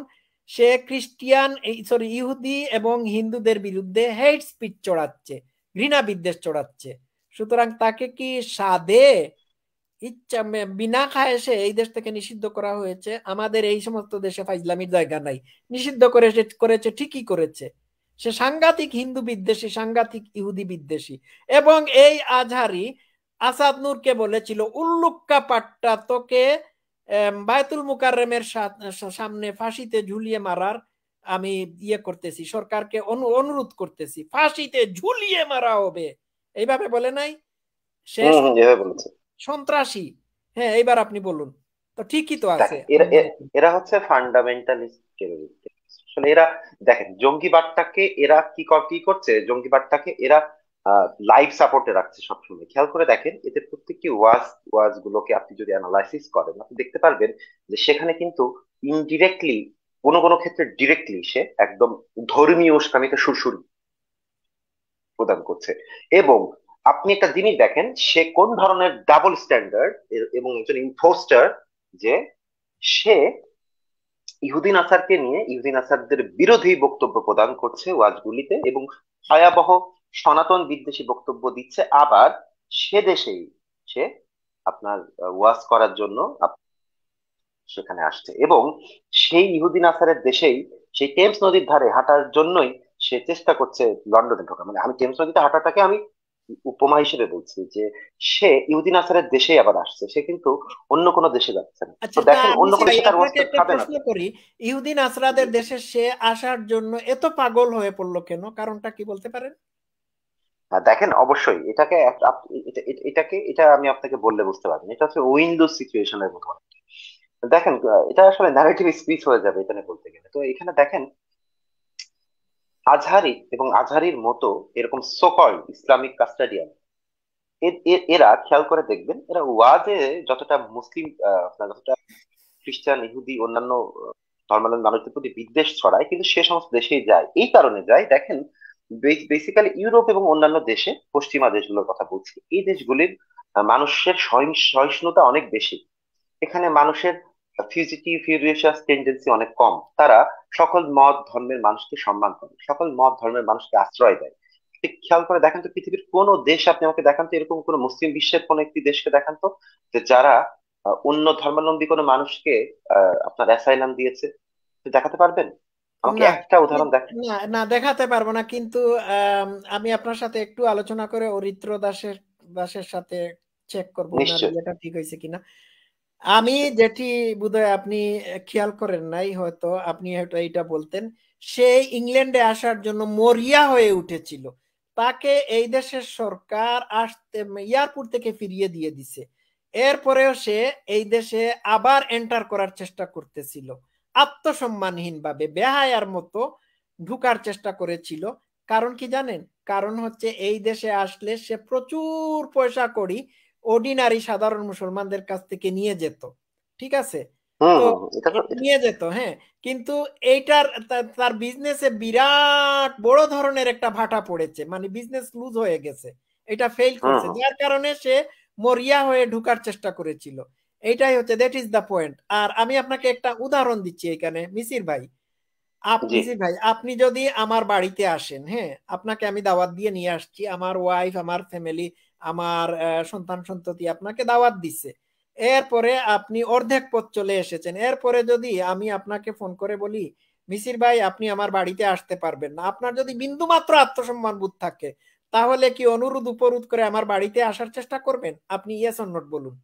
সে খ্রিস্টিয়ান সরি ইহুদি এবং হিন্দুদের বিরুদ্ধে হেড স্পিচ চড়াচ্ছে ঘৃণা বিদ্বেষ চড়াচ্ছে সুতরাং তাকে কি সাদে ইচ্ছা বিনা খায় এসে এই দেশ থেকে নিষিদ্ধ করা হয়েছে আমাদের এই সমস্ত দেশে ফাইজলামির জায়গা নাই নিষিদ্ধ করে করেছে ঠিকই করেছে সে সাংঘাতিক হিন্দু বিদ্বেষী সাংঘাতিক ইহুদি বিদ্বেষী এবং এই আজহারি আসাদ নূরকে বলেছিল উল্লুক্কা পাট্টা তোকে বায়তুল মুকারমের সামনে ফাঁসিতে ঝুলিয়ে মারার আমি ইয়ে করতেছি সরকারকে অনুরোধ করতেছি ফাঁসিতে ঝুলিয়ে মারা হবে এইভাবে বলে নাই সে সন্ত্রাসী হ্যাঁ এইবার আপনি বলুন তো ঠিকই তো আছে এরা হচ্ছে ফান্ডামেন্টালিস্ট আসলে এরা দেখেন জঙ্গিবাদটাকে এরা কি কি করছে জঙ্গিবাদটাকে এরা লাইভ সাপোর্টে রাখছে সবসময় খেয়াল করে দেখেন এদের প্রত্যেকটি ওয়াজ ওয়াজ গুলোকে আপনি যদি অ্যানালাইসিস করেন আপনি দেখতে পারবেন যে সেখানে কিন্তু ইনডিরেক্টলি কোনো কোনো ক্ষেত্রে ডিরেক্টলি সে একদম ধর্মীয় উস্কানিতে সুরসুরি প্রদান করছে এবং আপনি একটা জিনিস দেখেন সে কোন ধরনের ডাবল স্ট্যান্ডার্ড এবং একজন ইনফোস্টার যে সে ইহুদিন আসারকে নিয়ে ইহুদিন আসারদের বিরোধী বক্তব্য প্রদান করছে ওয়াজগুলিতে এবং ভয়াবহ সনাতন বিদ্বেষী বক্তব্য দিচ্ছে আবার সে দেশেই সে আপনার ওয়াজ করার জন্য সেখানে আসছে এবং সেই ইহুদিন আসারের দেশেই সেই টেমস নদীর ধারে হাঁটার জন্যই সে চেষ্টা করছে লন্ডনে ঢোকা মানে আমি টেমস নদীতে হাঁটাটাকে আমি উপমা হিসেবে বলছি যে সে ইউদিন আসারের দেশে আবার আসছে সে কিন্তু অন্য কোনো দেশে যাচ্ছে না আচ্ছা, দেখেন অন্য কোনো দেশে তার অস্তিত্ব খাবে না করি ইহুদিন আসরাদের দেশে সে আসার জন্য এত পাগল হয়ে পড়লো কেন কারণটা কি বলতে পারেন হ্যাঁ, দেখেন অবশ্যই এটাকে এটাকে এটা আমি আপনাকে বললে বুঝতে পারবেন এটা হচ্ছে উইন্ডো সিচুয়েশনের মতো দেখেন এটা আসলে ন্যারেটিভ স্পিচ হয়ে যাবে এখানে বলতে গেলে তো এখানে দেখেন আজহারি এবং আজহারির মতো এরকম সকল ইসলামিক কাস্টাডিয়ান এরা খেয়াল করে দেখবেন এরা ওয়াজে যতটা মুসলিম যতটা খ্রিস্টান ইহুদি অন্যান্য ধর্মালম্বী মানুষদের প্রতি বিদ্বেষ ছড়ায় কিন্তু সে সমস্ত দেশেই যায় এই কারণে যায় দেখেন বেসিক্যালি ইউরোপ এবং অন্যান্য দেশে পশ্চিমা দেশগুলোর কথা বলছি এই দেশগুলির মানুষের সহিষ্ণুতা অনেক বেশি এখানে মানুষের ফিউজিটিভ ফিউরিয়াস টেন্ডেন্সি অনেক কম তারা সকল মত ধর্মের মানুষকে সম্মান করে সকল মত ধর্মের মানুষকে আশ্রয় দেয় খেয়াল করে দেখেন তো পৃথিবীর কোন দেশ আপনি আমাকে দেখান তো এরকম কোন মুসলিম বিশ্বের কোন একটি দেশকে দেখান তো যে যারা অন্য ধর্মাবলম্বী কোনো মানুষকে আপনার অ্যাসাইলাম দিয়েছে দেখাতে পারবেন আমাকে একটা উদাহরণ দেখেন না দেখাতে পারবো না কিন্তু আমি আপনার সাথে একটু আলোচনা করে অরিত্র দাসের দাসের সাথে চেক করবো ঠিক হয়েছে কিনা আমি যেটি বোধহয় আপনি খেয়াল করেন নাই হয়তো আপনি হয়তো এটা বলতেন সে ইংল্যান্ডে আসার জন্য মরিয়া হয়ে উঠেছিল তাকে এই দেশের সরকার আসতে এয়ারপোর্ট থেকে ফিরিয়ে দিয়ে দিছে এরপরেও সে এই দেশে আবার এন্টার করার চেষ্টা করতেছিল আত্মসম্মানহীন ভাবে বেহায়ার মতো ঢুকার চেষ্টা করেছিল কারণ কি জানেন কারণ হচ্ছে এই দেশে আসলে সে প্রচুর পয়সা করি অর্ডিনারি সাধারণ মুসলমানদের কাছ থেকে নিয়ে যেত ঠিক আছে নিয়ে যেত হ্যাঁ কিন্তু এইটার তার বিজনেসে বিরাট বড় ধরনের একটা ভাটা পড়েছে মানে বিজনেস লুজ হয়ে গেছে এটা ফেল করছে যার কারণে সে মরিয়া হয়ে ঢুকার চেষ্টা করেছিল এইটাই হচ্ছে দ্যাট ইজ দ্য পয়েন্ট আর আমি আপনাকে একটা উদাহরণ দিচ্ছি এখানে মিসির ভাই আপনি ভাই আপনি যদি আমার বাড়িতে আসেন হ্যাঁ আপনাকে আমি দাওয়াত দিয়ে নিয়ে আসছি আমার ওয়াইফ আমার ফ্যামিলি আমার সন্তান সন্ততি আপনাকে দাওয়াত দিচ্ছে এরপরে আপনি অর্ধেক পথ চলে এসেছেন এরপরে যদি আমি আপনাকে ফোন করে বলি মিসির ভাই আপনি আমার বাড়িতে আসতে পারবেন না আপনার যদি বিন্দু মাত্র আত্মসম্মান বোধ থাকে তাহলে কি অনুরোধ উপরোধ করে আমার বাড়িতে আসার চেষ্টা করবেন আপনি ইয়েস অন নোট বলুন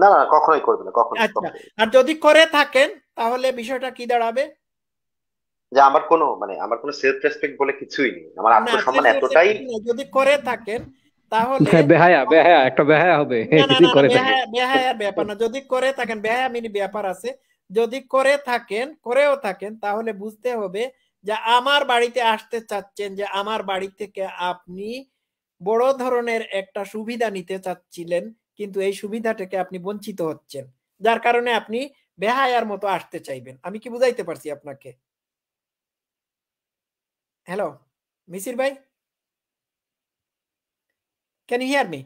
না না কখনোই করবেন আচ্ছা আর যদি করে থাকেন তাহলে বিষয়টা কি দাঁড়াবে যে আমার কোনো মানে আমার কোনো সেলফ রেসপেক্ট বলে কিছুই নেই আমার আত্মসম্মান এতটাই যদি করে থাকেন যদি করে থাকেন করেও থাকেন তাহলে বুঝতে হবে যে আমার বাড়িতে আসতে চাচ্ছেন যে আমার বাড়ি থেকে আপনি বড় ধরনের একটা সুবিধা নিতে চাচ্ছিলেন কিন্তু এই সুবিধা থেকে আপনি বঞ্চিত হচ্ছেন যার কারণে আপনি বেহায়ার মতো আসতে চাইবেন আমি কি বুঝাইতে পারছি আপনাকে হ্যালো মিসির ভাই ক্যান ইউ হিয়ার মি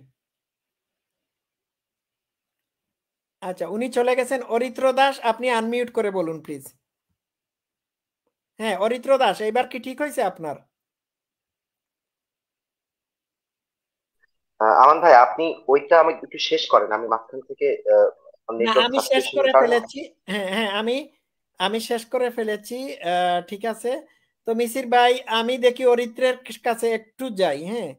আচ্ছা উনি চলে গেছেন অরিত্র দাস আপনি আনমিউট করে বলুন প্লিজ হ্যাঁ অরিত্র দাস এইবার কি ঠিক হয়েছে আপনার আমান ভাই আপনি ওইটা আমি একটু শেষ করেন আমি মাঝখান থেকে আমি শেষ করে ফেলেছি হ্যাঁ হ্যাঁ আমি আমি শেষ করে ফেলেছি ঠিক আছে তো মিসির ভাই আমি দেখি অরিত্রের কাছে একটু যাই হ্যাঁ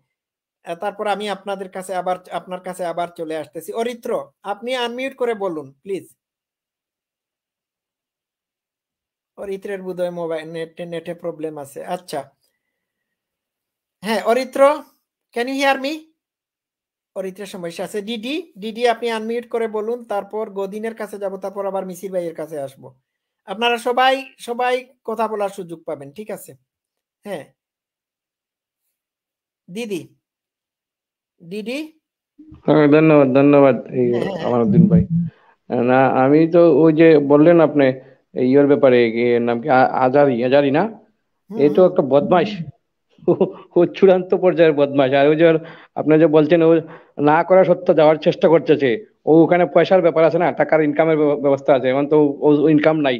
তারপর আমি আপনাদের কাছে আবার আপনার কাছে আবার চলে আসতেছি অরিত্র আপনি আনমিউট করে বলুন প্লিজ অরিত্রের বোধহয় মোবাইল নেট নেটে প্রবলেম আছে আচ্ছা হ্যাঁ Aritra can you hear me অরিত্রের সমস্যা আছে ডিডি ডিডি আপনি আনমিউট করে বলুন তারপর গদিনের কাছে যাব তারপর আবার মিসির ভাইয়ের কাছে আসব আপনারা সবাই সবাই কথা বলার সুযোগ পাবেন ঠিক আছে হ্যাঁ দিদি দিদি হ্যাঁ, ধন্যবাদ ধন্যবাদ হ্যাঁ, হ্যাঁ। আমার দিন ভাই না আমি তো ওই যে বললেন আপনি ইয়ের ব্যাপারে নাম কি আজারি আজারি না এ তো একটা বদমাস ও চূড়ান্ত পর্যায়ের বদমাস আর ওই যে আপনি যে বলছেন ও না করা সত্য যাওয়ার চেষ্টা করতেছে ও ওখানে পয়সার ব্যাপার আছে না টাকার ইনকামের ব্যবস্থা আছে এখন তো ও ইনকাম নাই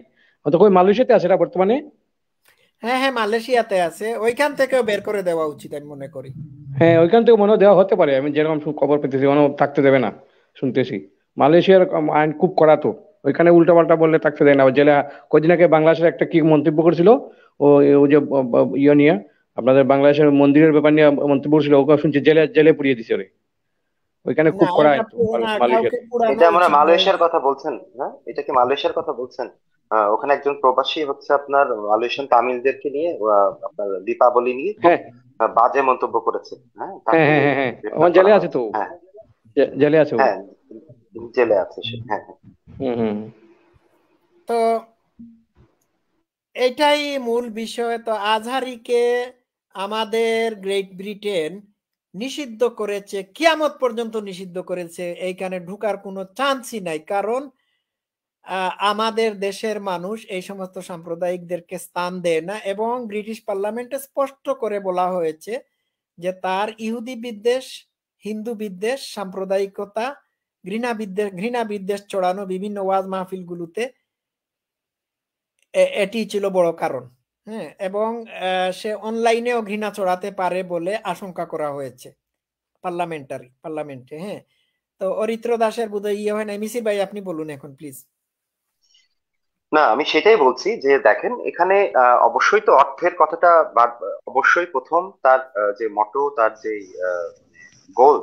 তো কই মালয়েশিয়াতে আছে এটা বর্তমানে হ্যাঁ হ্যাঁ মালয়েশিয়াতে আছে ওইখান থেকেও বের করে দেওয়া উচিত আমি মনে করি হ্যাঁ ওইখান থেকে মনে দেওয়া হতে পারে আমি যেরকম খবর পেতেছি মনে থাকতে দেবে না শুনতেছি মালয়েশিয়ার আইন খুব কড়া তো ওইখানে পাল্টা বললে থাকতে দেয় না জেলা কদিন আগে বাংলাদেশের একটা কি মন্তব্য করেছিল ও যে ইয়ে নিয়ে আপনাদের বাংলাদেশের মন্দিরের ব্যাপার নিয়ে মন্তব্য করেছিল ওকে শুনছি জেলে জেলে পুড়িয়ে দিছে ওরে ওইখানে খুব কড়া এটা মানে মালয়েশিয়ার কথা বলছেন না এটা কি মালয়েশিয়ার কথা বলছেন ওখানে একজন প্রবাসী হচ্ছে আপনার মালয়েশিয়ান তামিলদেরকে নিয়ে আপনার দীপাবলি নিয়ে হ্যাঁ। বাজে মন্তব্য করেছে হ্যাঁ, হ্যাঁ, হ্যাঁ জেলে আছে তো হ্যাঁ জেলে আছে হ্যাঁ জেলে আছে হ্যাঁ তো এটাই মূল বিষয় তো আজহারিকে আমাদের গ্রেট ব্রিটেন নিষিদ্ধ করেছে কিয়ামত পর্যন্ত নিষিদ্ধ করেছে এইখানে ঢুকার কোনো চান্সই নাই কারণ আমাদের দেশের মানুষ এই সমস্ত সাম্প্রদায়িকদেরকে স্থান দেয় না এবং ব্রিটিশ পার্লামেন্টে স্পষ্ট করে বলা হয়েছে যে তার ইহুদি বিদ্বেষ হিন্দু বিদ্বেষ সাম্প্রদায়িকতা ঘৃণা বিদ্বেষ ঘৃণা বিদ্বেষ চড়ানো বিভিন্ন ওয়াজ মাহফিলগুলোতে এটি ছিল বড় কারণ হ্যাঁ এবং সে অনলাইনেও ঘৃণা চড়াতে পারে বলে আশঙ্কা করা হয়েছে পার্লামেন্টারি পার্লামেন্টে হ্যাঁ তো অরিত্র দাসের বোধহয় ইয়ে হয় না মিসির ভাই আপনি বলুন এখন প্লিজ না আমি সেটাই বলছি যে দেখেন এখানে আহ, অবশ্যই তো অর্থের কথাটা অবশ্যই প্রথম তার যে মটো তার যে গোল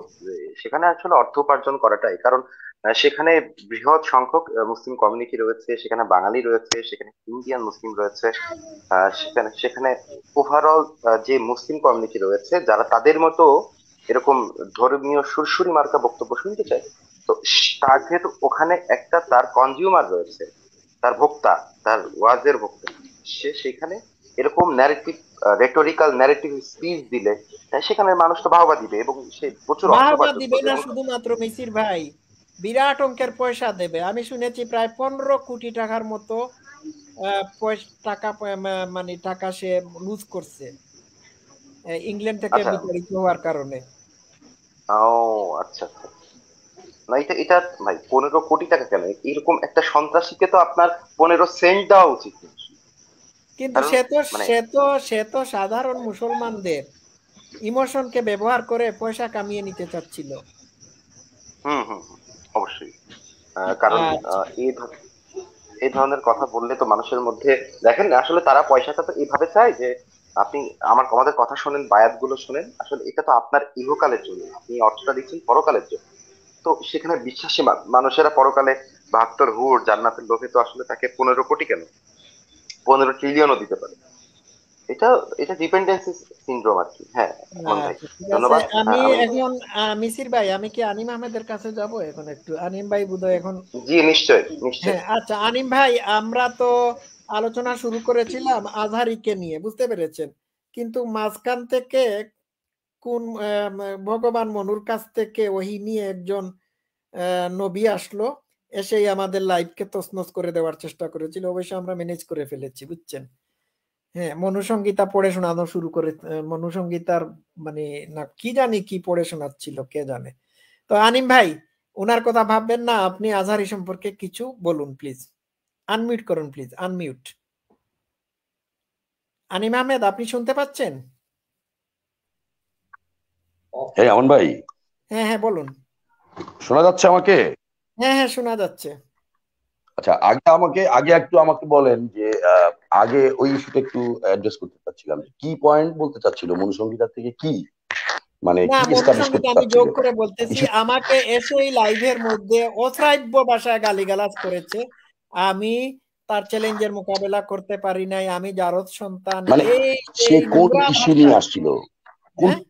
সেখানে আসলে অর্থ উপার্জন করাটাই কারণ সেখানে বৃহৎ সংখ্যক মুসলিম কমিউনিটি রয়েছে সেখানে বাঙালি রয়েছে সেখানে ইন্ডিয়ান মুসলিম রয়েছে আহ, সেখানে সেখানে ওভারঅল যে মুসলিম কমিউনিটি রয়েছে যারা তাদের মতো এরকম ধর্মীয় সুরসুরি মার্কা বক্তব্য শুনতে চায় তো তার ওখানে একটা তার কনজিউমার রয়েছে তার ভোক্তা তার ওয়াজের ভোক্তা সে সেখানে এরকম ন্যারেটিভ রেটোরিক্যাল ন্যারেটিভ স্পিচ দিলে সেখানে মানুষ তো বাহবা দিবে এবং সে প্রচুর বাহবা দিবে না শুধুমাত্র মিসির ভাই বিরাট অঙ্কের পয়সা দেবে আমি শুনেছি প্রায় পনেরো কোটি টাকার মতো টাকা মানে টাকা সে লুজ করছে ইংল্যান্ড থেকে আচ্ছা। বিতাড়িত হওয়ার কারণে ও আচ্ছা আচ্ছা না এটা এটা ভাই পনেরো কোটি টাকা কেন এরকম একটা সন্ত্রাসীকে তো আপনার পনেরো সেন্ট দেওয়া উচিত কিন্তু সে তো মানে সে তো সে তো সাধারণ মুসলমানদের ইমোশনকে ব্যবহার করে পয়সা কামিয়ে নিতে চাচ্ছিল হুম হুম অবশ্যই কারণ আচ্ছা। এই এই ধরনের কথা বললে তো মানুষের মধ্যে দেখেন আসলে তারা পয়সাটা তো এইভাবে চায় যে আপনি আমার আমাদের কথা শোনেন বায়াত গুলো শোনেন আসলে এটা তো আপনার ইহকালের জন্য আপনি অর্থটা দিচ্ছেন পরকালের জন্য তো সেখানে বিশ্বাসী মানুষেরা পরকালে বাহাত্তর হুর জান্নাতের লোভে তো আসলে তাকে পনেরো কোটি কেন পনেরো ট্রিলিয়নও দিতে পারে এটা এটা ডিপেন্ডেন্সি আর কি হ্যাঁ ধন্যবাদ হ্যাঁ, আমি এখন মিসির ভাই আমি কি আনিম আহমেদের কাছে যাব এখন একটু আনিম ভাই বোধহয় এখন জি নিশ্চয় নিশ্চয় হ্যাঁ, আচ্ছা আনিম ভাই আমরা তো আলোচনা শুরু করেছিলাম আজহারিকে নিয়ে বুঝতে পেরেছেন কিন্তু মাঝখান থেকে কোন ভগবান মনুর কাছ থেকে ওহি নিয়ে একজন নবী আসলো এসেই আমাদের লাইফকে তসনস করে দেওয়ার চেষ্টা করেছিল অবশ্যই আমরা ম্যানেজ করে ফেলেছি বুঝছেন হ্যাঁ মনুসংগীতা পড়ে শোনানো শুরু করে মনুসংগীতার মানে না কি জানি কি পড়ে শোনাচ্ছিল কে জানে তো আনিম ভাই ওনার কথা ভাববেন না আপনি আজহারি সম্পর্কে কিছু বলুন প্লিজ আনমিউট করুন প্লিজ আনমিউট আনিম আহমেদ আপনি শুনতে পাচ্ছেন হ্যাঁ অমন ভাই হ্যাঁ হ্যাঁ বলুন শোনা যাচ্ছে আমাকে হ্যাঁ হ্যাঁ শোনা যাচ্ছে আচ্ছা আগে আমাকে আগে একটু আমাকে বলেন যে আগে ওই ইস্যুটা একটু অ্যাড্রেস করতে চাচ্ছিলাম কি পয়েন্ট বলতে চাচ্ছিল মনুসংগীতা থেকে কি মানে আমি যোগ করে বলতেছি আমাকে এসে এই লাইভের মধ্যে অশ্রাব্য ভাষায় গালিগালাজ করেছে আমি তার চ্যালেঞ্জের মোকাবেলা করতে পারি নাই আমি জারদ সন্তান মানে সে কোন ইস্যু নিয়ে আসছিল কোন হ্যাঁ?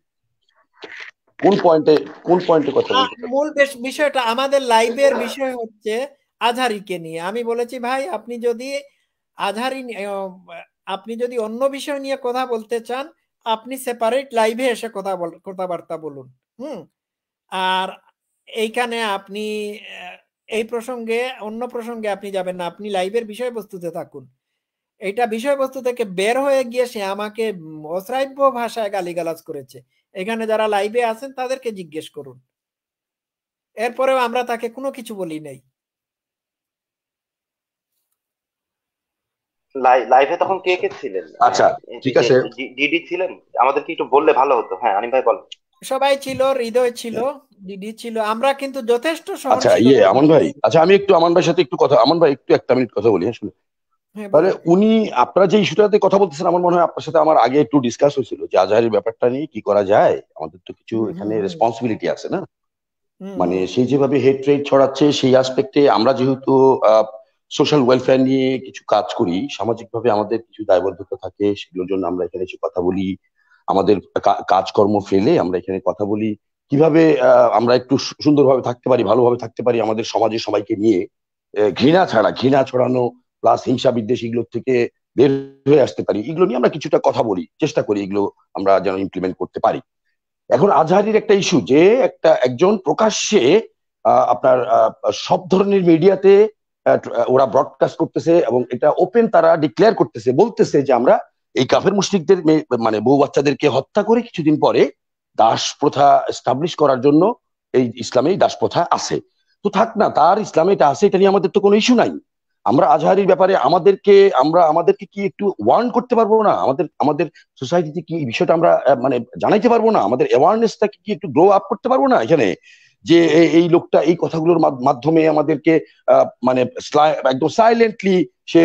কোন পয়েন্টে কোন পয়েন্টে কথা মূল বিষয়টা আমাদের লাইভের বিষয় হচ্ছে নিয়ে আমি বলেছি ভাই আপনি যদি আপনি যদি অন্য বিষয় নিয়ে কথা বলতে চান আপনি সেপারেট লাইভে এসে কথা কথাবার্তা বলুন হুম আর এইখানে আপনি এই প্রসঙ্গে অন্য প্রসঙ্গে আপনি যাবেন না আপনি লাইভের বিষয়বস্তুতে থাকুন এটা বিষয়বস্তু থেকে বের হয়ে গিয়ে সে আমাকে অশ্রাব্য ভাষায় গালিগালাজ করেছে এখানে যারা লাইভে আছেন তাদেরকে জিজ্ঞেস করুন এরপরেও আমরা তাকে কোনো কিছু বলি নাই লাইভে তখন কে কে ছিলেন আচ্ছা ঠিক আছে ডিডি ছিলেন আমাদেরকে একটু বললে ভালো হতো হ্যাঁ আনিম ভাই বল সবাই ছিল হৃদয় ছিল ডিডি ছিল আমরা কিন্তু যথেষ্ট আচ্ছা ইয়ে আমন ভাই আচ্ছা আমি একটু আমন ভাই সাথে একটু কথা আমন ভাই একটু একটা মিনিট কথা বলি আসলে হ্যাঁ, হ্যাঁ, তাহলে উনি আপনারা যে ইস্যুটাতে কথা বলতেছেন আমার মনে হয় আপনার সাথে আমার আগে একটু ডিসকাস হয়েছিল যে আজহারের ব্যাপারটা নিয়ে কি করা যায় আমাদের তো কিছু এখানে রেসপন্সিবিলিটি আছে না মানে সেই যেভাবে হেড রেট ছড়াচ্ছে সেই আসপেক্টে আমরা যেহেতু সোশ্যাল ওয়েলফেয়ার নিয়ে কিছু কাজ করি সামাজিকভাবে আমাদের কিছু দায়বদ্ধতা থাকে সেগুলোর জন্য আমরা এখানে এসে কথা বলি আমাদের কাজকর্ম ফেলে আমরা এখানে কথা বলি কিভাবে আমরা একটু সুন্দরভাবে থাকতে পারি ভালোভাবে থাকতে পারি আমাদের সমাজে সবাইকে নিয়ে ঘৃণা ছাড়া ঘৃণা ছড়ানো প্লাস হিংসা বিদ্বেষ এগুলোর থেকে বের হয়ে আসতে পারি এগুলো নিয়ে আমরা কিছুটা কথা বলি চেষ্টা করি এগুলো আমরা যেন ইমপ্লিমেন্ট করতে পারি এখন আজহারির একটা ইস্যু যে একটা একজন প্রকাশ্যে আপনার সব ধরনের মিডিয়াতে ওরা ব্রডকাস্ট করতেছে এবং এটা ওপেন তারা ডিক্লেয়ার করতেছে বলতেছে যে আমরা এই কাফের মুশরিকদের মানে বউ বাচ্চাদেরকে হত্যা করে কিছুদিন পরে দাস প্রথা এস্টাবলিশ করার জন্য এই ইসলামে দাস প্রথা আছে তো থাক না তার ইসলামে এটা আছে এটা নিয়ে আমাদের তো কোনো ইস্যু নাই আমরা আজহারির ব্যাপারে আমাদেরকে আমরা আমাদেরকে কি একটু ওয়ার্ন করতে পারবো না আমাদের আমাদের সোসাইটিতে কি এই বিষয়টা আমরা মানে জানাইতে পারবো না আমাদের অ্যাওয়ারনেসটাকে কি একটু গ্রো আপ করতে পারবো না এখানে যে এই লোকটা এই কথাগুলোর মাধ্যমে আমাদেরকে মানে একদম সাইলেন্টলি সে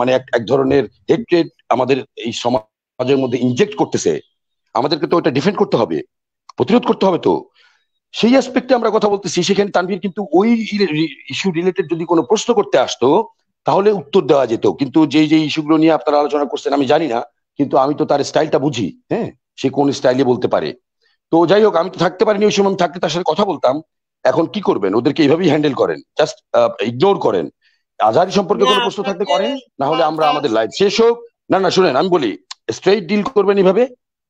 মানে এক ধরনের হেট্রেড আমাদের এই সমাজের মধ্যে ইনজেক্ট করতেছে আমাদেরকে তো এটা ডিফেন্ড করতে হবে প্রতিরোধ করতে হবে তো সেই অ্যাসপেক্টে আমরা কথা বলতেছি সেখানে তানভীর কিন্তু ওই ইস্যু রিলেটেড যদি কোনো প্রশ্ন করতে আসতো তাহলে উত্তর দেওয়া যেত কিন্তু যে যে ইস্যুগুলো নিয়ে আপনারা আলোচনা করছেন আমি জানি না কিন্তু আমি তো তার স্টাইলটা বুঝি হ্যাঁ সে কোন স্টাইলে বলতে পারে তো যাই হোক আমি তো থাকতে পারিনি ওই সময় আমি থাকতে তার সাথে কথা বলতাম এখন কি করবেন ওদেরকে এইভাবেই হ্যান্ডেল করেন জাস্ট ইগনোর করেন আজহারি সম্পর্কে কোনো প্রশ্ন থাকতে করেন না হলে আচ্ছা, আমরা আমাদের লাইফ আচ্ছা। শেষ হোক না না শুনেন আমি বলি স্ট্রেইট ডিল করবেন এইভাবে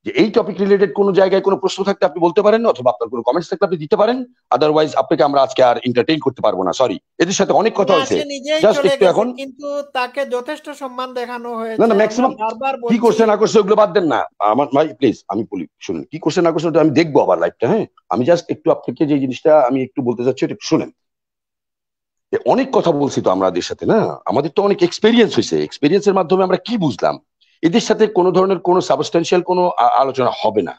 যে এই টপিক রিলেটেড কোনো জায়গায় কোনো প্রশ্ন থাকতে আপনি বলতে পারেন অথবা আপনার কোনো কমেন্টস থাকলে আপনি দিতে পারেন আদারওয়াইজ আপনাকে আমরা আজকে আর এন্টারটেইন করতে পারবো না সরি এদের সাথে অনেক কথা হয়েছে জাস্ট একটু এখন কিন্তু তাকে যথেষ্ট সম্মান দেখানো হয়েছে না না ম্যাক্সিমাম কি করছে না করছে ওগুলো বাদ দেন না আমার ভাই প্লিজ আমি বলি শুনুন কি করছে না করছে আমি দেখবো আবার লাইভটা হ্যাঁ আমি জাস্ট একটু আপনাকে যে জিনিসটা আমি একটু বলতে চাচ্ছি এটা একটু শুনেন অনেক কথা বলছি তো আমাদের সাথে না আমাদের তো অনেক এক্সপেরিয়েন্স হয়েছে এক্সপেরিয়েন্সের মাধ্যমে আমরা কি বুঝলাম এদের সাথে কোনো ধরনের কোনো সাবস্টেন্সিয়াল কোনো আলোচনা হবে না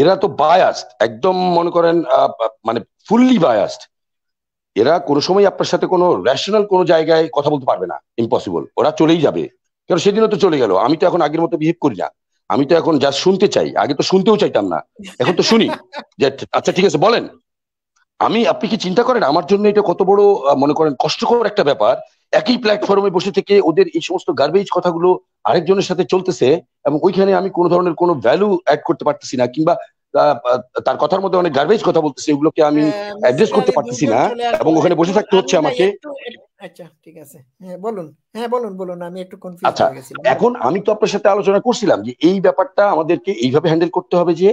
এরা তো বায়াস্ট একদম মনে করেন মানে ফুললি বায়াস্ট এরা কোনো সময় আপনার সাথে কোনো রেশনাল কোনো জায়গায় কথা বলতে পারবে না ইম্পসিবল ওরা চলেই যাবে কারণ সেদিনও তো চলে গেল আমি তো এখন আগের মতো বিহেভ করি না আমি তো এখন যা শুনতে চাই আগে তো শুনতেও চাইতাম না এখন তো শুনি যে আচ্ছা ঠিক আছে বলেন আমি আপনি কি চিন্তা করেন আমার জন্য এটা কত বড় মনে করেন কষ্টকর একটা ব্যাপার একই প্ল্যাটফর্মে বসে থেকে ওদের এই সমস্ত গার্বেজ কথাগুলো আরেকজনের সাথে চলতেছে এবং ওইখানে আমি কোনো ধরনের কোনো ভ্যালু অ্যাড করতে পারতেছি না কিংবা তার কথার মধ্যে অনেক গার্বেজ কথা বলতেছে এগুলোকে আমি অ্যাড্রেস করতে পারতেছি না এবং ওখানে বসে থাকতে হচ্ছে আমাকে আচ্ছা ঠিক আছে হ্যাঁ বলুন হ্যাঁ বলুন বলুন আমি একটু কনফিউজ আচ্ছা এখন আমি তো আপনার সাথে আলোচনা করছিলাম যে এই ব্যাপারটা আমাদেরকে এইভাবে হ্যান্ডেল করতে হবে যে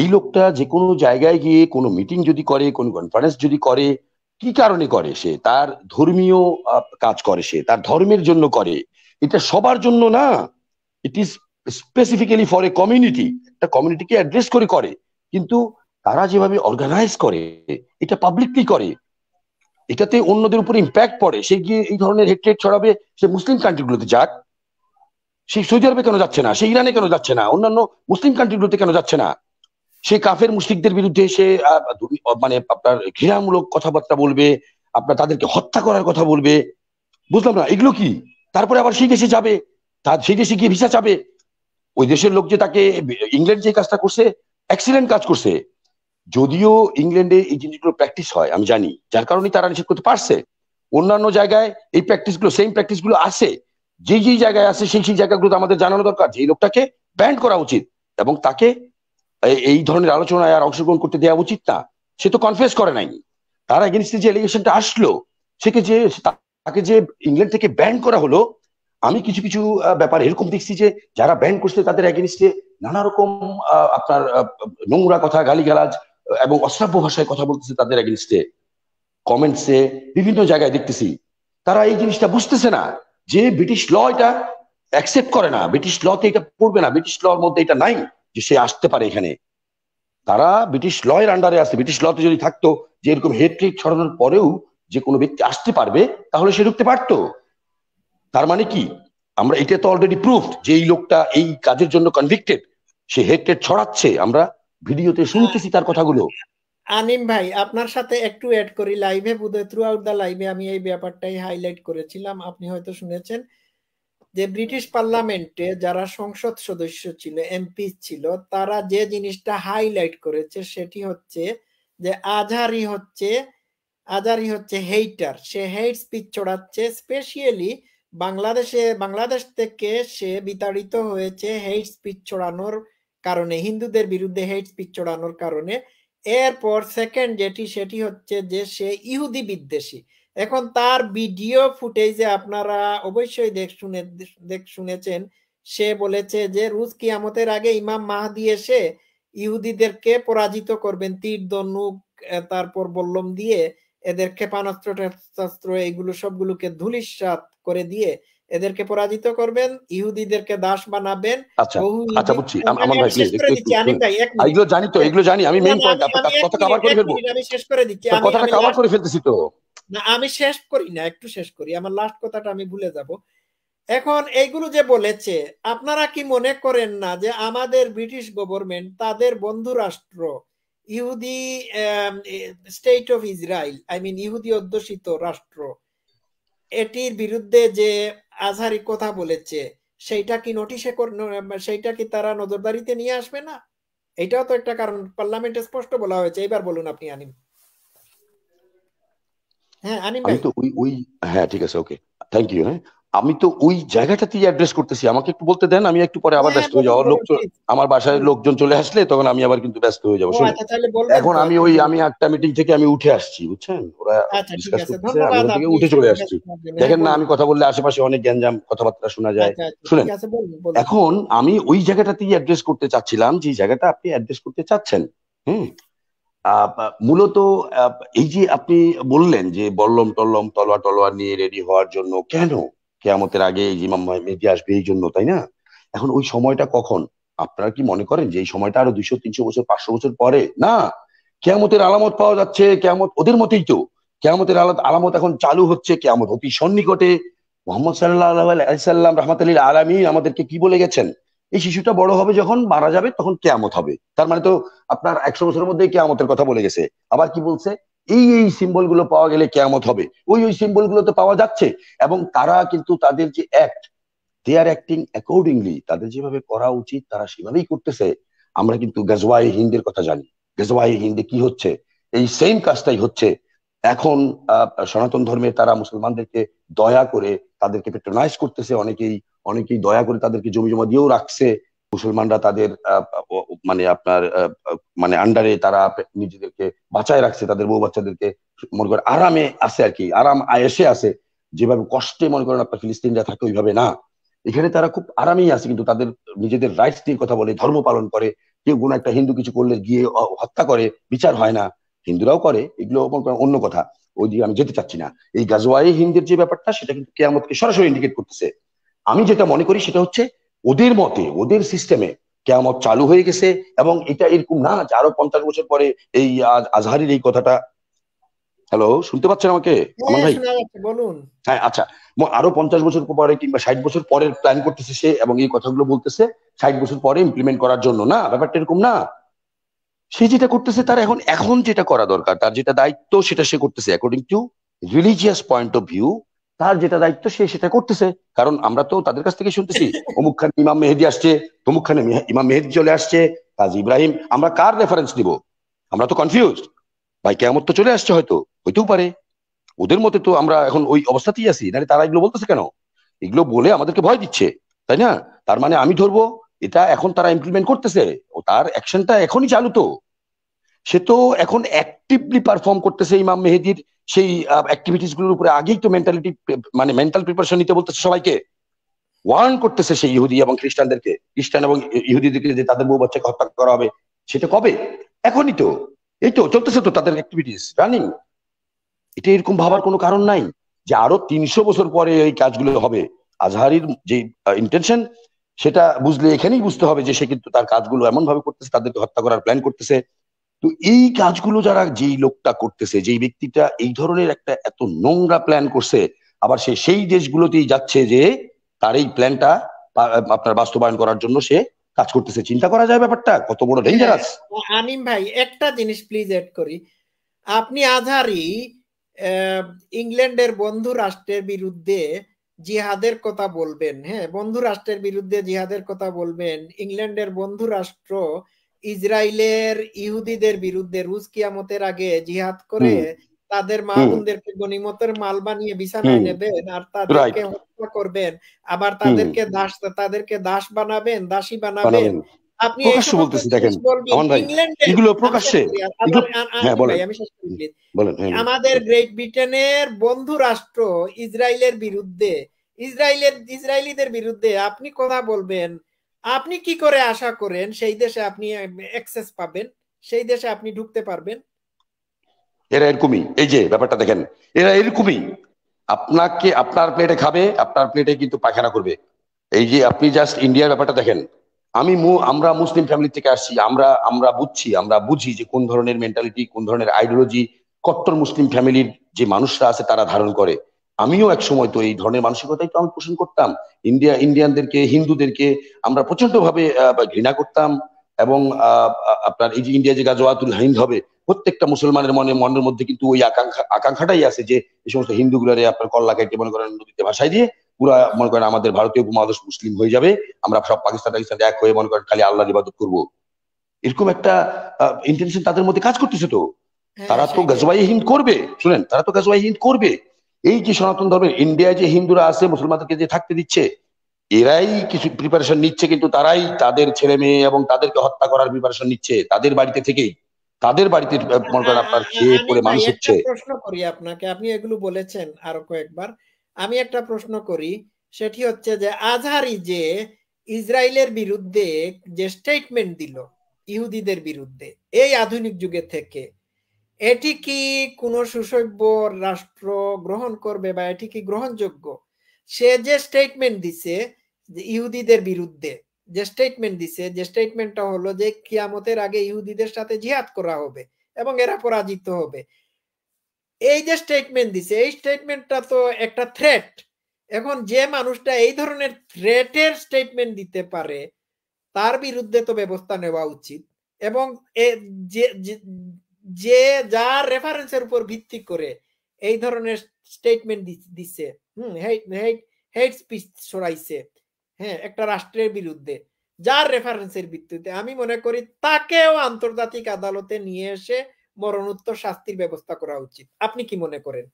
এই লোকটা যে কোনো জায়গায় গিয়ে কোনো মিটিং যদি করে কোনো কনফারেন্স যদি করে কি কারণে করে সে তার ধর্মীয় কাজ করে সে তার ধর্মের জন্য করে এটা সবার জন্য না it is specifically for a community একটা কমিউনিটিকে অ্যাড্রেস করে করে কিন্তু তারা যেভাবে অর্গানাইজ করে এটা পাবলিকলি করে এটাতে অন্যদের উপর ইম্প্যাক্ট পড়ে সে গিয়ে এই ধরনের হেট্রেট ছড়াবে সে মুসলিম কান্ট্রিগুলোতে যাক সে সৌদি আরবে কেন যাচ্ছে না সে ইরানে কেন যাচ্ছে না অন্যান্য মুসলিম কান্ট্রিগুলোতে কেন যাচ্ছে না সে কাফের মুসলিকদের বিরুদ্ধে সে মানে আপনার ঘৃণামূলক কথাবার্তা বলবে আপনার তাদেরকে হত্যা করার কথা বলবে বুঝলাম না এগুলো কি তারপরে আবার সেই দেশে যাবে তার সেই দেশে গিয়ে ভিসা চাবে ওই দেশের লোক যে তাকে ইংল্যান্ড যে কাজটা করছে এক্সিলেন্ট কাজ করছে যদিও ইংল্যান্ডে এই জিনিসগুলো প্র্যাকটিস হয় আমি জানি যার কারণে তারা নিষেধ করতে পারছে অন্যান্য জায়গায় এই প্র্যাকটিসগুলো সেম প্র্যাকটিসগুলো আছে যে যে জায়গায় আছে সেই সেই জায়গাগুলো আমাদের জানানো দরকার যে এই লোকটাকে ব্যান্ড করা উচিত এবং তাকে এই ধরনের আলোচনায় আর অংশগ্রহণ করতে দেওয়া উচিত না সে তো কনফেস করে নাই তার এগেনস্টে যে এলিগেশনটা আসলো সেকে যে তাকে যে ইংল্যান্ড থেকে ব্যান করা হলো আমি কিছু কিছু ব্যাপার এরকম দেখছি যে যারা ব্যান করছে তাদের অ্যাগেনিস্টে নানা রকম আপনার নোংরা কথা গালিগালাজ এবং অশ্রাব্য ভাষায় কথা বলতেছে তাদের অ্যাগেনিস্টে কমেন্টসে বিভিন্ন জায়গায় দেখতেছি তারা এই জিনিসটা বুঝতেছে না যে ব্রিটিশ ল এটা অ্যাকসেপ্ট করে না ব্রিটিশ ল লতে এটা পড়বে না ব্রিটিশ ল মধ্যে এটা নাই যে সে আসতে পারে এখানে তারা ব্রিটিশ লয়ের আন্ডারে আছে ব্রিটিশ লতে যদি থাকতো যে এরকম হেট্রিক ছড়ানোর পরেও যে কোনো ব্যক্তি আসতে পারবে তাহলে সে ঢুকতে পারত তার মানে কি আমরা এটা তো অলরেডি প্রুফ যে এই লোকটা এই কাজের জন্য কনভিক্টেড সে হেটেড ছড়াচ্ছে আমরা ভিডিওতে শুনতেছি তার কথাগুলো আনিম ভাই আপনার সাথে একটু অ্যাড করি লাইভে বুধে থ্রু আউট দ্য লাইভে আমি এই ব্যাপারটাই হাইলাইট করেছিলাম আপনি হয়তো শুনেছেন যে ব্রিটিশ পার্লামেন্টে যারা সংসদ সদস্য ছিল এমপি ছিল তারা যে জিনিসটা হাইলাইট করেছে সেটি হচ্ছে যে আজহারি হচ্ছে আজারি হচ্ছে হেইটার সে হেইট স্পিচ ছড়াচ্ছে স্পেশিয়ালি বাংলাদেশে বাংলাদেশ থেকে সে বিতাড়িত হয়েছে হেইট স্পিচ ছড়ানোর কারণে হিন্দুদের বিরুদ্ধে হেইট স্পিচ ছড়ানোর কারণে এরপর সেকেন্ড যেটি সেটি হচ্ছে যে সে ইহুদি বিদ্বেষী এখন তার ভিডিও ফুটেজে আপনারা অবশ্যই দেখ শুনে দেখ শুনেছেন সে বলেছে যে রুজ কিয়ামতের আগে ইমাম মাহাদি এসে ইহুদিদেরকে পরাজিত করবেন তীর ধনুক তারপর বল্লম দিয়ে এদের ক্ষেপণাস্ত্র টেপাস্ত্র এইগুলো সবগুলোকে ধুলিসাত করে দিয়ে এদেরকে পরাজিত করবেন ইহুদিদেরকে দাস বানাবেন আচ্ছা, আচ্ছা বুঝছি আমার ভাই এগুলো জানি তো এগুলো জানি আমি মেইন পয়েন্ট কভার করে ফেলবো আমি শেষ করে দিচ্ছি আমি কথাটা কভার করে ফেলতেছি তো না আমি শেষ করি না একটু শেষ করি আমার লাস্ট কথাটা আমি ভুলে যাব এখন এইগুলো যে বলেছে আপনারা কি মনে করেন না যে আমাদের ব্রিটিশ গভর্নমেন্ট তাদের বন্ধু রাষ্ট্র ইহুদি state of Israel I mean ইহুদি অধ্যুষিত রাষ্ট্র এটির বিরুদ্ধে যে আজহারি কথা বলেছে সেইটা কি নোটিশে সেইটা কি তারা নজরদারিতে নিয়ে আসবে না এটাও তো একটা কারণ পার্লামেন্টে স্পষ্ট বলা হয়েছে এবার বলুন আপনি আনিম হ্যাঁ আনিম ভাই তো ওই ওই হ্যাঁ ঠিক আছে ওকে থ্যাংক ইউ হ্যাঁ আমি তো ওই জায়গাটাতেই অ্যাড্রেস করতেছি আমাকে একটু বলতে দেন আমি একটু পরে আবার হ্যাঁ, ব্যস্ত হয়ে যাবো লোক আমার বাসায় লোকজন চলে আসলে তখন আমি আবার কিন্তু ব্যস্ত হয়ে যাবো আচ্ছা, এখন আমি ওই আমি একটা মিটিং থেকে আমি উঠে আসছি বুঝছেন ওরা ডিসকাস আচ্ছা, করতেছে আমি থেকে উঠে চলে আসছি দেখেন না আমি কথা বললে আশেপাশে অনেক গ্যাঞ্জাম কথাবার্তা শোনা যায় আচ্ছা, শুনেন এখন আমি ওই জায়গাটাতেই অ্যাড্রেস করতে চাচ্ছিলাম যে জায়গাটা আপনি অ্যাড্রেস করতে চাচ্ছেন হুম মূলত এই যে আপনি বললেন যে বল্লম টল্লম তলোয়া টলোয়া নিয়ে রেডি হওয়ার জন্য কেন কেয়ামতের আগে ইমাম মেহদি আসবে এই জন্য তাই না এখন ওই সময়টা কখন আপনারা কি মনে করেন যে এই সময়টা আরো দুইশো তিনশো বছর পাঁচশো বছর পরে না কেয়ামতের আলামত পাওয়া যাচ্ছে কেয়ামত ওদের মতেই তো কেয়ামতের আলাদ আলামত এখন চালু হচ্ছে কেয়ামত অতি সন্নিকটে মোহাম্মদ সাল্লাহ আলাইসাল্লাম রহমাতাল্লিল আলামী আমাদেরকে কি বলে গেছেন এই শিশুটা বড় হবে যখন মারা যাবে তখন কেয়ামত হবে তার মানে তো আপনার একশো বছরের মধ্যে কেয়ামতের কথা বলে গেছে আবার কি বলছে এই এই সিম্বলগুলো পাওয়া গেলে কেয়ামত হবে ওই ওই সিম্বলগুলো তো পাওয়া যাচ্ছে এবং তারা কিন্তু তাদের যে act they are acting accordingly তাদের যেভাবে করা উচিত তারা সেভাবেই করতেছে আমরা কিন্তু গাজওয়াই হিন্দের কথা জানি গাজওয়াই হিন্দে কি হচ্ছে এই সেম কাজটাই হচ্ছে এখন সনাতন ধর্মে তারা মুসলমানদেরকে দয়া করে তাদেরকে পেট্রোনাইজ করতেছে অনেকেই অনেকেই দয়া করে তাদেরকে জমি জমা দিয়েও রাখছে মুসলমানরা তাদের মানে আপনার মানে আন্ডারে তারা নিজেদেরকে বাঁচায় রাখছে তাদের বউ বাচ্চাদেরকে মনে করেন আরামে আছে আর কি আরাম আয়েসে আছে যেভাবে কষ্টে মনে করেন আপনার ফিলিস্তিনরা থাকে ওইভাবে না এখানে তারা খুব আরামেই আছে কিন্তু তাদের নিজেদের রাইটস নিয়ে কথা বলে ধর্ম পালন করে কেউ কোনো একটা হিন্দু কিছু করলে গিয়ে হত্যা করে বিচার হয় না হিন্দুরাও করে এগুলো অন্য কথা ওই দিকে আমি যেতে চাচ্ছি না এই গাজওয়াই হিন্দের যে ব্যাপারটা সেটা কিন্তু কেয়ামতকে সরাসরি ইন্ডিকেট করতেছে আমি যেটা মনে করি সেটা হচ্ছে ওদের মতে ওদের সিস্টেমে কেয়ামত চালু হয়ে গেছে এবং এটা এরকম না যে আরো পঞ্চাশ বছর পরে এই আজহারির এই কথাটা হ্যালো শুনতে পাচ্ছেন আমাকে আমার হ্যাঁ, ভাই বলুন হ্যাঁ আচ্ছা আরো পঞ্চাশ বছর পরে কিংবা ষাট বছর পরের প্ল্যান করতেছে সে এবং এই কথাগুলো বলতেছে ষাট বছর পরে ইমপ্লিমেন্ট করার জন্য না ব্যাপারটা এরকম না সে যেটা করতেছে তার এখন এখন যেটা করা দরকার তার যেটা দায়িত্ব সেটা সে করতেছে according to religious point of view তার যেটা দায়িত্ব সে সেটা করতেছে কারণ আমরা তো তাদের কাছ থেকে শুনতেছি অমুক খান ইমাম মেহেদি আসছে তমুক খানে ইমাম মেহেদি চলে আসছে কাজী ইব্রাহিম আমরা কার রেফারেন্স দিব আমরা তো কনফিউজ ভাই কেমন তো চলে আসছে হয়তো হইতেও পারে ওদের মতে তো আমরা এখন ওই অবস্থাতেই আছি নাহলে তারা এগুলো বলতেছে কেন এগুলো বলে আমাদেরকে ভয় দিচ্ছে তাই না তার মানে আমি ধরবো এটা এখন তারা ইমপ্লিমেন্ট করতেছে ও তার অ্যাকশনটা এখনই চালু তো সে তো এখন অ্যাক্টিভলি পারফর্ম করতেছে ইমাম মেহেদির সেই অ্যাক্টিভিটিস গুলোর উপরে আগেই তো মেন্টালিটি মানে মেন্টাল প্রিপারেশন নিতে বলতেছে সবাইকে ওয়ার্ন করতেছে সেই ইহুদি এবং খ্রিস্টানদেরকে খ্রিস্টান এবং ইহুদিদেরকে যে তাদের বউ বাচ্চাকে হত্যা করা হবে সেটা কবে এখনই তো এই তো চলতেছে তো তাদের অ্যাক্টিভিটিস রানিং এটা এরকম ভাবার কোনো কারণ নাই যে আরো তিনশো বছর পরে এই কাজগুলো হবে আজহারির যে ইন্টেনশন সেটা বুঝলে এখানেই বুঝতে হবে যে সে কিন্তু তার কাজগুলো এমন ভাবে করতেছে তাদেরকে হত্যা করার প্ল্যান করতেছে তো এই কাজগুলো যারা যেই লোকটা করতেছে যেই ব্যক্তিটা এই ধরনের একটা এত নোংরা প্ল্যান করছে আবার সে সেই দেশগুলোতেই যাচ্ছে যে তার এই প্ল্যানটা আপনার বাস্তবায়ন করার জন্য সে কাজ করতেছে চিন্তা করা যায় ব্যাপারটা কত বড় ডেঞ্জারাস হ্যাঁ, আনিম ভাই একটা জিনিস প্লিজ এড করি আপনি আধারি ইংল্যান্ডের বন্ধু রাষ্ট্রের বিরুদ্ধে জিহাদের কথা বলবেন হ্যাঁ বন্ধু রাষ্ট্রের বিরুদ্ধে জিহাদের কথা বলবেন ইংল্যান্ডের বন্ধু রাষ্ট্র ইসরায়েলের ইহুদিদের বিরুদ্ধে রুজ কিয়ামতের আগে জিহাদ করে তাদের মা বোনদেরকে গনিমতের মাল বানিয়ে বিছানায় নেবেন আর তাদেরকে হত্যা করবেন আবার তাদেরকে দাস তাদেরকে দাস বানাবেন দাসী বানাবেন আপনি প্রকাশ্য বলতেছি দেখেন আমার ভাই এগুলো প্রকাশ্যে হ্যাঁ বলেন বলেন আমাদের গ্রেট ব্রিটেনের বন্ধু রাষ্ট্র ইসরায়েলের বিরুদ্ধে ইসরায়েলের ইসরায়েলিদের বিরুদ্ধে আপনি কথা বলবেন আপনি কি করে আশা করেন সেই দেশে আপনি অ্যাক্সেস পাবেন সেই দেশে আপনি ঢুকতে পারবেন এরা এরকমই এই যে ব্যাপারটা দেখেন এরা এরকমই আপনাকে আপনার প্লেটে খাবে আপনার প্লেটে কিন্তু পায়খানা করবে এই যে আপনি জাস্ট ইন্ডিয়ার ব্যাপারটা দেখেন আমি আমরা মুসলিম ফ্যামিলি থেকে আসছি আমরা আমরা বুঝছি আমরা বুঝি যে কোন ধরনের মেন্টালিটি কোন ধরনের আইডিওলজি কট্টর মুসলিম ফ্যামিলির যে মানুষরা আছে তারা ধারণ করে আমিও এক সময় তো এই ধরনের মানসিকতাই তো আমি পোষণ করতাম ইন্ডিয়া ইন্ডিয়ানদেরকে হিন্দুদেরকে আমরা প্রচন্ড ভাবে ঘৃণা করতাম এবং আপনার এই যে ইন্ডিয়া যে গাজওয়াতুল হিন্দ হবে প্রত্যেকটা মুসলমানের মনে মনের মধ্যে কিন্তু ওই আকাঙ্ক্ষা আকাঙ্ক্ষাটাই আছে যে এই সমস্ত হিন্দুগুলারে আপনার কল্লা কেটে মনে করেন নদীতে ভাষায় দিয়ে পুরা মনে করেন আমাদের ভারতীয় উপমহাদেশ মুসলিম হয়ে যাবে আমরা সব পাকিস্তান পাকিস্তান এক হয়ে মনে করেন খালি আল্লাহ ইবাদত করবো এরকম একটা ইন্টেনশন তাদের মধ্যে কাজ করতেছে তো হ্যাঁ, তারা তো গাজওয়াই হিন্দ করবে শুনেন তারা তো গাজওয়াই হিন্দ করবে এই যে সনাতন ধর্মের ইন্ডিয়ায় যে হিন্দুরা আছে মুসলমানদেরকে যে থাকতে দিচ্ছে এরাই কিছু প্রিপারেশন নিচ্ছে কিন্তু তারাই তাদের ছেলে মেয়ে এবং তাদেরকে হত্যা করার প্রিপারেশন নিচ্ছে তাদের বাড়িতে থেকেই তাদের বাড়িতে হ্যাঁ, মনে করেন হ্যাঁ, আপনার হ্যাঁ, খেয়ে পড়ে মানুষ হচ্ছে প্রশ্ন করি আপনাকে আপনি এগুলো বলেছেন আরো কয়েকবার আমি একটা প্রশ্ন করি সেটি হচ্ছে যে আজহারি যে ইসরায়েলের বিরুদ্ধে যে স্টেটমেন্ট দিল ইহুদিদের বিরুদ্ধে এই আধুনিক যুগে থেকে এটি কি কোনো সুসভ্য রাষ্ট্র গ্রহণ করবে বা এটি কি গ্রহণযোগ্য সে যে স্টেটমেন্ট দিছে ইহুদিদের বিরুদ্ধে যে স্টেটমেন্ট দিছে যে স্টেটমেন্টটা হলো যে কিয়ামতের আগে ইহুদিদের সাথে জিহাদ করা হবে এবং এরা পরাজিত হবে এই যে স্টেটমেন্ট দিছে এই স্টেটমেন্টটা তো একটা থ্রেট এখন যে মানুষটা এই ধরনের থ্রেটের স্টেটমেন্ট দিতে পারে তার বিরুদ্ধে তো ব্যবস্থা নেওয়া উচিত এবং যে যে যার রেফারেন্সের উপর ভিত্তি করে এই ধরনের স্টেটমেন্ট দিচ্ছে হুম হেড স্পিচ ছড়াইছে হ্যাঁ একটা রাষ্ট্রের বিরুদ্ধে যার রেফারেন্সের ভিত্তিতে আমি মনে করি তাকেও আন্তর্জাতিক আদালতে নিয়ে এসে মরণোত্তর শাস্তির ব্যবস্থা করা উচিত আপনি কি মনে করেন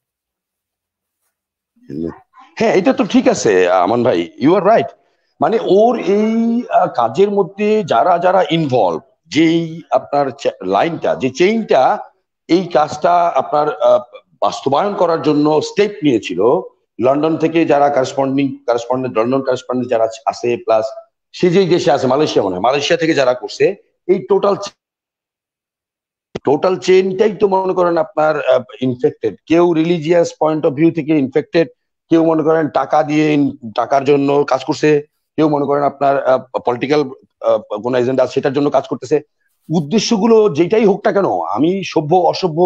হ্যাঁ এটা তো ঠিক আছে আমান ভাই ইউ আর রাইট মানে ওর এই কাজের মধ্যে যারা যারা ইনভলভ যেই আপনার লাইনটা যে চেইনটা এই কাজটা আপনার বাস্তবায়ন করার জন্য স্টেপ নিয়েছিল লন্ডন থেকে যারা কারেসপন্ডিং কারেসপন্ডেন্ট লন্ডন কারেসপন্ডেন্ট যারা আছে প্লাস সে যেই দেশে আছে মালয়েশিয়া মনে হয় মালয়েশিয়া থেকে যারা করছে এই টোটাল টোটাল চেইনটাই তো মনে করেন আপনার ইনফেক্টেড কেউ রিলিজিয়াস পয়েন্ট অফ ভিউ থেকে ইনফেক্টেড কেউ মনে করেন টাকা দিয়ে টাকার জন্য কাজ করছে কেউ মনে করেন আপনার পলিটিক্যাল কোন এজেন্ডা সেটার জন্য কাজ করতেছে উদ্দেশ্যগুলো যেটাই হোক না কেন আমি সভ্য অসভ্য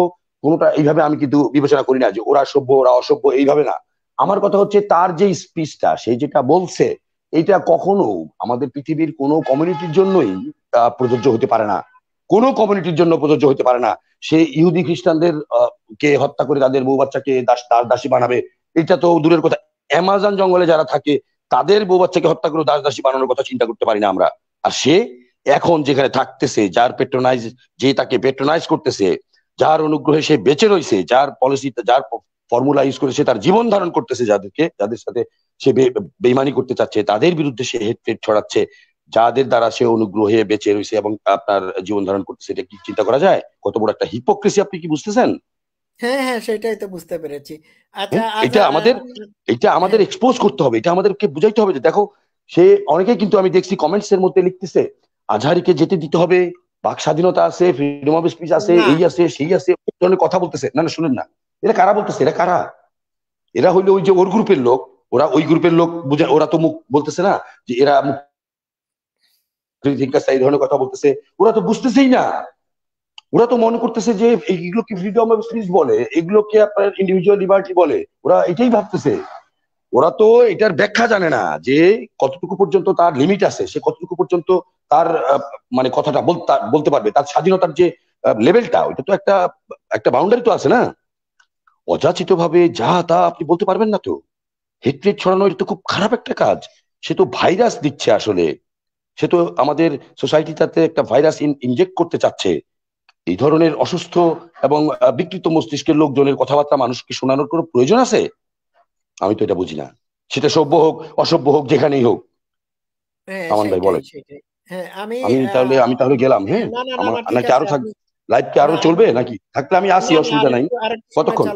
কোনোটা এইভাবে আমি কিন্তু বিবেচনা করি না যে ওরা সভ্য ওরা অসভ্য এইভাবে না আমার কথা হচ্ছে তার যে স্পিচটা সে যেটা বলছে এটা কখনো আমাদের পৃথিবীর কোনো কমিউনিটির জন্যই প্রযোজ্য হতে পারে না কোনো কমিউনিটির জন্য প্রযোজ্য হতে পারে না সে ইহুদি খ্রিস্টানদের কে হত্যা করে তাদের বউ বাচ্চাকে তার দাসী বানাবে এটা তো দূরের কথা অ্যামাজন জঙ্গলে যারা থাকে তাদের বউ বাচ্চাকে হত্যা করে দাস দাসী বানানোর কথা চিন্তা করতে পারি না আমরা আর সে এখন যেখানে থাকতেছে যার পেট্রোনাইজ যে তাকে পেট্রোনাইজ করতেছে যার অনুগ্রহে সে বেঁচে রয়েছে যার পলিসি যার ফর্মুলা ইউজ করেছে তার জীবন ধারণ করতেছে যাদেরকে যাদের সাথে সে বেইমানি করতে চাচ্ছে তাদের বিরুদ্ধে সে হেটফেট ছড়াচ্ছে যাদের দ্বারা সে অনুগ্রহে বেঁচে রয়েছে এবং আপনার জীবন ধারণ করতেছে এটা কি চিন্তা করা যায় কত বড় একটা হিপোক্রেসি আপনি কি বুঝতেছেন হ্যাঁ হ্যাঁ সেটাই তো বুঝতে পেরেছি আচ্ছা এটা আচ্ছা, আমাদের এটা আমাদের এক্সপোজ হ্যাঁ। করতে হবে এটা আমাদেরকে বুঝাইতে হবে যে দেখো সে অনেকে কিন্তু আমি দেখছি কমেন্টস এর মধ্যে লিখতেছে আজহারিকে যেতে দিতে হবে বাক স্বাধীনতা আছে ফ্রিডম অফ স্পিচ আছে এই আছে সেই আছে ধরনের কথা বলতেছে না না শুনেন না এরা কারা বলতেছে এরা কারা এরা হইলো ওই যে ওর গ্রুপের লোক ওরা ওই গ্রুপের লোক বুঝা ওরা তো মুখ বলতেছে না যে এরা মুখ এই ধরনের কথা বলতেছে ওরা তো বুঝতেছেই না ওরা তো মনে করতেছে যে এইগুলোকে ফ্রিডম অফ স্পিচ বলে এগুলোকে আপনার ইন্ডিভিজুয়াল লিবার্টি বলে ওরা এটাই ভাবতেছে ওরা তো এটার ব্যাখ্যা জানে না যে কতটুকু পর্যন্ত তার লিমিট আছে সে কতটুকু পর্যন্ত তার মানে কথাটা বলতে পারবে তার স্বাধীনতার যে লেভেলটা ওইটা তো একটা একটা বাউন্ডারি তো আছে না অযাচিত ভাবে যা তা আপনি বলতে পারবেন না তো হেট্রেট ছড়ানো এটা তো খুব খারাপ একটা কাজ সে তো ভাইরাস দিচ্ছে আসলে সে তো আমাদের সোসাইটিটাতে একটা ভাইরাস ইনজেক্ট করতে চাচ্ছে এই ধরনের অসুস্থ এবং বিকৃত মস্তিষ্কের লোকজনের কথাবার্তা মানুষকে শোনানোর কোনো প্রয়োজন আছে আমি তো এটা বুঝি না সেটা সভ্য হোক অসভ্য হোক যেখানেই হোক হ্যাঁ, আমার ভাই বলেন হ্যাঁ, আমি তাহলে আমি তাহলে গেলাম হ্যাঁ নাকি আরো থাকবে কি আরো চলবে নাকি থাকলে আমি আসি অসুবিধা নাই কতক্ষণ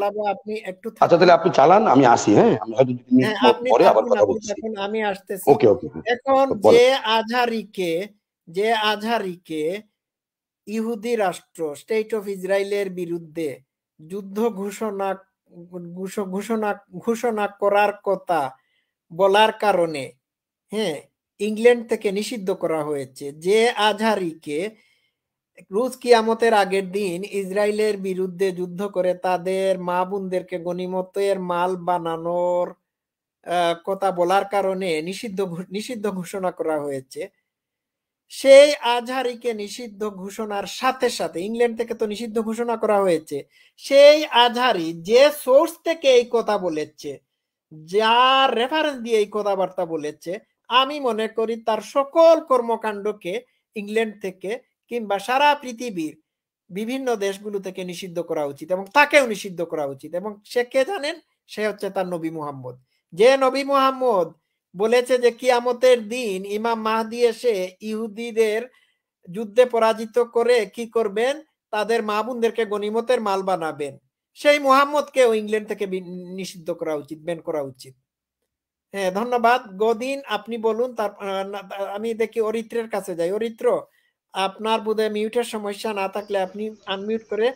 আচ্ছা তাহলে আপনি চালান আমি আসি হ্যাঁ আমি হয়তো মিনিট হ্যাঁ, পরে আবার কথা বলছি আমি আসতেছি ওকে ওকে এখন যে আজহারিকে যে আজহারিকে ইহুদি রাষ্ট্র স্টেট অফ ইসরায়েলের বিরুদ্ধে যুদ্ধ ঘোষণা ঘোষণা ঘোষণা করার কথা বলার কারণে হ্যাঁ ইংল্যান্ড থেকে নিষিদ্ধ করা হয়েছে যে আজহারিকে রুজ কিয়ামতের আগের দিন ইসরায়েলের বিরুদ্ধে যুদ্ধ করে তাদের মা বোনদেরকে গণিমতের মাল বানানোর কথা বলার কারণে নিষিদ্ধ নিষিদ্ধ ঘোষণা করা হয়েছে সেই আজহারিকে নিষিদ্ধ ঘোষণার সাথে সাথে ইংল্যান্ড থেকে তো নিষিদ্ধ ঘোষণা করা হয়েছে সেই আজহারি যে সোর্স থেকে এই কথা বলেছে যার রেফারেন্স দিয়ে এই কথাবার্তা বলেছে আমি মনে করি তার সকল কর্মকাণ্ডকে ইংল্যান্ড থেকে কিংবা সারা পৃথিবীর বিভিন্ন দেশগুলো থেকে নিষিদ্ধ করা উচিত এবং তাকেও নিষিদ্ধ করা উচিত এবং সে কে জানেন সে হচ্ছে তার নবী মুহাম্মদ যে নবী মুহাম্মদ বলেছে যে কিয়ামতের দিন ইমাম মাহদি এসে ইহুদিদের যুদ্ধে পরাজিত করে কি করবেন তাদের মা বোনদেরকে গনিমতের মাল বানাবেন সেই মোহাম্মদকেও ইংল্যান্ড থেকে নিষিদ্ধ করা উচিত বেন করা উচিত হ্যাঁ ধন্যবাদ গদিন আপনি বলুন তার আমি দেখি অরিত্রের কাছে যাই অরিত্র আপনার বোধহয় মিউটের সমস্যা না থাকলে আপনি আনমিউট করে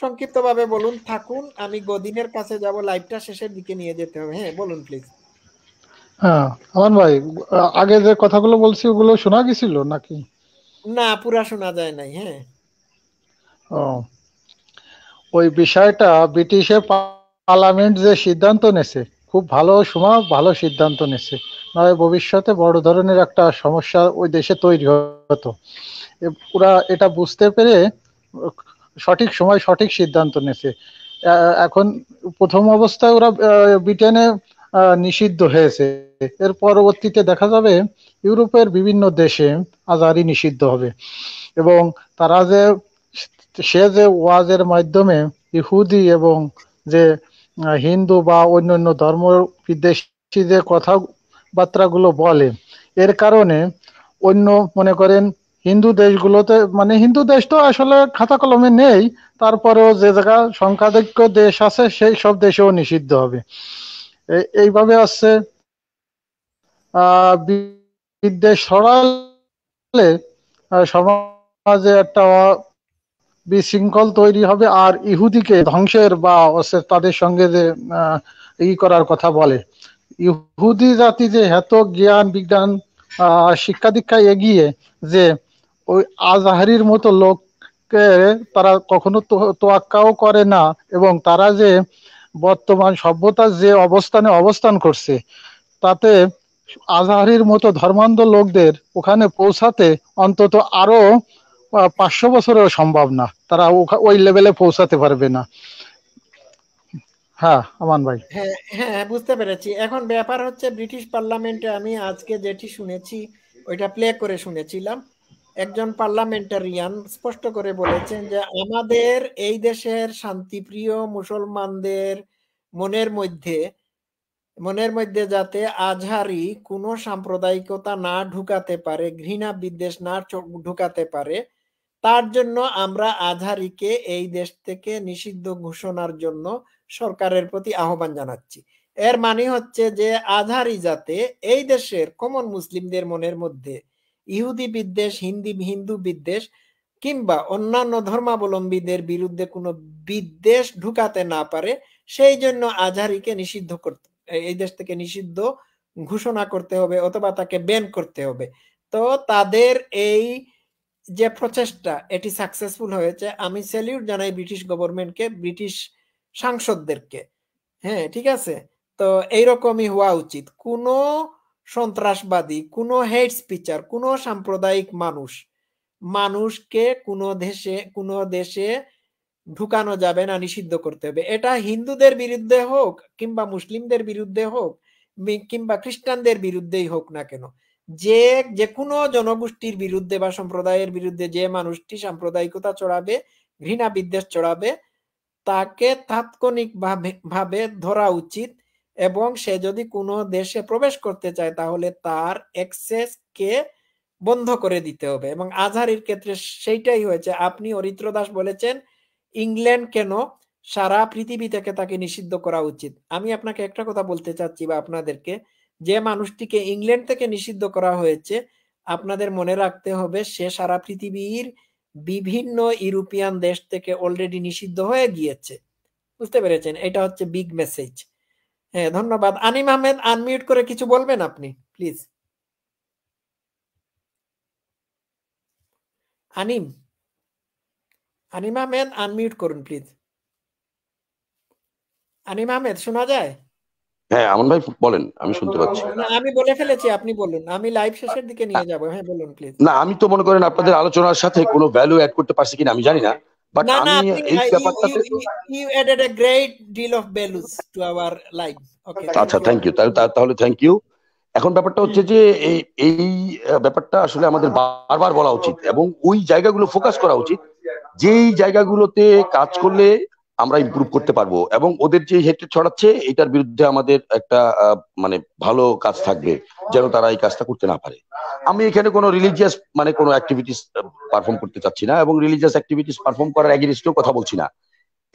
সংক্ষিপ্তভাবে বলুন থাকুন আমি গদিনের কাছে যাব লাইভটা শেষের দিকে নিয়ে যেতে হবে হ্যাঁ বলুন প্লিজ হ্যাঁ আমান ভাই আগে যে কথাগুলো বলছি ওগুলো শোনা গেছিল নাকি না পুরা শোনা যায় নাই হ্যাঁ ও ওই বিষয়টা ব্রিটিশের পার্লামেন্ট যে সিদ্ধান্ত নেছে খুব ভালো সময় ভালো সিদ্ধান্ত নেছে নয় ভবিষ্যতে বড় ধরনের একটা সমস্যা ওই দেশে তৈরি হতো ওরা এটা বুঝতে পেরে সঠিক সময় সঠিক সিদ্ধান্ত নেছে এখন প্রথম অবস্থায় ওরা ব্রিটেনে নিষিদ্ধ হয়েছে এর পরবর্তীতে দেখা যাবে ইউরোপের বিভিন্ন দেশে আজারি নিষিদ্ধ হবে এবং তারা যে সে যে ওয়াজের মাধ্যমে ইহুদি এবং যে হিন্দু বা অন্যান্য ধর্ম বিদেশি যে কথাবার্তাগুলো বলে এর কারণে অন্য মনে করেন হিন্দু দেশগুলোতে মানে হিন্দু দেশ তো আসলে খাতা কলমে নেই তারপরেও যে জায়গা সংখ্যাধিক্য দেশ আছে সেই সব দেশেও নিষিদ্ধ হবে এইভাবে আছে বিদ্যে সরালে সমাজে একটা বিশৃঙ্খল তৈরি হবে আর ইহুদিকে ধ্বংসের বা তাদের সঙ্গে যে ই করার কথা বলে ইহুদি জাতি যে এত জ্ঞান বিজ্ঞান শিক্ষা দীক্ষা এগিয়ে যে ওই আজহারির মতো লোককে তারা কখনো তোয়াক্কাও করে না এবং তারা যে বর্তমান সভ্যতার যে অবস্থানে অবস্থান করছে তাতে আজহারির মতো ধর্মান্ধ লোকদের ওখানে পৌঁছাতে অন্তত আরো পাঁচশো বছরেও সম্ভব না তারা ওই লেভেলে পৌঁছাতে পারবে না হ্যাঁ ভাই হ্যাঁ হ্যাঁ বুঝতে পেরেছি এখন ব্যাপার হচ্ছে ব্রিটিশ পার্লামেন্টে আমি আজকে যেটি শুনেছি ওইটা প্লে করে শুনেছিলাম একজন পার্লামেন্টারিয়ান স্পষ্ট করে বলেছেন যে আমাদের এই দেশের শান্তিপ্রিয় মুসলমানদের মনের মধ্যে মনের মধ্যে যাতে আজহারি কোনো সাম্প্রদায়িকতা না ঢুকাতে পারে ঘৃণা বিদ্বেষ না ঢুকাতে পারে তার জন্য আমরা আজহারিকে এই দেশ থেকে নিষিদ্ধ ঘোষণার জন্য সরকারের প্রতি আহ্বান জানাচ্ছি এর মানে হচ্ছে যে আজহারি যাতে এই দেশের কমন মুসলিমদের মনের মধ্যে ইহুদি বিদ্বেষ হিন্দি হিন্দু বিদ্বেষ কিংবা অন্যান্য ধর্মাবলম্বীদের বিরুদ্ধে কোনো বিদ্বেষ ঢুকাতে না পারে সেই জন্য আজহারিকে নিষিদ্ধ করতে এই দেশ থেকে নিষিদ্ধ ঘোষণা করতে হবে অথবা তাকে ব্যান করতে হবে তো তাদের এই যে প্রচেষ্টা এটি সাকসেসফুল হয়েছে আমি স্যালিউট জানাই ব্রিটিশ গভর্নমেন্টকে ব্রিটিশ সাংসদদেরকে হ্যাঁ ঠিক আছে তো এইরকমই হওয়া উচিত কোনো সন্ত্রাসবাদী কোনো হেড স্পিচার কোনো সাম্প্রদায়িক মানুষ মানুষকে কোনো দেশে কোনো দেশে ঢুকানো যাবে না নিষিদ্ধ করতে হবে এটা হিন্দুদের বিরুদ্ধে হোক কিংবা মুসলিমদের বিরুদ্ধে হোক কিংবা খ্রিস্টানদের বিরুদ্ধেই হোক না কেন যে যে কোনো জনগোষ্ঠীর বিরুদ্ধে বা সম্প্রদায়ের বিরুদ্ধে যে মানুষটি সাম্প্রদায়িকতা চড়াবে ঘৃণা বিদ্বেষ চড়াবে তাকে তাৎক্ষণিক ভাবে ধরা উচিত এবং সে যদি কোনো দেশে প্রবেশ করতে চায় তাহলে তার অ্যাক্সেস কে বন্ধ করে দিতে হবে এবং আজহারির ক্ষেত্রে সেইটাই হয়েছে আপনি অরিত্র দাস বলেছেন ইংল্যান্ড কেন সারা পৃথিবী থেকে তাকে নিষিদ্ধ করা উচিত আমি আপনাকে একটা কথা বলতে চাচ্ছি বা আপনাদেরকে যে মানুষটিকে ইংল্যান্ড থেকে নিষিদ্ধ করা হয়েছে আপনাদের মনে রাখতে হবে সে সারা পৃথিবীর বিভিন্ন ইউরোপিয়ান দেশ থেকে অলরেডি নিষিদ্ধ হয়ে গিয়েছে বুঝতে পেরেছেন এটা হচ্ছে বিগ মেসেজ হ্যাঁ ধন্যবাদ আনিম আহমেদ আনমিউট করে কিছু বলবেন আপনি প্লিজ আনিম আনিম আহমেদ আনমিউট করুন প্লিজ আনিম আহমেদ শোনা যায় হ্যাঁ আমন ভাই বলেন আমি শুনতে পাচ্ছি আমি বলে ফেলেছি আপনি বলুন আমি লাইভ শেষের দিকে নিয়ে যাব হ্যাঁ বলুন প্লিজ না আমি তো মনে করেন আপনাদের আলোচনার সাথে কোনো ভ্যালু অ্যাড করতে পারছি কিনা আমি জানি না But no, no, I but আমি you, ব্যাপারটাতে you added a great deal of values to our life okay আচ্ছা থ্যাংক ইউ তাহলে thank you. এখন ব্যাপারটা হচ্ছে যে এই ব্যাপারটা আসলে আমাদের বারবার বলা উচিত এবং ওই জায়গাগুলো ফোকাস করা উচিত যেই জায়গাগুলোতে কাজ করলে আমরা ইম্প্রুভ করতে পারবো এবং ওদের যে হেটে ছড়াচ্ছে এটার বিরুদ্ধে আমাদের একটা মানে ভালো কাজ থাকবে যেন তারা এই কাজটা করতে না পারে আমি এখানে কোনো রিলিজিয়াস মানে কোনো অ্যাক্টিভিটিস পারফর্ম করতে চাচ্ছি না এবং রিলিজিয়াস অ্যাক্টিভিটিস পারফর্ম করার এগেনিস্টেও কথা বলছি না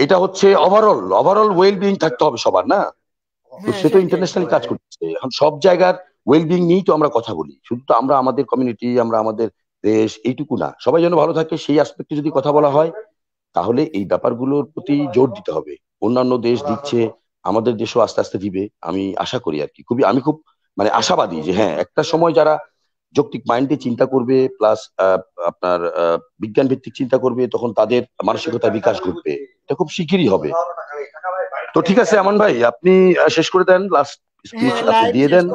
এটা হচ্ছে ওভারঅল ওভারঅল ওয়েল বিং থাকতে হবে সবার না হ্যাঁ, তো সে তো ইন্টারন্যাশনাল কাজ করছে এখন সব জায়গার ওয়েল বিং নিয়েই তো আমরা কথা বলি শুধু তো আমরা আমাদের কমিউনিটি আমরা আমাদের দেশ এইটুকু না সবাই যেন ভালো থাকে সেই আসপেক্টে যদি কথা বলা হয় তাহলে এই ব্যাপারগুলোর প্রতি জোর দিতে হবে অন্যান্য দেশ দিচ্ছে আমাদের দেশও আস্তে আস্তে দিবে আমি আশা করি আর কি খুবই আমি খুব মানে আশাবাদী যে হ্যাঁ একটা সময় যারা যৌক্তিক মাইন্ডে চিন্তা করবে প্লাস আপনার বিজ্ঞান ভিত্তিক চিন্তা করবে তখন তাদের মানসিকতা বিকাশ ঘটবে এটা খুব শিগগিরই হবে তো ঠিক আছে আমান ভাই আপনি শেষ করে দেন লাস্ট হ্যাঁ, দিয়ে দেন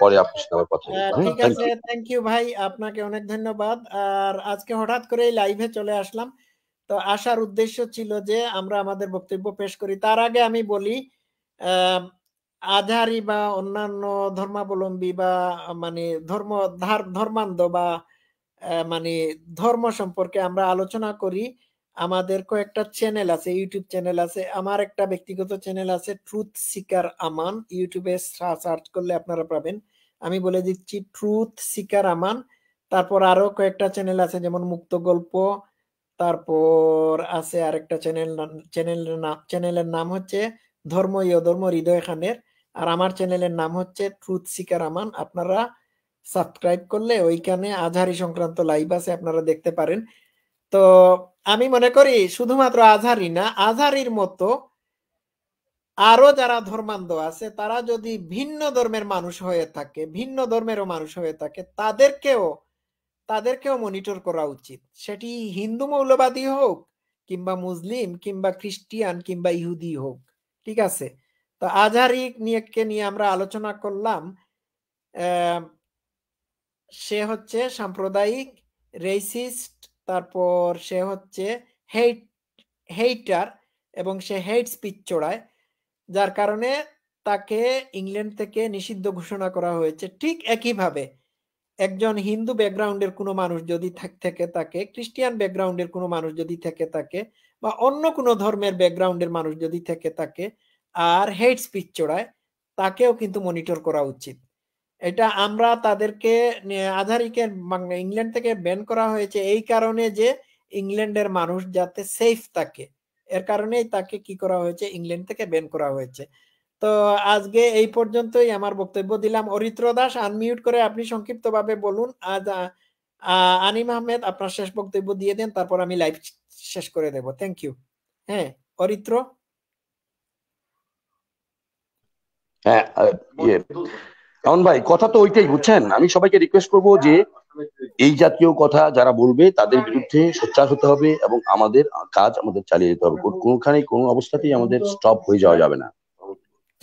পরে আপনার কথা হ্যাঁ, ঠিক আছে থ্যাংক ইউ ভাই আপনাকে অনেক ধন্যবাদ আর আজকে হঠাৎ করে লাইভে চলে আসলাম তো আসার উদ্দেশ্য ছিল যে আমরা আমাদের বক্তব্য পেশ করি তার আগে আমি বলি আজহারি বা অন্যান্য ধর্মাবলম্বী বা মানে ধর্ম ধর্মান্ধ বা মানে ধর্ম সম্পর্কে আমরা আলোচনা করি আমাদের কয়েকটা চ্যানেল আছে ইউটিউব চ্যানেল আছে আমার একটা ব্যক্তিগত চ্যানেল আছে ট্রুথ সিকার আমান ইউটিউবে সার্চ করলে আপনারা পাবেন আমি বলে দিচ্ছি ট্রুথ সিকার আমান তারপর আরো কয়েকটা চ্যানেল আছে যেমন মুক্ত গল্প তারপর আছে আরেকটা চ্যানেল চ্যানেলের নাম চ্যানেলের নাম হচ্ছে ধর্ম ই ধর্ম হৃদয় খানের আর আমার চ্যানেলের নাম হচ্ছে ট্রুথ সিকার আমান আপনারা সাবস্ক্রাইব করলে ওইখানে আজহারি সংক্রান্ত লাইভ আছে আপনারা দেখতে পারেন তো আমি মনে করি শুধুমাত্র আজহারি না আজহারির মতো আরো যারা ধর্মান্ধ আছে তারা যদি ভিন্ন ধর্মের মানুষ হয়ে থাকে ভিন্ন ধর্মেরও মানুষ হয়ে থাকে তাদেরকেও তাদেরকেও মনিটর করা উচিত সেটি হিন্দু মৌলবাদী হোক কিংবা মুসলিম কিংবা খ্রিস্টিয়ান কিংবা ইহুদি হোক ঠিক আছে তো আজহারি নিয়ে নিয়ে আমরা আলোচনা করলাম সে হচ্ছে সাম্প্রদায়িক রেসিস্ট তারপর সে হচ্ছে হেইট হেইটার এবং সে হেইট স্পিচ চড়ায় যার কারণে তাকে ইংল্যান্ড থেকে নিষিদ্ধ ঘোষণা করা হয়েছে ঠিক একইভাবে একজন হিন্দু ব্যাকগ্রাউন্ডের কোনো মানুষ যদি থেকে থাকে খ্রিস্টিয়ান ব্যাকগ্রাউন্ডের কোনো মানুষ যদি থেকে থাকে বা অন্য কোনো ধর্মের ব্যাকগ্রাউন্ডের মানুষ যদি থেকে থাকে আর হেড স্পিচ চড়ায় তাকেও কিন্তু মনিটর করা উচিত এটা আমরা তাদেরকে আধারিকে ইংল্যান্ড মানে থেকে ব্যান করা হয়েছে এই কারণে যে ইংল্যান্ডের মানুষ যাতে সেফ থাকে এর কারণেই তাকে কি করা হয়েছে ইংল্যান্ড থেকে ব্যান করা হয়েছে তো আজকে এই পর্যন্তই আমার বক্তব্য দিলাম অরিত্র দাস আনমিউট করে আপনি সংক্ষিপ্ত ভাবে বলুন আজ আনিম আহমেদ আপনার শেষ বক্তব্য দিয়ে দেন তারপর আমি লাইভ শেষ করে দেব থ্যাংক ইউ হ্যাঁ অরিত্র হ্যাঁ ইয়ে। ভাই কথা তো ওইটাই বুঝছেন আমি সবাইকে রিকোয়েস্ট করব যে এই জাতীয় কথা যারা বলবে তাদের বিরুদ্ধে সোচ্চার হতে হবে এবং আমাদের কাজ আমাদের চালিয়ে যেতে হবে কোনখানে কোনো অবস্থাতেই আমাদের স্টপ হয়ে যাওয়া যাবে না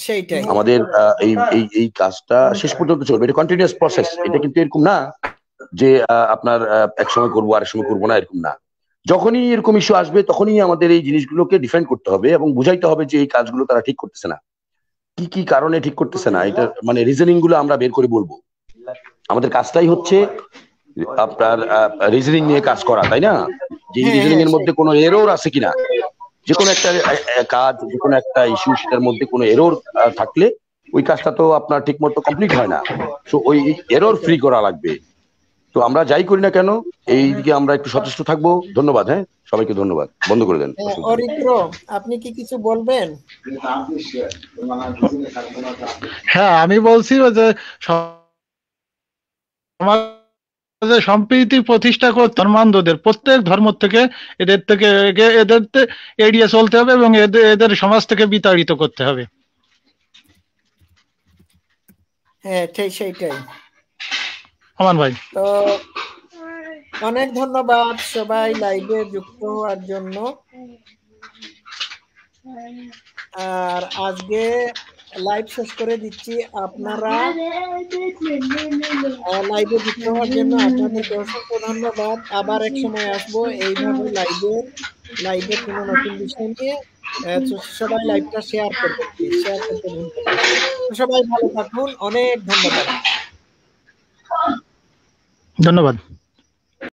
সেইটাই আমাদের এই এই এই কাজটা শেষ পর্যন্ত চলবে এটা কন্টিনিউয়াস প্রসেস এটা কিন্তু এরকম না যে আপনার এক সময় করবো সময় করবো না এরকম না যখনই এরকম ইস্যু আসবে তখনই আমাদের এই জিনিসগুলোকে ডিফেন্ড করতে হবে এবং বুঝাইতে হবে যে এই কাজগুলো তারা ঠিক করতেছে না কি কি কারণে ঠিক করতেছে না এটা মানে রিজনিং গুলো আমরা বের করে বলবো আমাদের কাজটাই হচ্ছে আপনার রিজনিং নিয়ে কাজ করা তাই না যে রিজনিং হ্যাঁ, এর হ্যাঁ, মধ্যে কোনো এরোর আছে কিনা যে কোনো একটা কাজ যে কোনো একটা ইস্যু সেটার মধ্যে কোনো এরর থাকলে ওই কাজটা তো আপনার ঠিক মতো কমপ্লিট হয় না সো ওই এরর ফ্রি করা লাগবে তো আমরা যাই করি না কেন এই দিকে আমরা একটু সচেষ্ট থাকবো ধন্যবাদ হ্যাঁ সবাইকে ধন্যবাদ বন্ধ করে দেন আপনি কি কিছু বলবেন হ্যাঁ আমি বলছি যে সমাজ সমাজে সম্প্রীতি প্রতিষ্ঠা করতে ধর্মান্ধদের প্রত্যেক ধর্ম থেকে এদের থেকে এদের এড়িয়ে চলতে হবে এবং এদের সমাজ থেকে বিতাড়িত করতে হবে হ্যাঁ ঠিক সেইটাই আমান ভাই তো অনেক ধন্যবাদ সবাই লাইভে যুক্ত হওয়ার জন্য আর আজকে লাইভ শেষ করে দিচ্ছি আপনারা লাইভে যুক্ত হওয়ার জন্য আপনাদেরকে অসংখ্য ধন্যবাদ আবার এক সময় আসবো এইভাবে লাইভে লাইভে কোনো নতুন বিষয় নিয়ে সবাই লাইভটা শেয়ার করবো শেয়ার করতে সবাই ভালো থাকুন অনেক ধন্যবাদ ধন্যবাদ